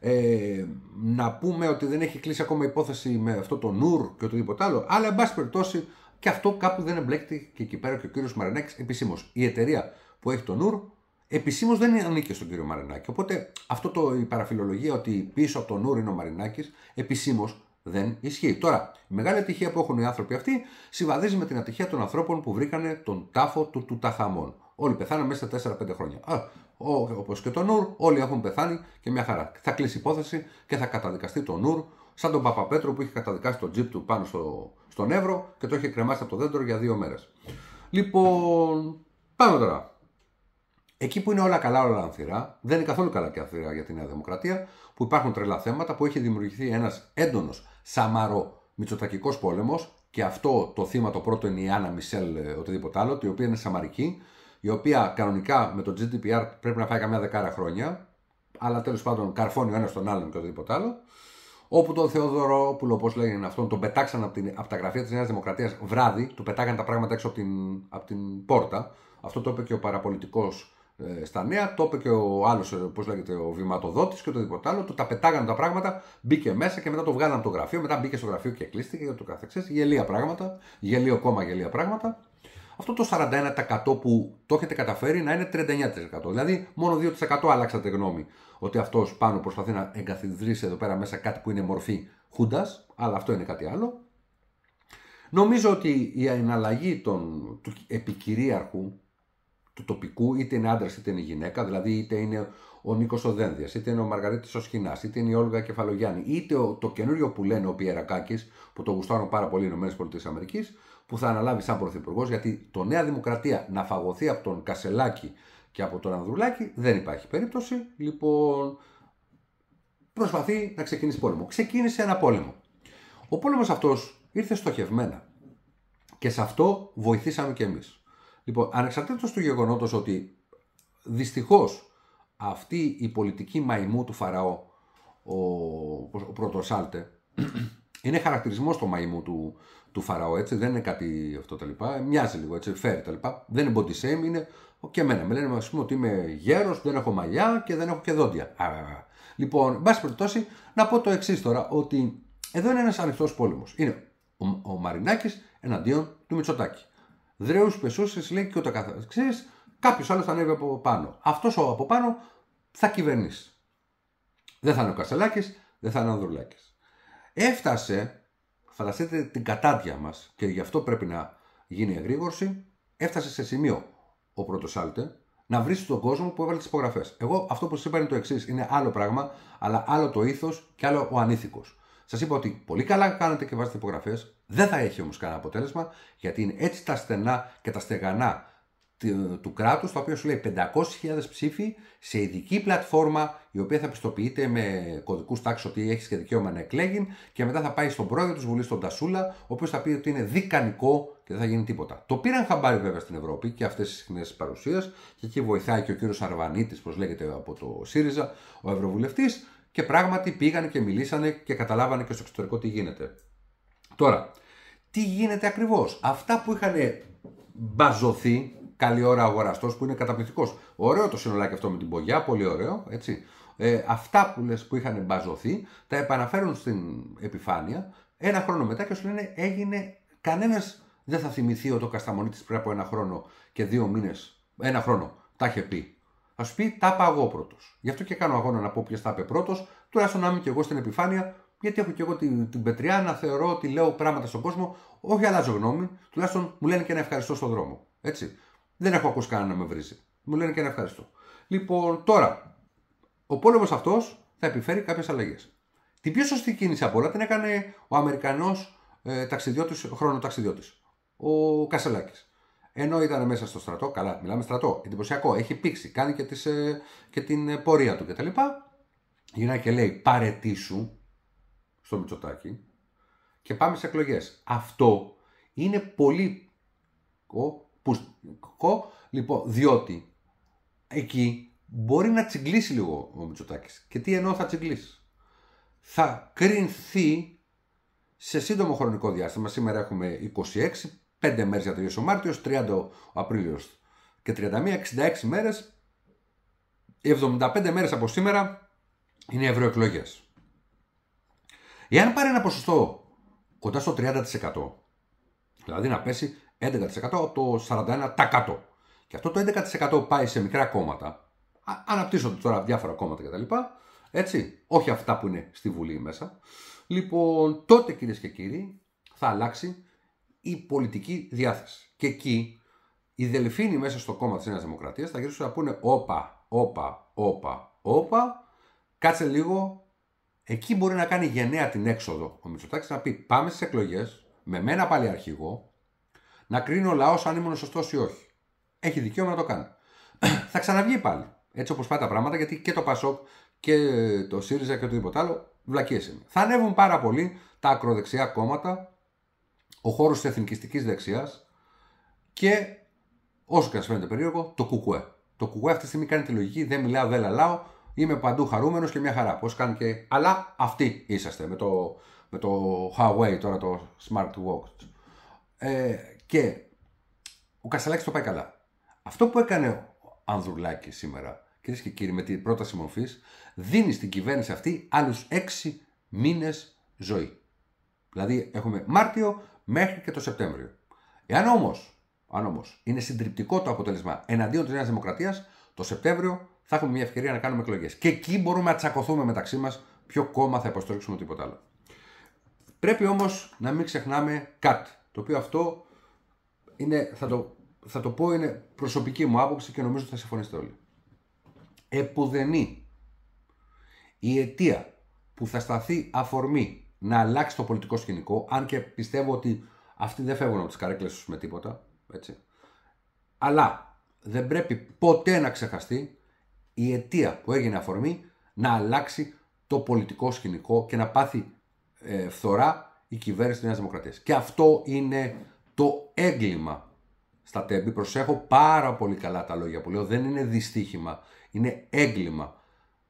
Ε, να πούμε ότι δεν έχει κλείσει ακόμα υπόθεση με αυτό το νουρ και οτιδήποτε άλλο, αλλά εν πάση περιπτώσει και αυτό κάπου δεν εμπλέκεται και εκεί πέρα και ο κύριος Μαρενάκης επισήμως. Η εταιρεία που έχει το νουρ επισήμως δεν ανήκει στον κύριο Μαρενάκη. Οπότε αυτό το, η παραφιλολογία ότι πίσω από το νουρ είναι ο Μαρενάκης επισήμως δεν ισχύει. Τώρα, η μεγάλη ατυχία που έχουν οι άνθρωποι αυτοί συμβαδίζει με την ατυχία των ανθρώπων που βρήκανε τον τάφο του Τουταχαμών. Όλοι πεθάναν μέσα στα 4-5 χρόνια. Α, όπω και τον Νουρ, όλοι έχουν πεθάνει και μια χαρά. Θα κλείσει υπόθεση και θα καταδικαστεί τον Νουρ, σαν τον Παπαπέτρο που είχε καταδικάσει τον τζιπ του πάνω στο, στον Εύρο και το είχε κρεμάσει από το δέντρο για δύο μέρες. Λοιπόν, πάμε τώρα. Εκεί που είναι όλα καλά, όλα ανθυρά, δεν είναι καθόλου καλά και ανθυρά για τη Νέα Δημοκρατία, που υπάρχουν τρελά θέματα, που έχει δημιουργηθεί ένας έντονος σαμαρό μυτσοτακικό πόλεμος, και αυτό το θύμα το πρώτο είναι η Άννα Μισελ, ε, οτιδήποτε άλλο, η οποία είναι σαμαρική, η οποία κανονικά με το GDPR πρέπει να φάει καμιά δεκάρα χρόνια, αλλά τέλος πάντων καρφώνει ο ένας τον άλλον και οτιδήποτε άλλο. Όπου τον Θεοδωρόπουλο, όπως λέγεται αυτόν, τον πετάξαν από, την, από τα γραφεία της Νέας Δημοκρατίας βράδυ, του πετάγαν τα πράγματα έξω από την, από την πόρτα. Αυτό το είπε και ο παραπολιτικός ε, στα νέα, το είπε και ο άλλος, ε, πώς λέγεται, ο βηματοδότης και οτιδήποτε άλλο. Του τα πετάγαν τα πράγματα, μπήκε μέσα και μετά το βγάλανε από το γραφείο. Μετά μπήκε στο γραφείο και κλείστηκε και το καθεξής. Γελία πράγματα, γελίο κόμμα, γελία πράγματα αυτό το 41% που το έχετε καταφέρει να είναι 39%. Δηλαδή, μόνο 2% αλλάξατε γνώμη ότι αυτός πάνω προσπαθεί να εγκαθιδρύσει εδώ πέρα μέσα κάτι που είναι μορφή χούντας, αλλά αυτό είναι κάτι άλλο. Νομίζω ότι η εναλλαγή των, του επικυρίαρχου, του τοπικού, είτε είναι άντρας είτε είναι γυναίκα, δηλαδή είτε είναι ο Νίκος Οδένδιας, είτε είναι ο Μαργαρίτης Οσχινά, είτε είναι η Όλγα Κεφαλογιάννη, είτε το καινούριο που λένε ο Πιερακάκης, που το γουστάρουν πάρα πολύ οι ΗΠΑ, που θα αναλάβει σαν πρωθυπουργός, γιατί το Νέα Δημοκρατία να φαγωθεί από τον Κασελάκη και από τον Ανδρουλάκη δεν υπάρχει περίπτωση. Λοιπόν, προσπαθεί να ξεκινήσει πόλεμο. Ξεκίνησε ένα πόλεμο. Ο πόλεμος αυτός ήρθε στοχευμένα και σε αυτό βοηθήσαμε κι εμείς. Λοιπόν, ανεξαρτήτως του γεγονότος ότι δυστυχώς, αυτή η πολιτική μαϊμού του Φαραώ, ο, ο Πρωτοσάλτε, είναι χαρακτηρισμός του μαϊμού του, του Φαραώ, έτσι. Δεν είναι κάτι αυτό τα λοιπά. Μοιάζει λίγο έτσι, φέρει τα λοιπά. Δεν είναι body shame, είναι και εμένα. Με λένε, ας πούμε, ότι είμαι γέρος, δεν έχω μαλλιά και δεν έχω και δόντια. Α, λοιπόν, εν πάση περιπτώσει, να πω το εξής τώρα, ότι εδώ είναι ένας ανοιχτός πόλεμος. Είναι ο, ο Μαρινάκης εναντίον του Μητσοτάκη. Δρέους πεσούσε, λέει και ούτω καθεξή. Κάποιος άλλος θα ανέβει από πάνω. Αυτός ο από πάνω θα κυβερνήσει. Δεν θα είναι ο Κασελάκης, δεν θα είναι ο Ανδρουλάκης. Έφτασε φανταστείτε την κατάδια μας και γι' αυτό πρέπει να γίνει εγρήγορση, έφτασε σε σημείο ο πρώτος Άλτε να βρει τον κόσμο που έβαλε τις υπογραφές. Εγώ αυτό που σας είπα είναι το εξής: είναι άλλο πράγμα, αλλά άλλο το ήθος και άλλο ο ανήθικος. Σας είπα ότι πολύ καλά κάνετε και βάζετε υπογραφές, δεν θα έχει όμως κανένα αποτέλεσμα, γιατί είναι έτσι τα στενά και τα στεγανά του κράτους, το οποίο σου λέει 500.000 ψήφοι σε ειδική πλατφόρμα, η οποία θα πιστοποιείται με κωδικούς τάξης ότι έχεις και δικαίωμα να εκλέγεις και μετά θα πάει στον πρόεδρο της Βουλής, τον Τασούλα, ο οποίος θα πει ότι είναι δικανικό και δεν θα γίνει τίποτα. Το πήραν χαμπάρι βέβαια στην Ευρώπη και αυτές τι συχνές παρουσία και εκεί βοηθάει και ο κύριος Αρβανίτης, όπω λέγεται από το ΣΥΡΙΖΑ, ο ευρωβουλευτής, και πράγματι πήγανε και μιλήσανε και καταλάβανε και στο εξωτερικό τι γίνεται. Τώρα, τι γίνεται ακριβώς, Αυτά που είχαν μπαζωθεί καλή ώρα αγοραστός που είναι καταπληκτικός. Ωραίο το συνολάκι αυτό με την πογιά, πολύ ωραίο. Έτσι. Ε, αυτά που λες που είχαν μπαζωθεί τα επαναφέρουν στην επιφάνεια ένα χρόνο μετά και σου λένε έγινε κανένας δεν θα θυμηθεί ότι ο Κασταμονίτης πριν από ένα χρόνο και δύο μήνες, ένα χρόνο, τα είχε πει. Θα σου πει, τα είπα εγώ πρώτος. Γι' αυτό και κάνω αγώνα να πω ποιος τα είπε πρώτος, τουλάχιστον να είμαι και εγώ στην επιφάνεια, γιατί έχω και εγώ την, την πετριά να θεωρώ ότι λέω πράγματα στον κόσμο, όχι αλλάζω γνώμη, τουλάχιστον μου λένε και ένα ευχαριστώ στον δρόμο. Έτσι. Δεν έχω ακούσει κανένα να με βρίζει. Μου λένε και ένα ευχαριστώ. Λοιπόν, τώρα, ο πόλεμος αυτός θα επιφέρει κάποιες αλλαγές. Την πιο σωστή κίνηση από όλα την έκανε ο Αμερικανός ε, χρόνο ταξιδιώτη. ο Κασελάκης. Ενώ ήταν μέσα στο στρατό, καλά, μιλάμε στρατό, εντυπωσιακό, έχει πήξει, κάνει και, τις, ε, και την πορεία του κτλ. Γυρνάει και λέει παρετήσου, σου στο Μητσοτάκι και πάμε σε εκλογές. Αυτό είναι πολύ Λοιπόν, διότι εκεί μπορεί να τσιγκλίσει λίγο ο Μητσοτάκης. Και τι εννοώ θα τσιγκλίσει. Θα κρινθεί σε σύντομο χρονικό διάστημα. Σήμερα έχουμε 26, 5 μέρες για τελειώσει ο Μάρτιο, 30 ο Απρίλιος και 31, 66 μέρε. 75 μέρες από σήμερα είναι ευρωεκλογές. Εάν πάρει ένα ποσοστό κοντά στο 30%, δηλαδή να πέσει 11% από το 41%. Και αυτό το 11% πάει σε μικρά κόμματα. Αναπτύσσονται τώρα διάφορα κόμματα κτλ. Έτσι, όχι αυτά που είναι στη Βουλή μέσα. Λοιπόν, τότε κυρίες και κύριοι θα αλλάξει η πολιτική διάθεση. Και εκεί οι δελφίνοι μέσα στο κόμμα της Νέας Δημοκρατίας θα γυρίσουν να πούνε όπα, όπα, όπα, όπα, κάτσε λίγο. Εκεί μπορεί να κάνει γενναία την έξοδο ο Μητσοτάκης να πει πάμε στις εκλογές με μένα πάλι αρχηγό, να κρίνει ο λαός αν ήμουν σωστός ή όχι. Έχει δικαίωμα να το κάνει. θα ξαναβγεί πάλι. Έτσι όπως πάει τα πράγματα, γιατί και το Πασόκ και το ΣΥΡΙΖΑ και οτιδήποτε άλλο βλακίες είναι. Θα ανέβουν πάρα πολύ τα ακροδεξιά κόμματα, ο χώρος της εθνικιστικής δεξιάς και όσο και να φαίνεται περίεργο, το κουκουέ. Το κουκουέ αυτή τη στιγμή κάνει τη λογική, δεν μιλάω, δεν λαλάω, είμαι παντού χαρούμενος και μια χαρά. Πώς κάνει και. Αλλά αυτοί είσαστε με το, με το Huawei τώρα, το Smart Ε, και ο Κασαλάκης το πάει καλά. Αυτό που έκανε ο Ανδρουλάκη σήμερα, κυρίες και κύριοι, με την πρόταση μορφής, δίνει στην κυβέρνηση αυτή άλλους έξι μήνες ζωή. Δηλαδή έχουμε Μάρτιο μέχρι και το Σεπτέμβριο. Εάν όμως αν όμως είναι συντριπτικό το αποτέλεσμα εναντίον της Νέας Δημοκρατίας, το Σεπτέμβριο θα έχουμε μια ευκαιρία να κάνουμε εκλογές. Και εκεί μπορούμε να τσακωθούμε μεταξύ μας ποιο κόμμα θα υποστηρίξουμε, τίποτα άλλο. Πρέπει όμως να μην ξεχνάμε κάτι, το οποίο αυτό είναι, θα, το, θα το πω, είναι προσωπική μου άποψη και νομίζω ότι θα συμφωνήσετε όλοι. Επουδενή η αιτία που θα σταθεί αφορμή να αλλάξει το πολιτικό σκηνικό, αν και πιστεύω ότι αυτοί δεν φεύγουν από τις καρέκλες τους με τίποτα, έτσι. Αλλά δεν πρέπει ποτέ να ξεχαστεί η αιτία που έγινε αφορμή να αλλάξει το πολιτικό σκηνικό και να πάθει ε, φθορά η κυβέρνηση της Νέας Και αυτό είναι το έγκλημα στα τέμπη. Προσέχω πάρα πολύ καλά τα λόγια που λέω. Δεν είναι δυστύχημα. Είναι έγκλημα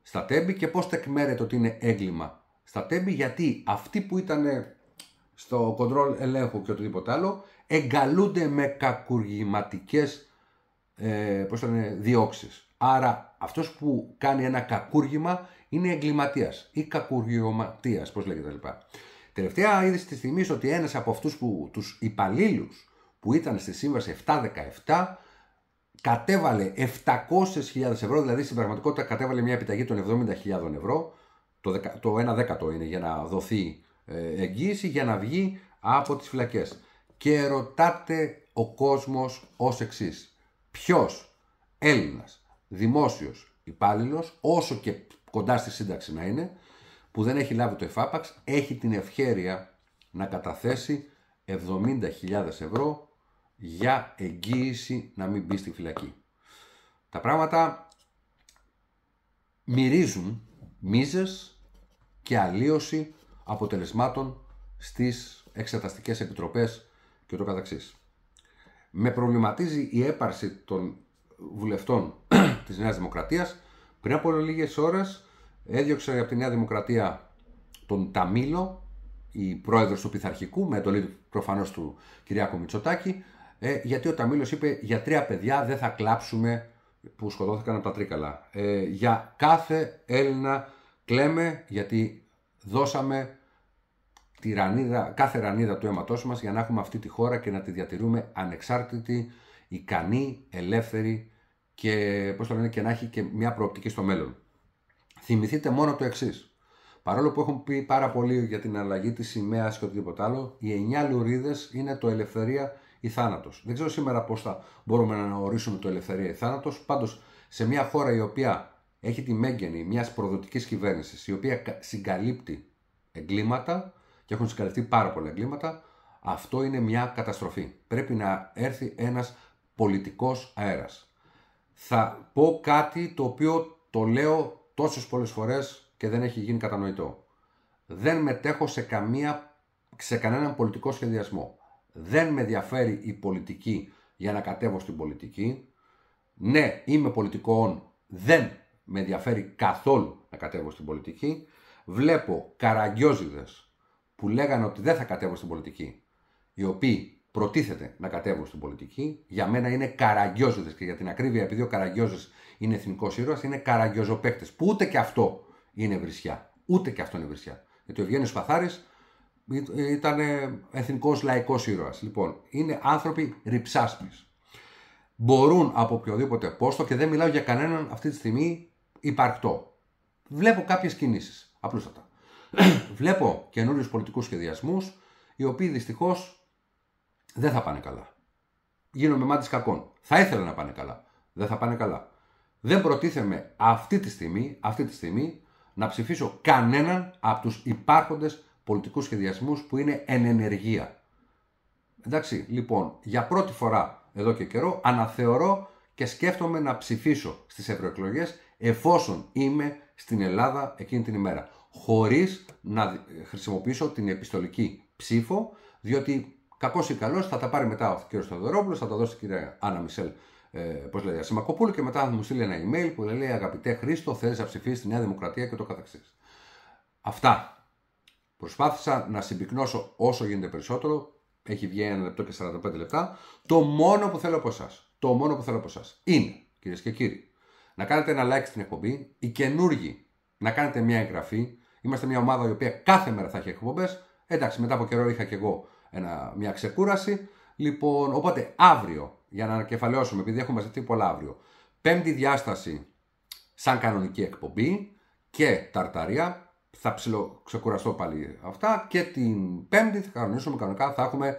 στα τέμπη και πώς τεκμέρεται ότι είναι έγκλημα στα τέμπη γιατί αυτοί που ήταν στο κοντρόλ ελέγχου και οτιδήποτε άλλο εγκαλούνται με κακουργηματικές ε, πώς διώξεις. Άρα αυτός που κάνει ένα κακούργημα είναι εγκληματίας ή κακουργηματίας, πώς λέγεται λοιπον Τελευταία είδηση της στιγμή ότι ένας από αυτούς που τους υπαλλήλους που ήταν στη σύμβαση 717 κατέβαλε 700.000 ευρώ, δηλαδή στην πραγματικότητα κατέβαλε μια επιταγή των 70.000 ευρώ, το, το 1 δέκατο είναι για να δοθεί ε, εγγύηση για να βγει από τις φυλακές. Και ρωτάτε ο κόσμος ως εξής. Ποιος Έλληνας, δημόσιος υπάλληλος, όσο και κοντά στη σύνταξη να είναι, που δεν έχει λάβει το εφάπαξ έχει την ευχέρεια να καταθέσει 70.000 ευρώ για εγγύηση να μην μπει στη φυλακή. Τα πράγματα μυρίζουν μίζες και αλλίωση αποτελεσμάτων στις εξεταστικές επιτροπές και το καταξής. Με προβληματίζει η έπαρση των βουλευτών της Νέας Δημοκρατίας πριν από λίγες ώρες έδιωξε από τη Νέα Δημοκρατία τον Ταμίλο, η πρόεδρος του Πειθαρχικού, με εντολή προφανώς του Κυριάκου Μητσοτάκη, ε, γιατί ο Ταμίλος είπε για τρία παιδιά δεν θα κλάψουμε που σκοτώθηκαν από τα τρίκαλα. Ε, για κάθε Έλληνα κλαίμε γιατί δώσαμε τη κάθε ρανίδα του αίματός μας για να έχουμε αυτή τη χώρα και να τη διατηρούμε ανεξάρτητη, ικανή, ελεύθερη και, πώς λένε, και να έχει και μια προοπτική στο μέλλον. Θυμηθείτε μόνο το εξής. Παρόλο που έχουν πει πάρα πολύ για την αλλαγή της σημαίας και οτιδήποτε άλλο, οι εννιά λουρίδε είναι το ελευθερία ή θάνατος. Δεν ξέρω σήμερα πώς θα μπορούμε να ορίσουμε το ελευθερία ή θάνατος. Πάντως, σε μια χώρα η οποία έχει τη μέγενη μιας προδοτικής κυβέρνησης, η οποία συγκαλύπτει εγκλήματα και έχουν συγκαλυφθεί πάρα πολλά εγκλήματα, αυτό είναι μια καταστροφή. Πρέπει να έρθει ένας πολιτικός αέρας. Θα πω κάτι το οποίο το λέω τόσες πολλές φορές και δεν έχει γίνει κατανοητό. Δεν μετέχω σε, καμία, σε κανέναν πολιτικό σχεδιασμό. Δεν με ενδιαφέρει η πολιτική για να κατέβω στην πολιτική. Ναι, είμαι πολιτικό δεν με ενδιαφέρει καθόλου να κατέβω στην πολιτική. Βλέπω καραγκιόζιδες που λέγανε ότι δεν θα κατέβω στην πολιτική, οι οποίοι προτίθεται να κατέβουν στην πολιτική, για μένα είναι καραγκιόζιδες και για την ακρίβεια επειδή ο καραγκιόζης είναι εθνικός ήρωας, είναι καραγκιόζοπαίκτε. Που ούτε και αυτό είναι βρισιά. Ούτε και αυτό είναι βρισιά. Γιατί ο Ευγένιος Παθάρης ήταν ε, ε, εθνικός λαϊκός ήρωας. Λοιπόν, είναι άνθρωποι ρηψάσπης. Μπορούν από οποιοδήποτε πόστο και δεν μιλάω για κανέναν αυτή τη στιγμή υπαρκτό. Βλέπω κάποιες κινήσεις. Απλούστατα. Βλέπω καινούριους πολιτικούς σχεδιασμούς οι οποίοι δυστυχώς δεν θα πάνε καλά. Γίνομαι μάτι κακών. Θα ήθελα να πάνε καλά. Δεν θα πάνε καλά. Δεν προτίθεμαι αυτή τη στιγμή, αυτή τη στιγμή να ψηφίσω κανέναν από τους υπάρχοντες πολιτικούς σχεδιασμούς που είναι εν ενεργεία. Εντάξει, λοιπόν, για πρώτη φορά εδώ και καιρό αναθεωρώ και σκέφτομαι να ψηφίσω στις ευρωεκλογές εφόσον είμαι στην Ελλάδα εκείνη την ημέρα. Χωρίς να χρησιμοποιήσω την επιστολική ψήφο, διότι κακός ή καλός θα τα πάρει μετά ο κ. Θεοδωρόπουλος, θα τα δώσει η κυρία Άννα Μισελ ε, πώς λέει, Ασημακοπούλου και μετά μου στείλει ένα email που λέει Αγαπητέ Χρήστο, θέλεις να ψηφίσεις τη Νέα Δημοκρατία και το καθεξής. Αυτά. Προσπάθησα να συμπυκνώσω όσο γίνεται περισσότερο. Έχει βγει ένα λεπτό και 45 λεπτά. Το μόνο που θέλω από εσάς. Το μόνο που θέλω από εσάς είναι, κυρίες και κύριοι, να κάνετε ένα like στην εκπομπή. Οι καινούργοι να κάνετε μια εγγραφή. Είμαστε μια ομάδα η οποία κάθε μέρα θα έχει εκπομπές. Εντάξει, μετά από καιρό είχα και εγώ ένα, μια ξεκούραση. Λοιπόν, οπότε αύριο, για να ανακεφαλαιώσουμε, επειδή έχουμε μαζευτεί πολλά αύριο, πέμπτη διάσταση σαν κανονική εκπομπή και ταρταρία. Θα ψηλο, ξεκουραστώ πάλι αυτά και την πέμπτη θα κανονίσουμε κανονικά, θα έχουμε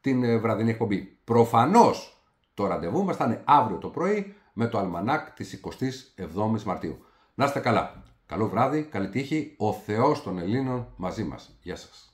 την ε, βραδινή εκπομπή. Προφανώς το ραντεβού μας θα είναι αύριο το πρωί με το αλμανάκ της 27ης Μαρτίου. Να είστε καλά. Καλό βράδυ, καλή τύχη, ο Θεός των Ελλήνων μαζί μας. Γεια σας.